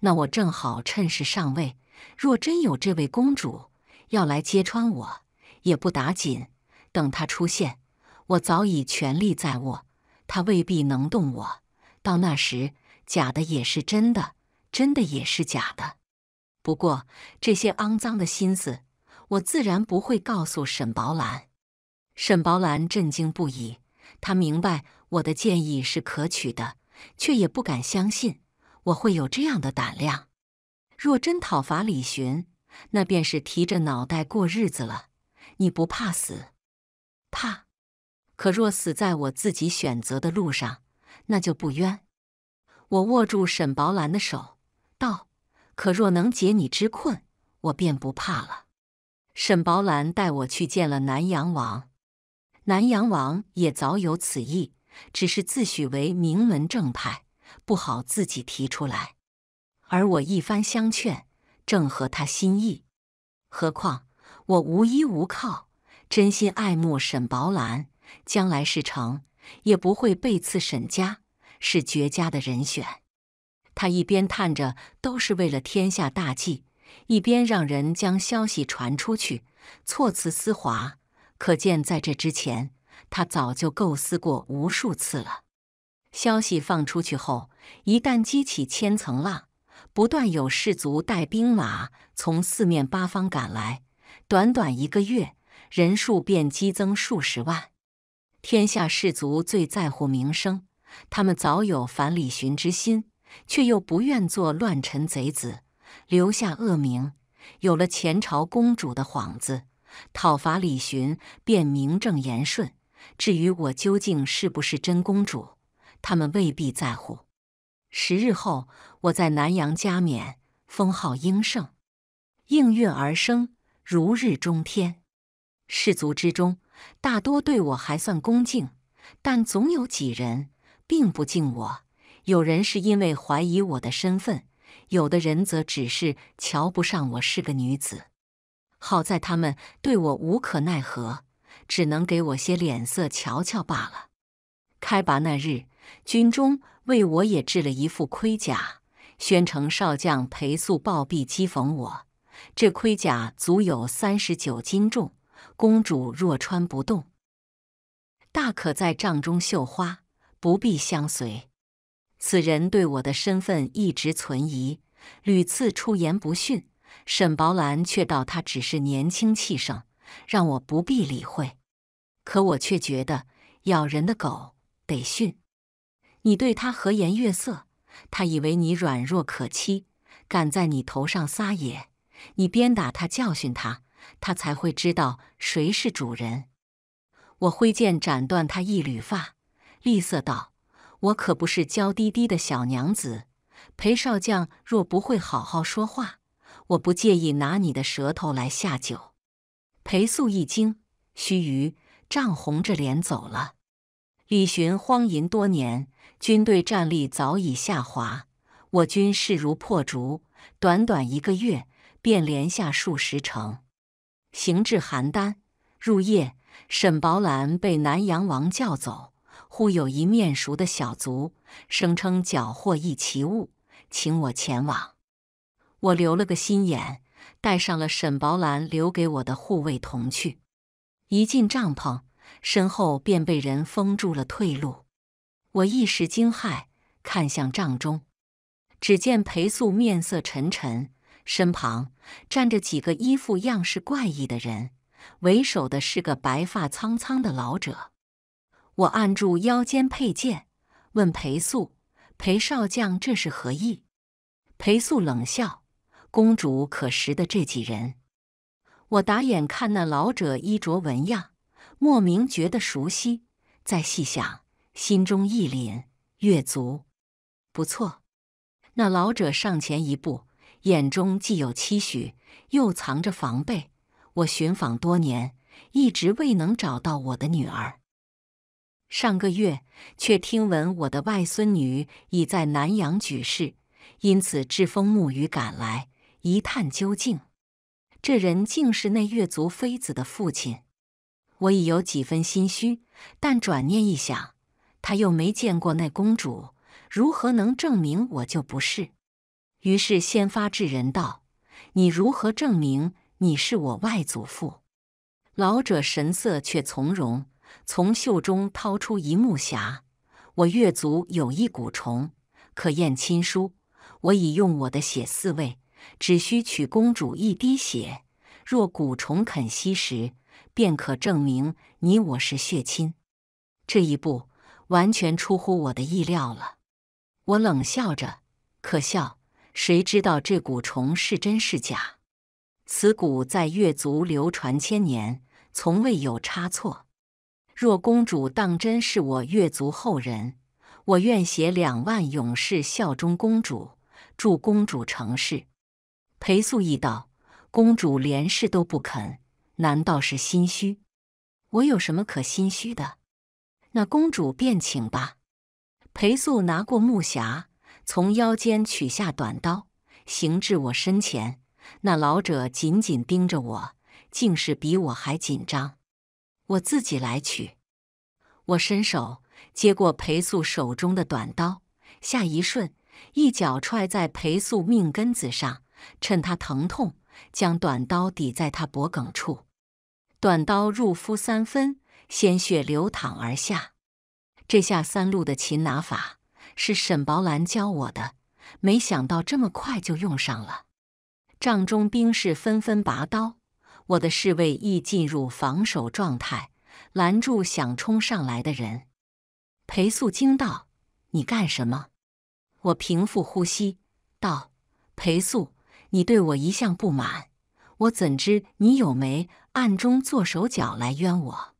那我正好趁势上位；若真有这位公主要来揭穿我，也不打紧。等她出现，我早已权力在握，她未必能动我。到那时，假的也是真的，真的也是假的。不过这些肮脏的心思，我自然不会告诉沈宝兰。沈宝兰震惊不已，他明白我的建议是可取的。却也不敢相信我会有这样的胆量。若真讨伐李寻，那便是提着脑袋过日子了。你不怕死？怕。可若死在我自己选择的路上，那就不冤。我握住沈宝兰的手，道：“可若能解你之困，我便不怕了。”沈宝兰带我去见了南阳王，南阳王也早有此意。只是自诩为名门正派，不好自己提出来。而我一番相劝，正合他心意。何况我无依无靠，真心爱慕沈宝兰，将来事成也不会背刺沈家，是绝佳的人选。他一边叹着都是为了天下大计，一边让人将消息传出去，措辞丝滑，可见在这之前。他早就构思过无数次了。消息放出去后，一旦激起千层浪，不断有士族带兵马从四面八方赶来。短短一个月，人数便激增数十万。天下士族最在乎名声，他们早有反李寻之心，却又不愿做乱臣贼子，留下恶名。有了前朝公主的幌子，讨伐李寻便名正言顺。至于我究竟是不是真公主，他们未必在乎。十日后，我在南阳加冕，封号英圣，应运而生，如日中天。士族之中，大多对我还算恭敬，但总有几人并不敬我。有人是因为怀疑我的身份，有的人则只是瞧不上我是个女子。好在他们对我无可奈何。只能给我些脸色瞧瞧罢了。开拔那日，军中为我也制了一副盔甲。宣城少将裴素暴毙，讥讽我这盔甲足有三十九斤重，公主若穿不动，大可在帐中绣花，不必相随。此人对我的身份一直存疑，屡次出言不逊。沈宝兰却道他只是年轻气盛，让我不必理会。可我却觉得咬人的狗得训，你对它和颜悦色，它以为你软弱可欺，敢在你头上撒野。你鞭打它，教训它，它才会知道谁是主人。我挥剑斩断它一缕发，厉色道：“我可不是娇滴滴的小娘子，裴少将若不会好好说话，我不介意拿你的舌头来下酒。”裴素一惊，须臾。涨红着脸走了。李寻荒淫多年，军队战力早已下滑。我军势如破竹，短短一个月便连下数十城。行至邯郸，入夜，沈宝兰被南阳王叫走。忽有一面熟的小卒，声称缴获一奇物，请我前往。我留了个心眼，带上了沈宝兰留给我的护卫同去。一进帐篷，身后便被人封住了退路。我一时惊骇，看向帐中，只见裴素面色沉沉，身旁站着几个衣服样式怪异的人，为首的是个白发苍苍的老者。我按住腰间佩剑，问裴素：“裴少将，这是何意？”裴素冷笑：“公主可识得这几人？”我打眼看那老者衣着纹样，莫名觉得熟悉。再细想，心中一凛，月足不错。那老者上前一步，眼中既有期许，又藏着防备。我寻访多年，一直未能找到我的女儿。上个月却听闻我的外孙女已在南阳举世，因此栉风沐雨赶来一探究竟。这人竟是那越族妃子的父亲，我已有几分心虚，但转念一想，他又没见过那公主，如何能证明我就不是？于是先发制人道：“你如何证明你是我外祖父？”老者神色却从容，从袖中掏出一木匣。我月族有一蛊虫，可验亲疏，我已用我的血饲喂。只需取公主一滴血，若蛊虫肯吸食，便可证明你我是血亲。这一步完全出乎我的意料了。我冷笑着，可笑，谁知道这蛊虫是真是假？此蛊在月族流传千年，从未有差错。若公主当真是我月族后人，我愿携两万勇士效忠公主，助公主成事。裴素意道：“公主连试都不肯，难道是心虚？我有什么可心虚的？那公主便请吧。”裴素拿过木匣，从腰间取下短刀，行至我身前。那老者紧紧盯着我，竟是比我还紧张。我自己来取。我伸手接过裴素手中的短刀，下一瞬，一脚踹在裴素命根子上。趁他疼痛，将短刀抵在他脖颈处，短刀入肤三分，鲜血流淌而下。这下三路的擒拿法是沈宝兰教我的，没想到这么快就用上了。帐中兵士纷纷拔刀，我的侍卫亦进入防守状态，拦住想冲上来的人。裴素惊道：“你干什么？”我平复呼吸道：“裴素。”你对我一向不满，我怎知你有没暗中做手脚来冤我？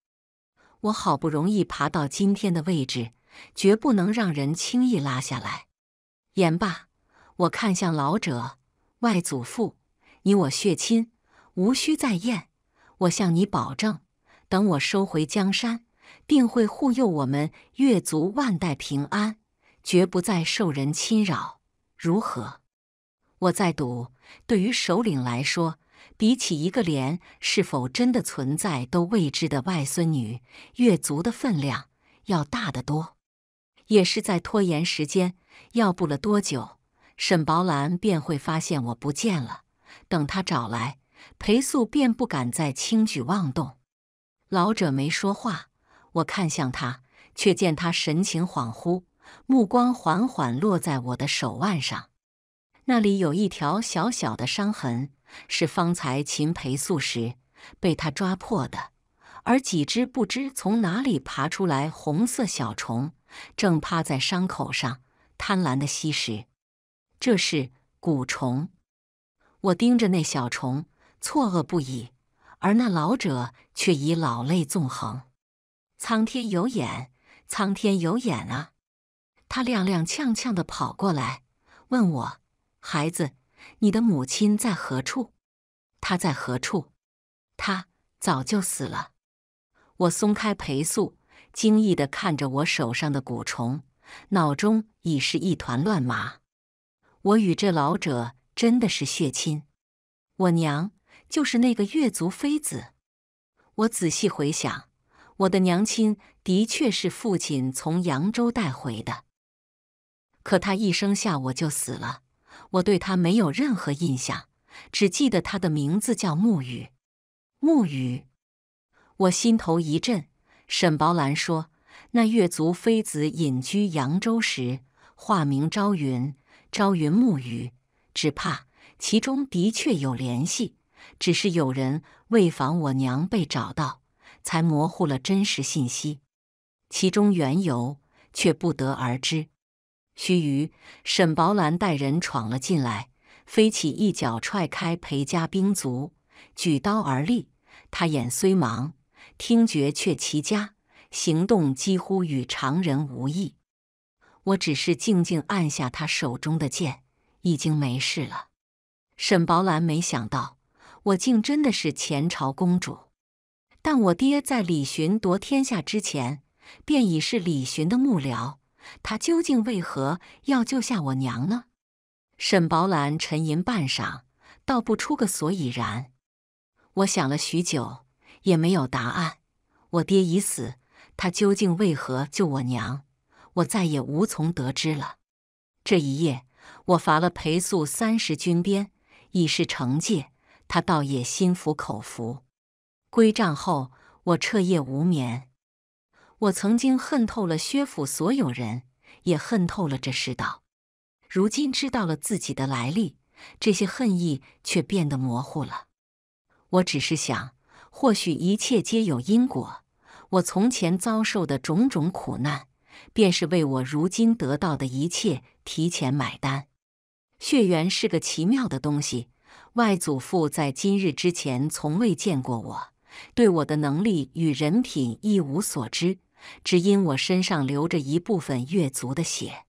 我好不容易爬到今天的位置，绝不能让人轻易拉下来。言罢，我看向老者，外祖父，你我血亲，无需再验。我向你保证，等我收回江山，定会护佑我们越族万代平安，绝不再受人侵扰。如何？我再赌。对于首领来说，比起一个连是否真的存在都未知的外孙女，月族的分量要大得多。也是在拖延时间，要不了多久，沈宝兰便会发现我不见了。等他找来，裴素便不敢再轻举妄动。老者没说话，我看向他，却见他神情恍惚，目光缓缓落在我的手腕上。那里有一条小小的伤痕，是方才秦培素时被他抓破的。而几只不知从哪里爬出来红色小虫，正趴在伤口上贪婪的吸食。这是蛊虫。我盯着那小虫，错愕不已。而那老者却已老泪纵横。苍天有眼，苍天有眼啊！他踉踉跄跄地跑过来，问我。孩子，你的母亲在何处？她在何处？她早就死了。我松开裴素，惊异的看着我手上的蛊虫，脑中已是一团乱麻。我与这老者真的是血亲，我娘就是那个越族妃子。我仔细回想，我的娘亲的确是父亲从扬州带回的，可她一生下我就死了。我对他没有任何印象，只记得他的名字叫沐雨。沐雨，我心头一震。沈薄兰说：“那越族妃子隐居扬州时，化名朝云，朝云暮雨，只怕其中的确有联系，只是有人为防我娘被找到，才模糊了真实信息，其中缘由却不得而知。”须臾，沈宝兰带人闯了进来，飞起一脚踹开裴家兵卒，举刀而立。他眼虽盲，听觉却奇佳，行动几乎与常人无异。我只是静静按下他手中的剑，已经没事了。沈宝兰没想到，我竟真的是前朝公主。但我爹在李寻夺天下之前，便已是李寻的幕僚。他究竟为何要救下我娘呢？沈宝兰沉吟半晌，道不出个所以然。我想了许久，也没有答案。我爹已死，他究竟为何救我娘？我再也无从得知了。这一夜，我罚了裴素三十军鞭，以示惩戒。他倒也心服口服。归帐后，我彻夜无眠。我曾经恨透了薛府所有人，也恨透了这世道。如今知道了自己的来历，这些恨意却变得模糊了。我只是想，或许一切皆有因果。我从前遭受的种种苦难，便是为我如今得到的一切提前买单。血缘是个奇妙的东西。外祖父在今日之前从未见过我，对我的能力与人品一无所知。只因我身上流着一部分越族的血，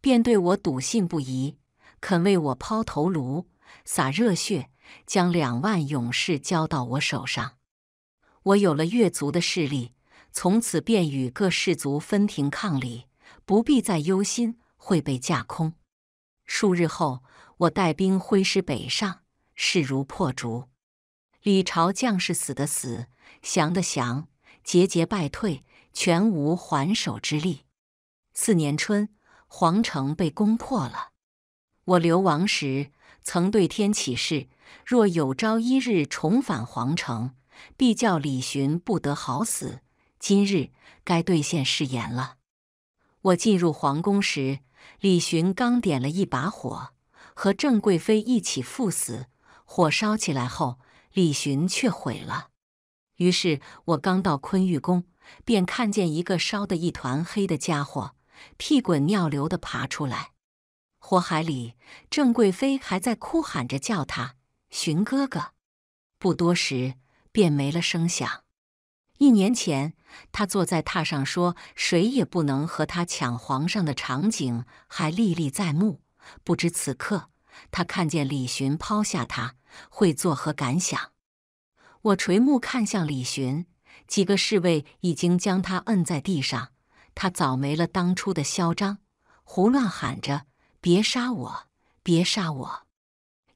便对我笃信不疑，肯为我抛头颅、洒热血，将两万勇士交到我手上。我有了越族的势力，从此便与各氏族分庭抗礼，不必再忧心会被架空。数日后，我带兵挥师北上，势如破竹，李朝将士死的死，降的降。节节败退，全无还手之力。四年春，皇城被攻破了。我流亡时曾对天起誓，若有朝一日重返皇城，必叫李寻不得好死。今日该兑现誓言了。我进入皇宫时，李寻刚点了一把火，和郑贵妃一起赴死。火烧起来后，李寻却毁了。于是我刚到坤玉宫，便看见一个烧得一团黑的家伙，屁滚尿流地爬出来。火海里，郑贵妃还在哭喊着叫他寻哥哥。不多时，便没了声响。一年前，他坐在榻上说“谁也不能和他抢皇上”的场景还历历在目。不知此刻，他看见李寻抛下他，会作何感想？我垂目看向李寻，几个侍卫已经将他摁在地上，他早没了当初的嚣张，胡乱喊着：“别杀我，别杀我！”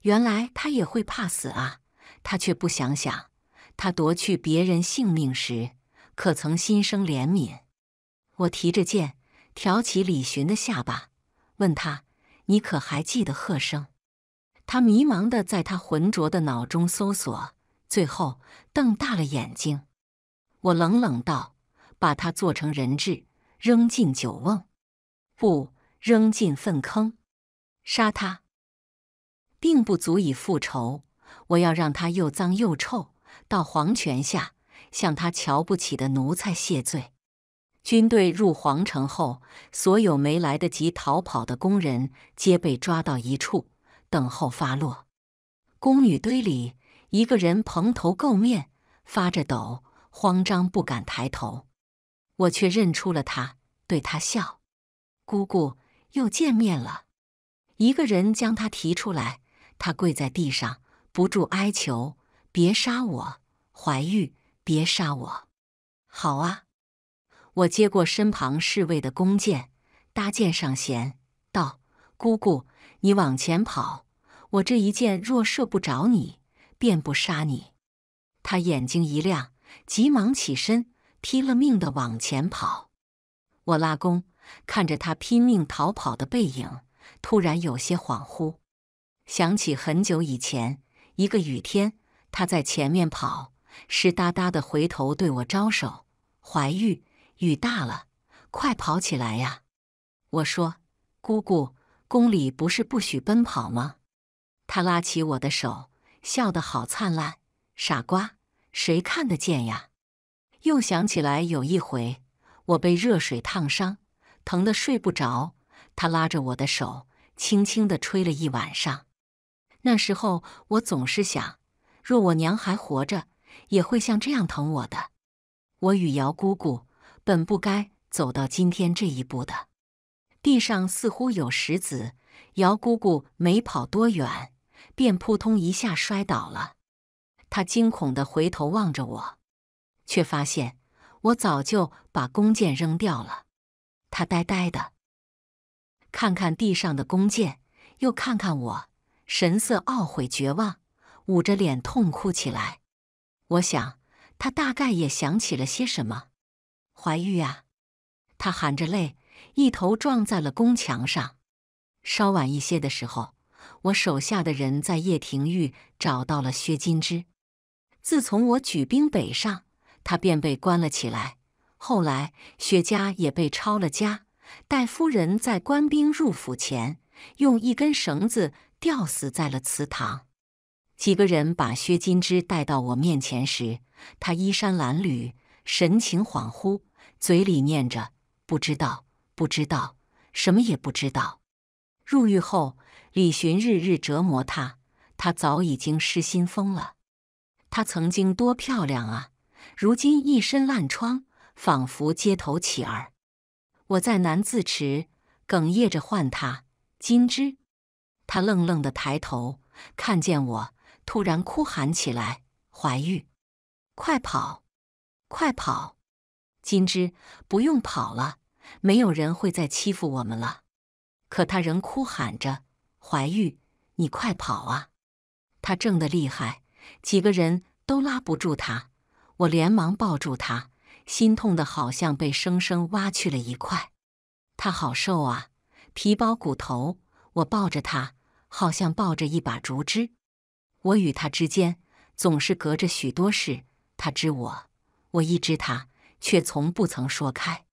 原来他也会怕死啊！他却不想想，他夺去别人性命时，可曾心生怜悯？我提着剑，挑起李寻的下巴，问他：“你可还记得贺生？”他迷茫地在他浑浊的脑中搜索。最后瞪大了眼睛，我冷冷道：“把他做成人质，扔进酒瓮，不扔进粪坑。杀他，并不足以复仇。我要让他又脏又臭，到黄泉下，向他瞧不起的奴才谢罪。”军队入皇城后，所有没来得及逃跑的宫人，皆被抓到一处，等候发落。宫女堆里。一个人蓬头垢面，发着抖，慌张不敢抬头。我却认出了他，对他笑：“姑姑，又见面了。”一个人将他提出来，他跪在地上，不住哀求：“别杀我，怀玉，别杀我！”好啊，我接过身旁侍卫的弓箭，搭箭上弦，道：“姑姑，你往前跑，我这一箭若射不着你。”便不杀你。他眼睛一亮，急忙起身，拼了命的往前跑。我拉弓，看着他拼命逃跑的背影，突然有些恍惚，想起很久以前一个雨天，他在前面跑，湿哒哒的回头对我招手：“怀玉，雨大了，快跑起来呀！”我说：“姑姑，宫里不是不许奔跑吗？”他拉起我的手。笑得好灿烂，傻瓜，谁看得见呀？又想起来有一回，我被热水烫伤，疼得睡不着，他拉着我的手，轻轻的吹了一晚上。那时候我总是想，若我娘还活着，也会像这样疼我的。我与姚姑姑本不该走到今天这一步的。地上似乎有石子，姚姑姑没跑多远。便扑通一下摔倒了，他惊恐地回头望着我，却发现我早就把弓箭扔掉了。他呆呆的看看地上的弓箭，又看看我，神色懊悔绝望，捂着脸痛哭起来。我想，他大概也想起了些什么。怀玉啊，他含着泪，一头撞在了宫墙上。稍晚一些的时候。我手下的人在叶廷玉找到了薛金枝。自从我举兵北上，他便被关了起来。后来薛家也被抄了家，戴夫人在官兵入府前用一根绳子吊死在了祠堂。几个人把薛金枝带到我面前时，他衣衫褴褛，神情恍惚，嘴里念着“不知道，不知道，什么也不知道”。入狱后。李寻日日折磨他，他早已经失心疯了。她曾经多漂亮啊，如今一身烂疮，仿佛街头乞儿。我再难自持，哽咽着唤他金枝。他愣愣地抬头看见我，突然哭喊起来：“怀玉，快跑，快跑！金枝，不用跑了，没有人会再欺负我们了。”可他仍哭喊着。怀玉，你快跑啊！他挣得厉害，几个人都拉不住他。我连忙抱住他，心痛的好像被生生挖去了一块。他好瘦啊，皮包骨头。我抱着他，好像抱着一把竹枝。我与他之间总是隔着许多事，他知我，我亦知他，却从不曾说开。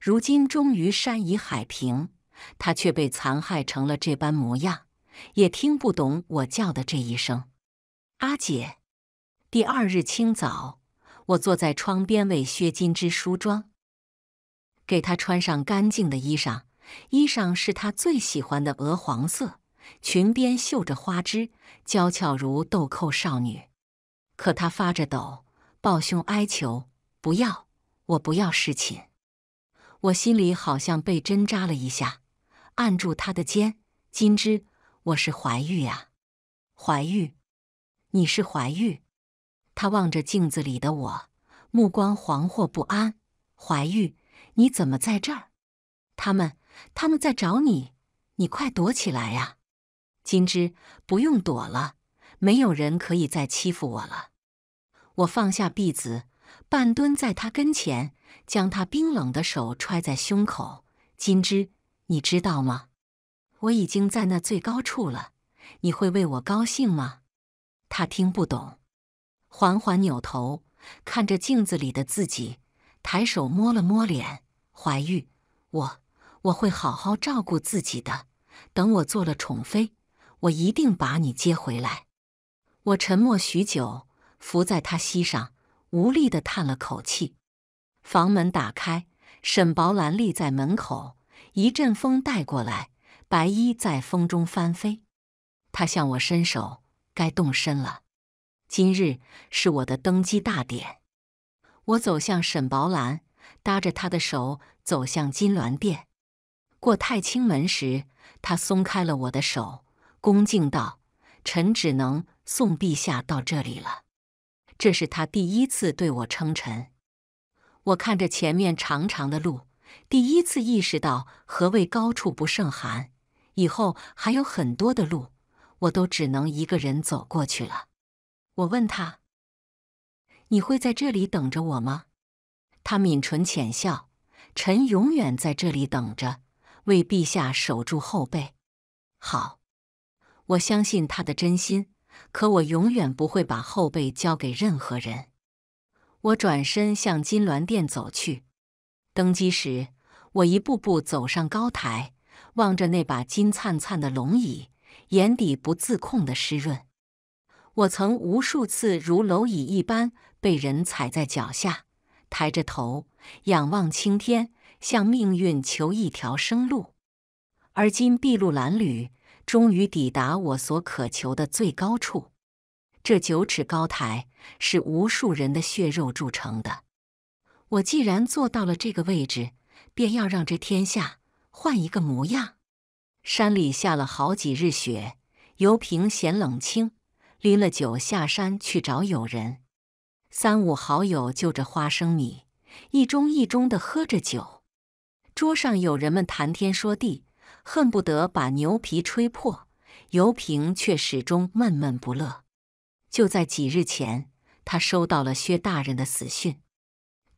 如今终于山移海平。她却被残害成了这般模样，也听不懂我叫的这一声“阿姐”。第二日清早，我坐在窗边为薛金枝梳妆，给她穿上干净的衣裳。衣裳是她最喜欢的鹅黄色，裙边绣着花枝，娇俏如豆蔻少女。可她发着抖，抱胸哀求：“不要，我不要侍寝。”我心里好像被针扎了一下。按住他的肩，金枝，我是怀玉啊，怀玉，你是怀玉。他望着镜子里的我，目光惶惑不安。怀玉，你怎么在这儿？他们，他们在找你，你快躲起来呀！金枝，不用躲了，没有人可以再欺负我了。我放下篦子，半蹲在他跟前，将他冰冷的手揣在胸口。金枝。你知道吗？我已经在那最高处了。你会为我高兴吗？他听不懂。缓缓扭头看着镜子里的自己，抬手摸了摸脸。怀玉，我我会好好照顾自己的。等我做了宠妃，我一定把你接回来。我沉默许久，伏在他膝上，无力的叹了口气。房门打开，沈宝兰立在门口。一阵风带过来，白衣在风中翻飞。他向我伸手：“该动身了，今日是我的登基大典。”我走向沈宝兰，搭着他的手走向金銮殿。过太清门时，他松开了我的手，恭敬道：“臣只能送陛下到这里了。”这是他第一次对我称臣。我看着前面长长的路。第一次意识到何谓高处不胜寒，以后还有很多的路，我都只能一个人走过去了。我问他：“你会在这里等着我吗？”他抿唇浅笑：“臣永远在这里等着，为陛下守住后背。”好，我相信他的真心，可我永远不会把后背交给任何人。我转身向金銮殿走去。登基时，我一步步走上高台，望着那把金灿灿的龙椅，眼底不自控的湿润。我曾无数次如蝼蚁一般被人踩在脚下，抬着头仰望青天，向命运求一条生路。而今筚路蓝缕，终于抵达我所渴求的最高处。这九尺高台是无数人的血肉铸成的。我既然坐到了这个位置，便要让这天下换一个模样。山里下了好几日雪，尤平嫌冷清，拎了酒下山去找友人。三五好友就着花生米，一盅一盅的喝着酒。桌上有人们谈天说地，恨不得把牛皮吹破。尤平却始终闷闷不乐。就在几日前，他收到了薛大人的死讯。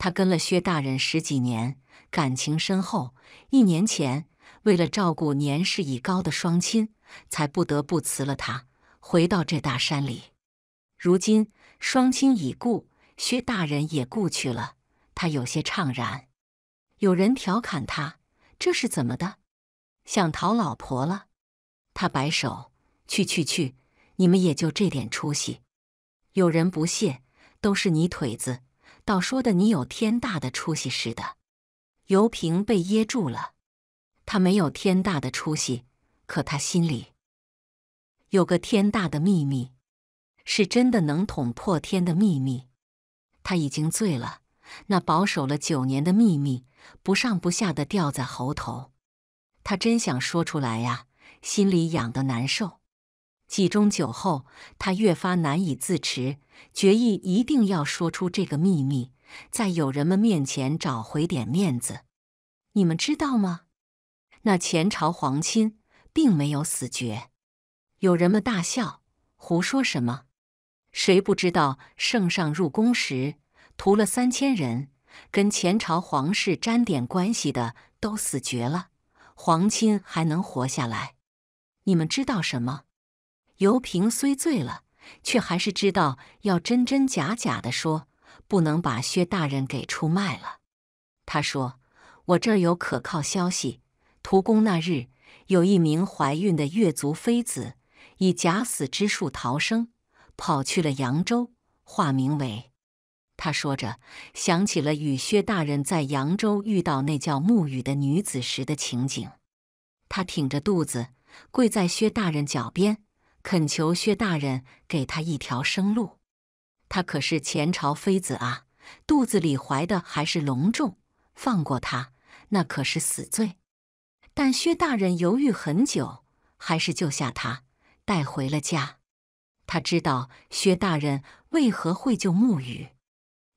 他跟了薛大人十几年，感情深厚。一年前，为了照顾年事已高的双亲，才不得不辞了他，回到这大山里。如今双亲已故，薛大人也故去了，他有些怅然。有人调侃他：“这是怎么的，想讨老婆了？”他摆手：“去去去，你们也就这点出息。”有人不屑：“都是泥腿子。”倒说的你有天大的出息似的，油瓶被噎住了。他没有天大的出息，可他心里有个天大的秘密，是真的能捅破天的秘密。他已经醉了，那保守了九年的秘密，不上不下的吊在喉头。他真想说出来呀，心里痒得难受。几盅酒后，他越发难以自持，决意一定要说出这个秘密，在友人们面前找回点面子。你们知道吗？那前朝皇亲并没有死绝。友人们大笑：“胡说什么？谁不知道圣上入宫时屠了三千人，跟前朝皇室沾点关系的都死绝了，皇亲还能活下来？你们知道什么？”尤平虽醉了，却还是知道要真真假假的说，不能把薛大人给出卖了。他说：“我这儿有可靠消息，屠宫那日有一名怀孕的越族妃子，以假死之术逃生，跑去了扬州，化名为……”他说着，想起了与薛大人在扬州遇到那叫沐雨的女子时的情景。他挺着肚子跪在薛大人脚边。恳求薛大人给他一条生路，他可是前朝妃子啊，肚子里怀的还是龙种，放过他那可是死罪。但薛大人犹豫很久，还是救下他，带回了家。他知道薛大人为何会救沐雨，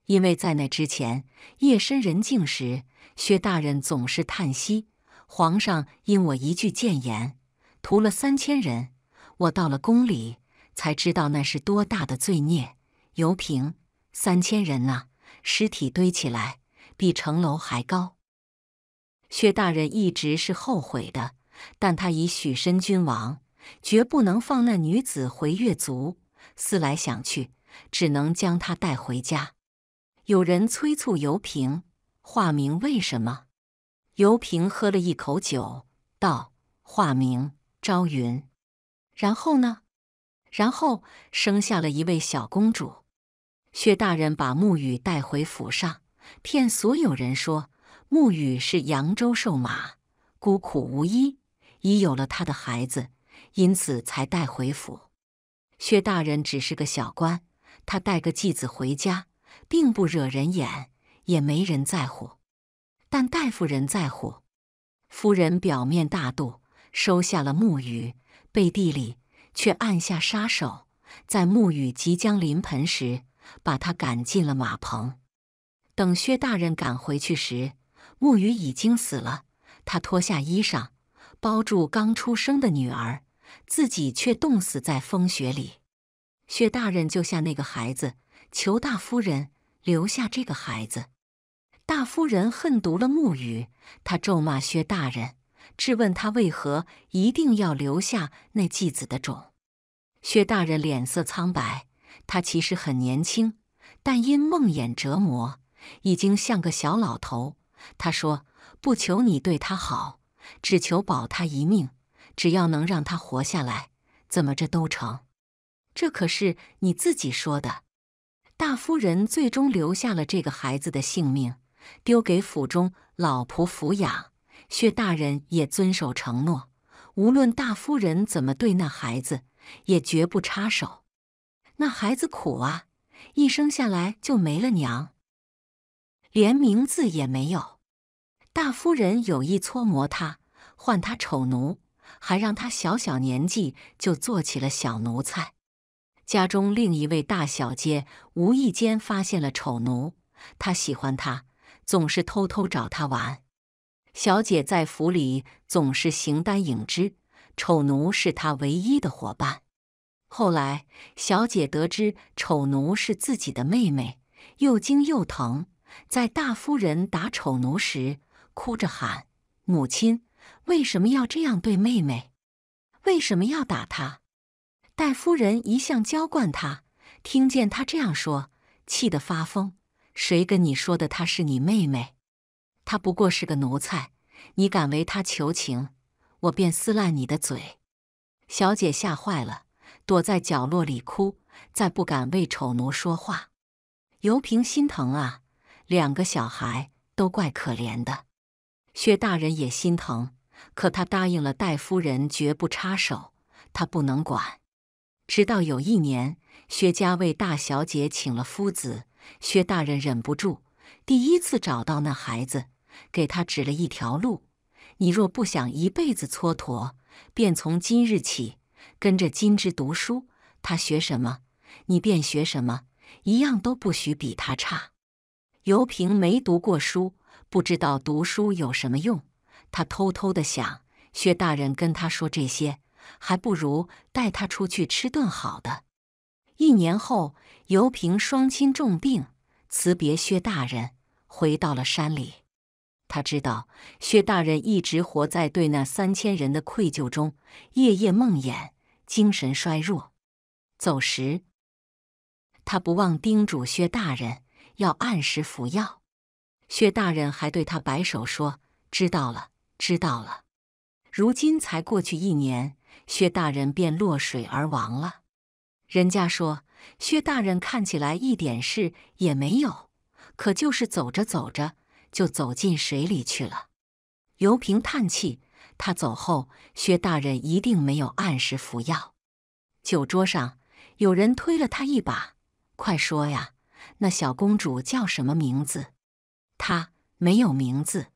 因为在那之前，夜深人静时，薛大人总是叹息：皇上因我一句谏言，屠了三千人。我到了宫里，才知道那是多大的罪孽。尤平，三千人呐，尸体堆起来比城楼还高。薛大人一直是后悔的，但他已许身君王，绝不能放那女子回越族。思来想去，只能将她带回家。有人催促尤平化名，为什么？尤平喝了一口酒，道：“化名朝云。”然后呢？然后生下了一位小公主。薛大人把沐雨带回府上，骗所有人说沐雨是扬州瘦马，孤苦无依，已有了他的孩子，因此才带回府。薛大人只是个小官，他带个继子回家，并不惹人眼，也没人在乎。但大夫人在乎，夫人表面大度，收下了沐雨。背地里却暗下杀手，在沐雨即将临盆时，把他赶进了马棚。等薛大人赶回去时，沐雨已经死了。他脱下衣裳，包住刚出生的女儿，自己却冻死在风雪里。薛大人救下那个孩子，求大夫人留下这个孩子。大夫人恨毒了沐雨，她咒骂薛大人。质问他为何一定要留下那继子的种？薛大人脸色苍白，他其实很年轻，但因梦魇折磨，已经像个小老头。他说：“不求你对他好，只求保他一命，只要能让他活下来，怎么着都成。”这可是你自己说的。大夫人最终留下了这个孩子的性命，丢给府中老仆抚养。薛大人也遵守承诺，无论大夫人怎么对那孩子，也绝不插手。那孩子苦啊，一生下来就没了娘，连名字也没有。大夫人有意搓磨他，唤他丑奴，还让他小小年纪就做起了小奴才。家中另一位大小姐无意间发现了丑奴，她喜欢他，总是偷偷找他玩。小姐在府里总是形单影只，丑奴是她唯一的伙伴。后来，小姐得知丑奴是自己的妹妹，又惊又疼，在大夫人打丑奴时，哭着喊：“母亲，为什么要这样对妹妹？为什么要打她？”戴夫人一向娇惯她，听见她这样说，气得发疯：“谁跟你说的？她是你妹妹？”他不过是个奴才，你敢为他求情，我便撕烂你的嘴！小姐吓坏了，躲在角落里哭，再不敢为丑奴说话。尤平心疼啊，两个小孩都怪可怜的。薛大人也心疼，可他答应了戴夫人，绝不插手，他不能管。直到有一年，薛家为大小姐请了夫子，薛大人忍不住，第一次找到那孩子。给他指了一条路：你若不想一辈子蹉跎，便从今日起跟着金枝读书。他学什么，你便学什么，一样都不许比他差。尤平没读过书，不知道读书有什么用。他偷偷的想：薛大人跟他说这些，还不如带他出去吃顿好的。一年后，尤平双亲重病，辞别薛大人，回到了山里。他知道薛大人一直活在对那三千人的愧疚中，夜夜梦魇，精神衰弱。走时，他不忘叮嘱薛大人要按时服药。薛大人还对他摆手说：“知道了，知道了。”如今才过去一年，薛大人便落水而亡了。人家说薛大人看起来一点事也没有，可就是走着走着。就走进水里去了。尤平叹气，他走后，薛大人一定没有按时服药。酒桌上有人推了他一把：“快说呀，那小公主叫什么名字？”她没有名字。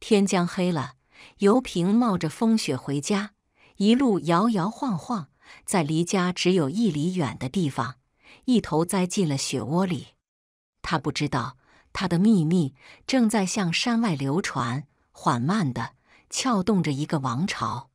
天将黑了，尤平冒着风雪回家，一路摇摇晃晃，在离家只有一里远的地方，一头栽进了雪窝里。他不知道。他的秘密正在向山外流传，缓慢地撬动着一个王朝。